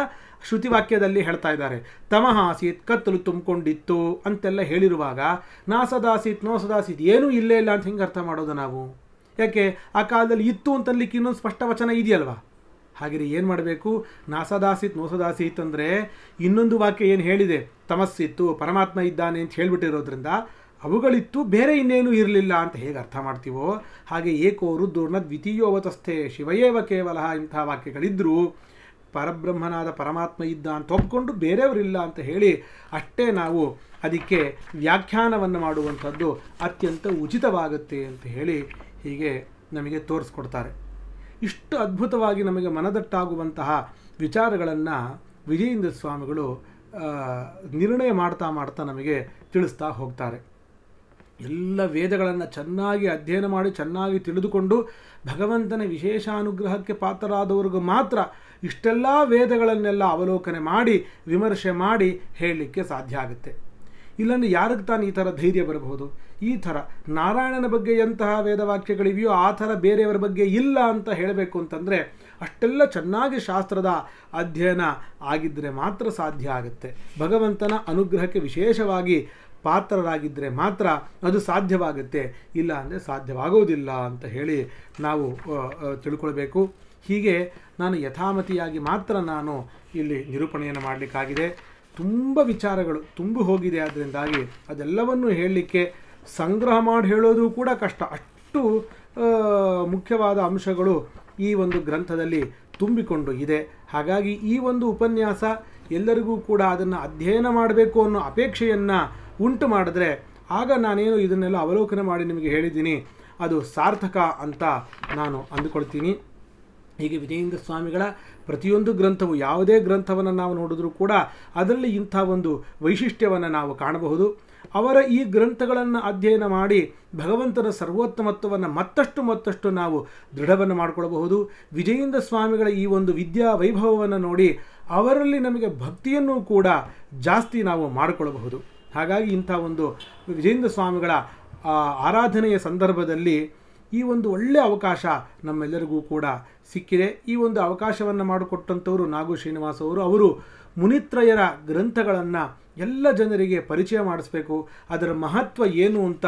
ವಾಕ್ಯದಲ್ಲಿ ಹೇಳ್ತಾ ಇದ್ದಾರೆ ತಮಃ ಆಸೀತ್ ಕತ್ತಲು ತುಂಬಿಕೊಂಡಿತ್ತು ಅಂತೆಲ್ಲ ಹೇಳಿರುವಾಗ ನಾ ಸದಾಸೀತ್ ನೋ ಸದಾಸೀತ್ ಏನೂ ಇಲ್ಲೇ ಇಲ್ಲ ಅಂತ ಹಿಂಗೆ ಅರ್ಥ ಮಾಡೋದು ನಾವು ಯಾಕೆ ಆ ಕಾಲದಲ್ಲಿ ಇತ್ತು ಅಂತಲ್ಲಿಕ್ಕೆ ಇನ್ನೊಂದು ಸ್ಪಷ್ಟ ವಚನ ಇದೆಯಲ್ವಾ ಹಾಗೆ ಏನು ಮಾಡಬೇಕು ನಾಸದಾಸಿತ್ ನೋಸದಾಸಿತ್ ಅಂದರೆ ಇನ್ನೊಂದು ವಾಕ್ಯ ಏನು ಹೇಳಿದೆ ತಮಸ್ಸಿತ್ತು ಪರಮಾತ್ಮ ಇದ್ದಾನೆ ಅಂತ ಹೇಳಿಬಿಟ್ಟಿರೋದ್ರಿಂದ ಅವುಗಳಿತ್ತು ಬೇರೆ ಇನ್ನೇನು ಇರಲಿಲ್ಲ ಅಂತ ಹೇಗೆ ಅರ್ಥ ಮಾಡ್ತೀವೋ ಹಾಗೆ ಏಕೋ ರುದ್ರನ ದ್ವಿತೀಯೋವತಸ್ಥೆ ಶಿವಯೇವ ಕೇವಲ ಇಂಥ ವಾಕ್ಯಗಳಿದ್ದರೂ ಪರಬ್ರಹ್ಮನಾದ ಪರಮಾತ್ಮ ಇದ್ದ ಅಂತ ಒಪ್ಕೊಂಡು ಬೇರೆಯವರಿಲ್ಲ ಅಂತ ಹೇಳಿ ಅಷ್ಟೇ ನಾವು ಅದಕ್ಕೆ ವ್ಯಾಖ್ಯಾನವನ್ನು ಮಾಡುವಂಥದ್ದು ಅತ್ಯಂತ ಉಚಿತವಾಗುತ್ತೆ ಅಂತ ಹೇಳಿ ಹೀಗೆ ನಮಗೆ ತೋರಿಸ್ಕೊಡ್ತಾರೆ ಇಷ್ಟು ಅದ್ಭುತವಾಗಿ ನಮಗೆ ಮನದಟ್ಟಾಗುವಂತಹ ವಿಚಾರಗಳನ್ನು ವಿಜಯೇಂದ್ರ ಸ್ವಾಮಿಗಳು ನಿರ್ಣಯ ಮಾಡ್ತಾ ಮಾಡ್ತಾ ನಮಗೆ ತಿಳಿಸ್ತಾ ಹೋಗ್ತಾರೆ ಎಲ್ಲ ವೇದಗಳನ್ನು ಚೆನ್ನಾಗಿ ಅಧ್ಯಯನ ಮಾಡಿ ಚೆನ್ನಾಗಿ ತಿಳಿದುಕೊಂಡು ಭಗವಂತನ ವಿಶೇಷ ಅನುಗ್ರಹಕ್ಕೆ ಪಾತ್ರರಾದವ್ರಿಗೂ ಮಾತ್ರ ಇಷ್ಟೆಲ್ಲ ವೇದಗಳನ್ನೆಲ್ಲ ಅವಲೋಕನೆ ಮಾಡಿ ವಿಮರ್ಶೆ ಮಾಡಿ ಹೇಳಲಿಕ್ಕೆ ಸಾಧ್ಯ ಆಗುತ್ತೆ ಇಲ್ಲಂದ್ರೆ ಯಾರಿಗೆ ತಾನು ಈ ಥರ ಧೈರ್ಯ ಬರಬಹುದು ಈ ಥರ ನಾರಾಯಣನ ಬಗ್ಗೆ ಎಂತಹ ವೇದವಾಕ್ಯಗಳಿವೆಯೋ ಆ ಥರ ಬೇರೆಯವರ ಬಗ್ಗೆ ಇಲ್ಲ ಅಂತ ಹೇಳಬೇಕು ಅಂತಂದರೆ ಅಷ್ಟೆಲ್ಲ ಚೆನ್ನಾಗಿ ಶಾಸ್ತ್ರದ ಅಧ್ಯಯನ ಆಗಿದ್ದರೆ ಮಾತ್ರ ಸಾಧ್ಯ ಆಗುತ್ತೆ ಭಗವಂತನ ಅನುಗ್ರಹಕ್ಕೆ ವಿಶೇಷವಾಗಿ ಪಾತ್ರರಾಗಿದ್ದರೆ ಮಾತ್ರ ಅದು ಸಾಧ್ಯವಾಗುತ್ತೆ ಇಲ್ಲ ಅಂದರೆ ಸಾಧ್ಯವಾಗೋದಿಲ್ಲ ಅಂತ ಹೇಳಿ ನಾವು ತಿಳ್ಕೊಳ್ಬೇಕು ಹೀಗೆ ನಾನು ಯಥಾಮತಿಯಾಗಿ ಮಾತ್ರ ನಾನು ಇಲ್ಲಿ ನಿರೂಪಣೆಯನ್ನು ಮಾಡಲಿಕ್ಕಾಗಿದೆ ತುಂಬ ವಿಚಾರಗಳು ತುಂಬಿ ಹೋಗಿದೆ ಆದ್ದರಿಂದಾಗಿ ಅದೆಲ್ಲವನ್ನು ಹೇಳಲಿಕ್ಕೆ ಸಂಗ್ರಹ ಮಾಡಿ ಹೇಳೋದು ಕೂಡ ಕಷ್ಟ ಅಷ್ಟು ಮುಖ್ಯವಾದ ಅಂಶಗಳು ಈ ಒಂದು ಗ್ರಂಥದಲ್ಲಿ ತುಂಬಿಕೊಂಡು ಇದೆ ಹಾಗಾಗಿ ಈ ಒಂದು ಉಪನ್ಯಾಸ ಎಲ್ಲರಿಗೂ ಕೂಡ ಅದನ್ನು ಅಧ್ಯಯನ ಮಾಡಬೇಕು ಅನ್ನೋ ಅಪೇಕ್ಷೆಯನ್ನು ಉಂಟು ಮಾಡಿದ್ರೆ ಆಗ ನಾನೇನು ಇದನ್ನೆಲ್ಲ ಅವಲೋಕನ ಮಾಡಿ ನಿಮಗೆ ಹೇಳಿದ್ದೀನಿ ಅದು ಸಾರ್ಥಕ ಅಂತ ನಾನು ಅಂದುಕೊಳ್ತೀನಿ ಹೀಗೆ ವಿಜಯೇಂದ್ರ ಸ್ವಾಮಿಗಳ ಪ್ರತಿಯೊಂದು ಗ್ರಂಥವು ಯಾವುದೇ ಗ್ರಂಥವನ್ನು ನಾವು ನೋಡಿದ್ರೂ ಕೂಡ ಅದರಲ್ಲಿ ಇಂಥ ಒಂದು ವೈಶಿಷ್ಟ್ಯವನ್ನು ನಾವು ಕಾಣಬಹುದು ಅವರ ಈ ಗ್ರಂಥಗಳನ್ನು ಅಧ್ಯಯನ ಮಾಡಿ ಭಗವಂತನ ಸರ್ವೋತ್ತಮತ್ವವನ್ನು ಮತ್ತಷ್ಟು ಮತ್ತಷ್ಟು ನಾವು ದೃಢವನ್ನು ಮಾಡಿಕೊಳ್ಳಬಹುದು ವಿಜಯೇಂದ್ರ ಸ್ವಾಮಿಗಳ ಈ ಒಂದು ವಿದ್ಯಾ ವೈಭವವನ್ನು ನೋಡಿ ಅವರಲ್ಲಿ ನಮಗೆ ಭಕ್ತಿಯನ್ನು ಕೂಡ ಜಾಸ್ತಿ ನಾವು ಮಾಡಿಕೊಳ್ಳಬಹುದು ಹಾಗಾಗಿ ಇಂಥ ಒಂದು ವಿಜಯೇಂದ್ರ ಸ್ವಾಮಿಗಳ ಆರಾಧನೆಯ ಸಂದರ್ಭದಲ್ಲಿ ಈ ಒಂದು ಒಳ್ಳೆಯ ಅವಕಾಶ ನಮ್ಮೆಲ್ಲರಿಗೂ ಕೂಡ ಸಿಕ್ಕಿದೆ ಈ ಒಂದು ಅವಕಾಶವನ್ನು ಮಾಡಿಕೊಟ್ಟಂಥವರು ನಾಗು ಶ್ರೀನಿವಾಸ ಅವರು ಅವರು ಮುನಿತ್ರಯರ ಗ್ರಂಥಗಳನ್ನು ಎಲ್ಲ ಜನರಿಗೆ ಪರಿಚಯ ಮಾಡಿಸ್ಬೇಕು ಅದರ ಮಹತ್ವ ಏನು ಅಂತ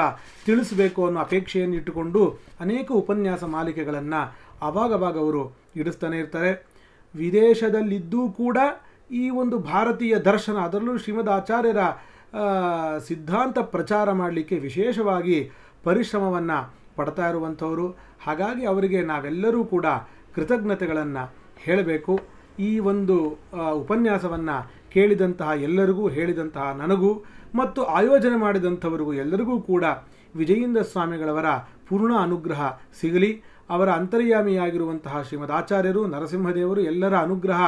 ತಿಳಿಸಬೇಕು ಅನ್ನೋ ಅಪೇಕ್ಷೆಯನ್ನು ಇಟ್ಟುಕೊಂಡು ಅನೇಕ ಉಪನ್ಯಾಸ ಮಾಲಿಕೆಗಳನ್ನು ಅವಾಗವಾಗ ಅವರು ಇಡಿಸ್ತಾನೆ ಇರ್ತಾರೆ ವಿದೇಶದಲ್ಲಿದ್ದೂ ಕೂಡ ಈ ಒಂದು ಭಾರತೀಯ ದರ್ಶನ ಅದರಲ್ಲೂ ಶ್ರೀಮದ್ ಆಚಾರ್ಯರ ಸಿದ್ಧಾಂತ ಪ್ರಚಾರ ಮಾಡಲಿಕ್ಕೆ ವಿಶೇಷವಾಗಿ ಪರಿಶ್ರಮವನ್ನು ಪಡ್ತಾ ಇರುವಂಥವರು ಹಾಗಾಗಿ ಅವರಿಗೆ ನಾವೆಲ್ಲರೂ ಕೂಡ ಕೃತಜ್ಞತೆಗಳನ್ನು ಹೇಳಬೇಕು ಈ ಒಂದು ಉಪನ್ಯಾಸವನ್ನು ಕೇಳಿದಂತಹ ಎಲ್ಲರಿಗೂ ಹೇಳಿದಂತಹ ನನಗೂ ಮತ್ತು ಆಯೋಜನೆ ಮಾಡಿದಂಥವರಿಗೂ ಎಲ್ಲರಿಗೂ ಕೂಡ ವಿಜಯೇಂದ್ರ ಸ್ವಾಮಿಗಳವರ ಪೂರ್ಣ ಅನುಗ್ರಹ ಸಿಗಲಿ ಅವರ ಅಂತರ್ಯಾಮಿಯಾಗಿರುವಂತಹ ಶ್ರೀಮದ್ ಆಚಾರ್ಯರು ನರಸಿಂಹದೇವರು ಎಲ್ಲರ ಅನುಗ್ರಹ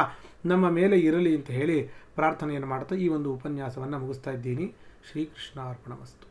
ನಮ್ಮ ಮೇಲೆ ಇರಲಿ ಅಂತ ಹೇಳಿ ಪ್ರಾರ್ಥನೆಯನ್ನು ಮಾಡ್ತಾ ಈ ಒಂದು ಉಪನ್ಯಾಸವನ್ನು ಮುಗಿಸ್ತಾ ಇದ್ದೀನಿ ಶ್ರೀಕೃಷ್ಣ ವಸ್ತು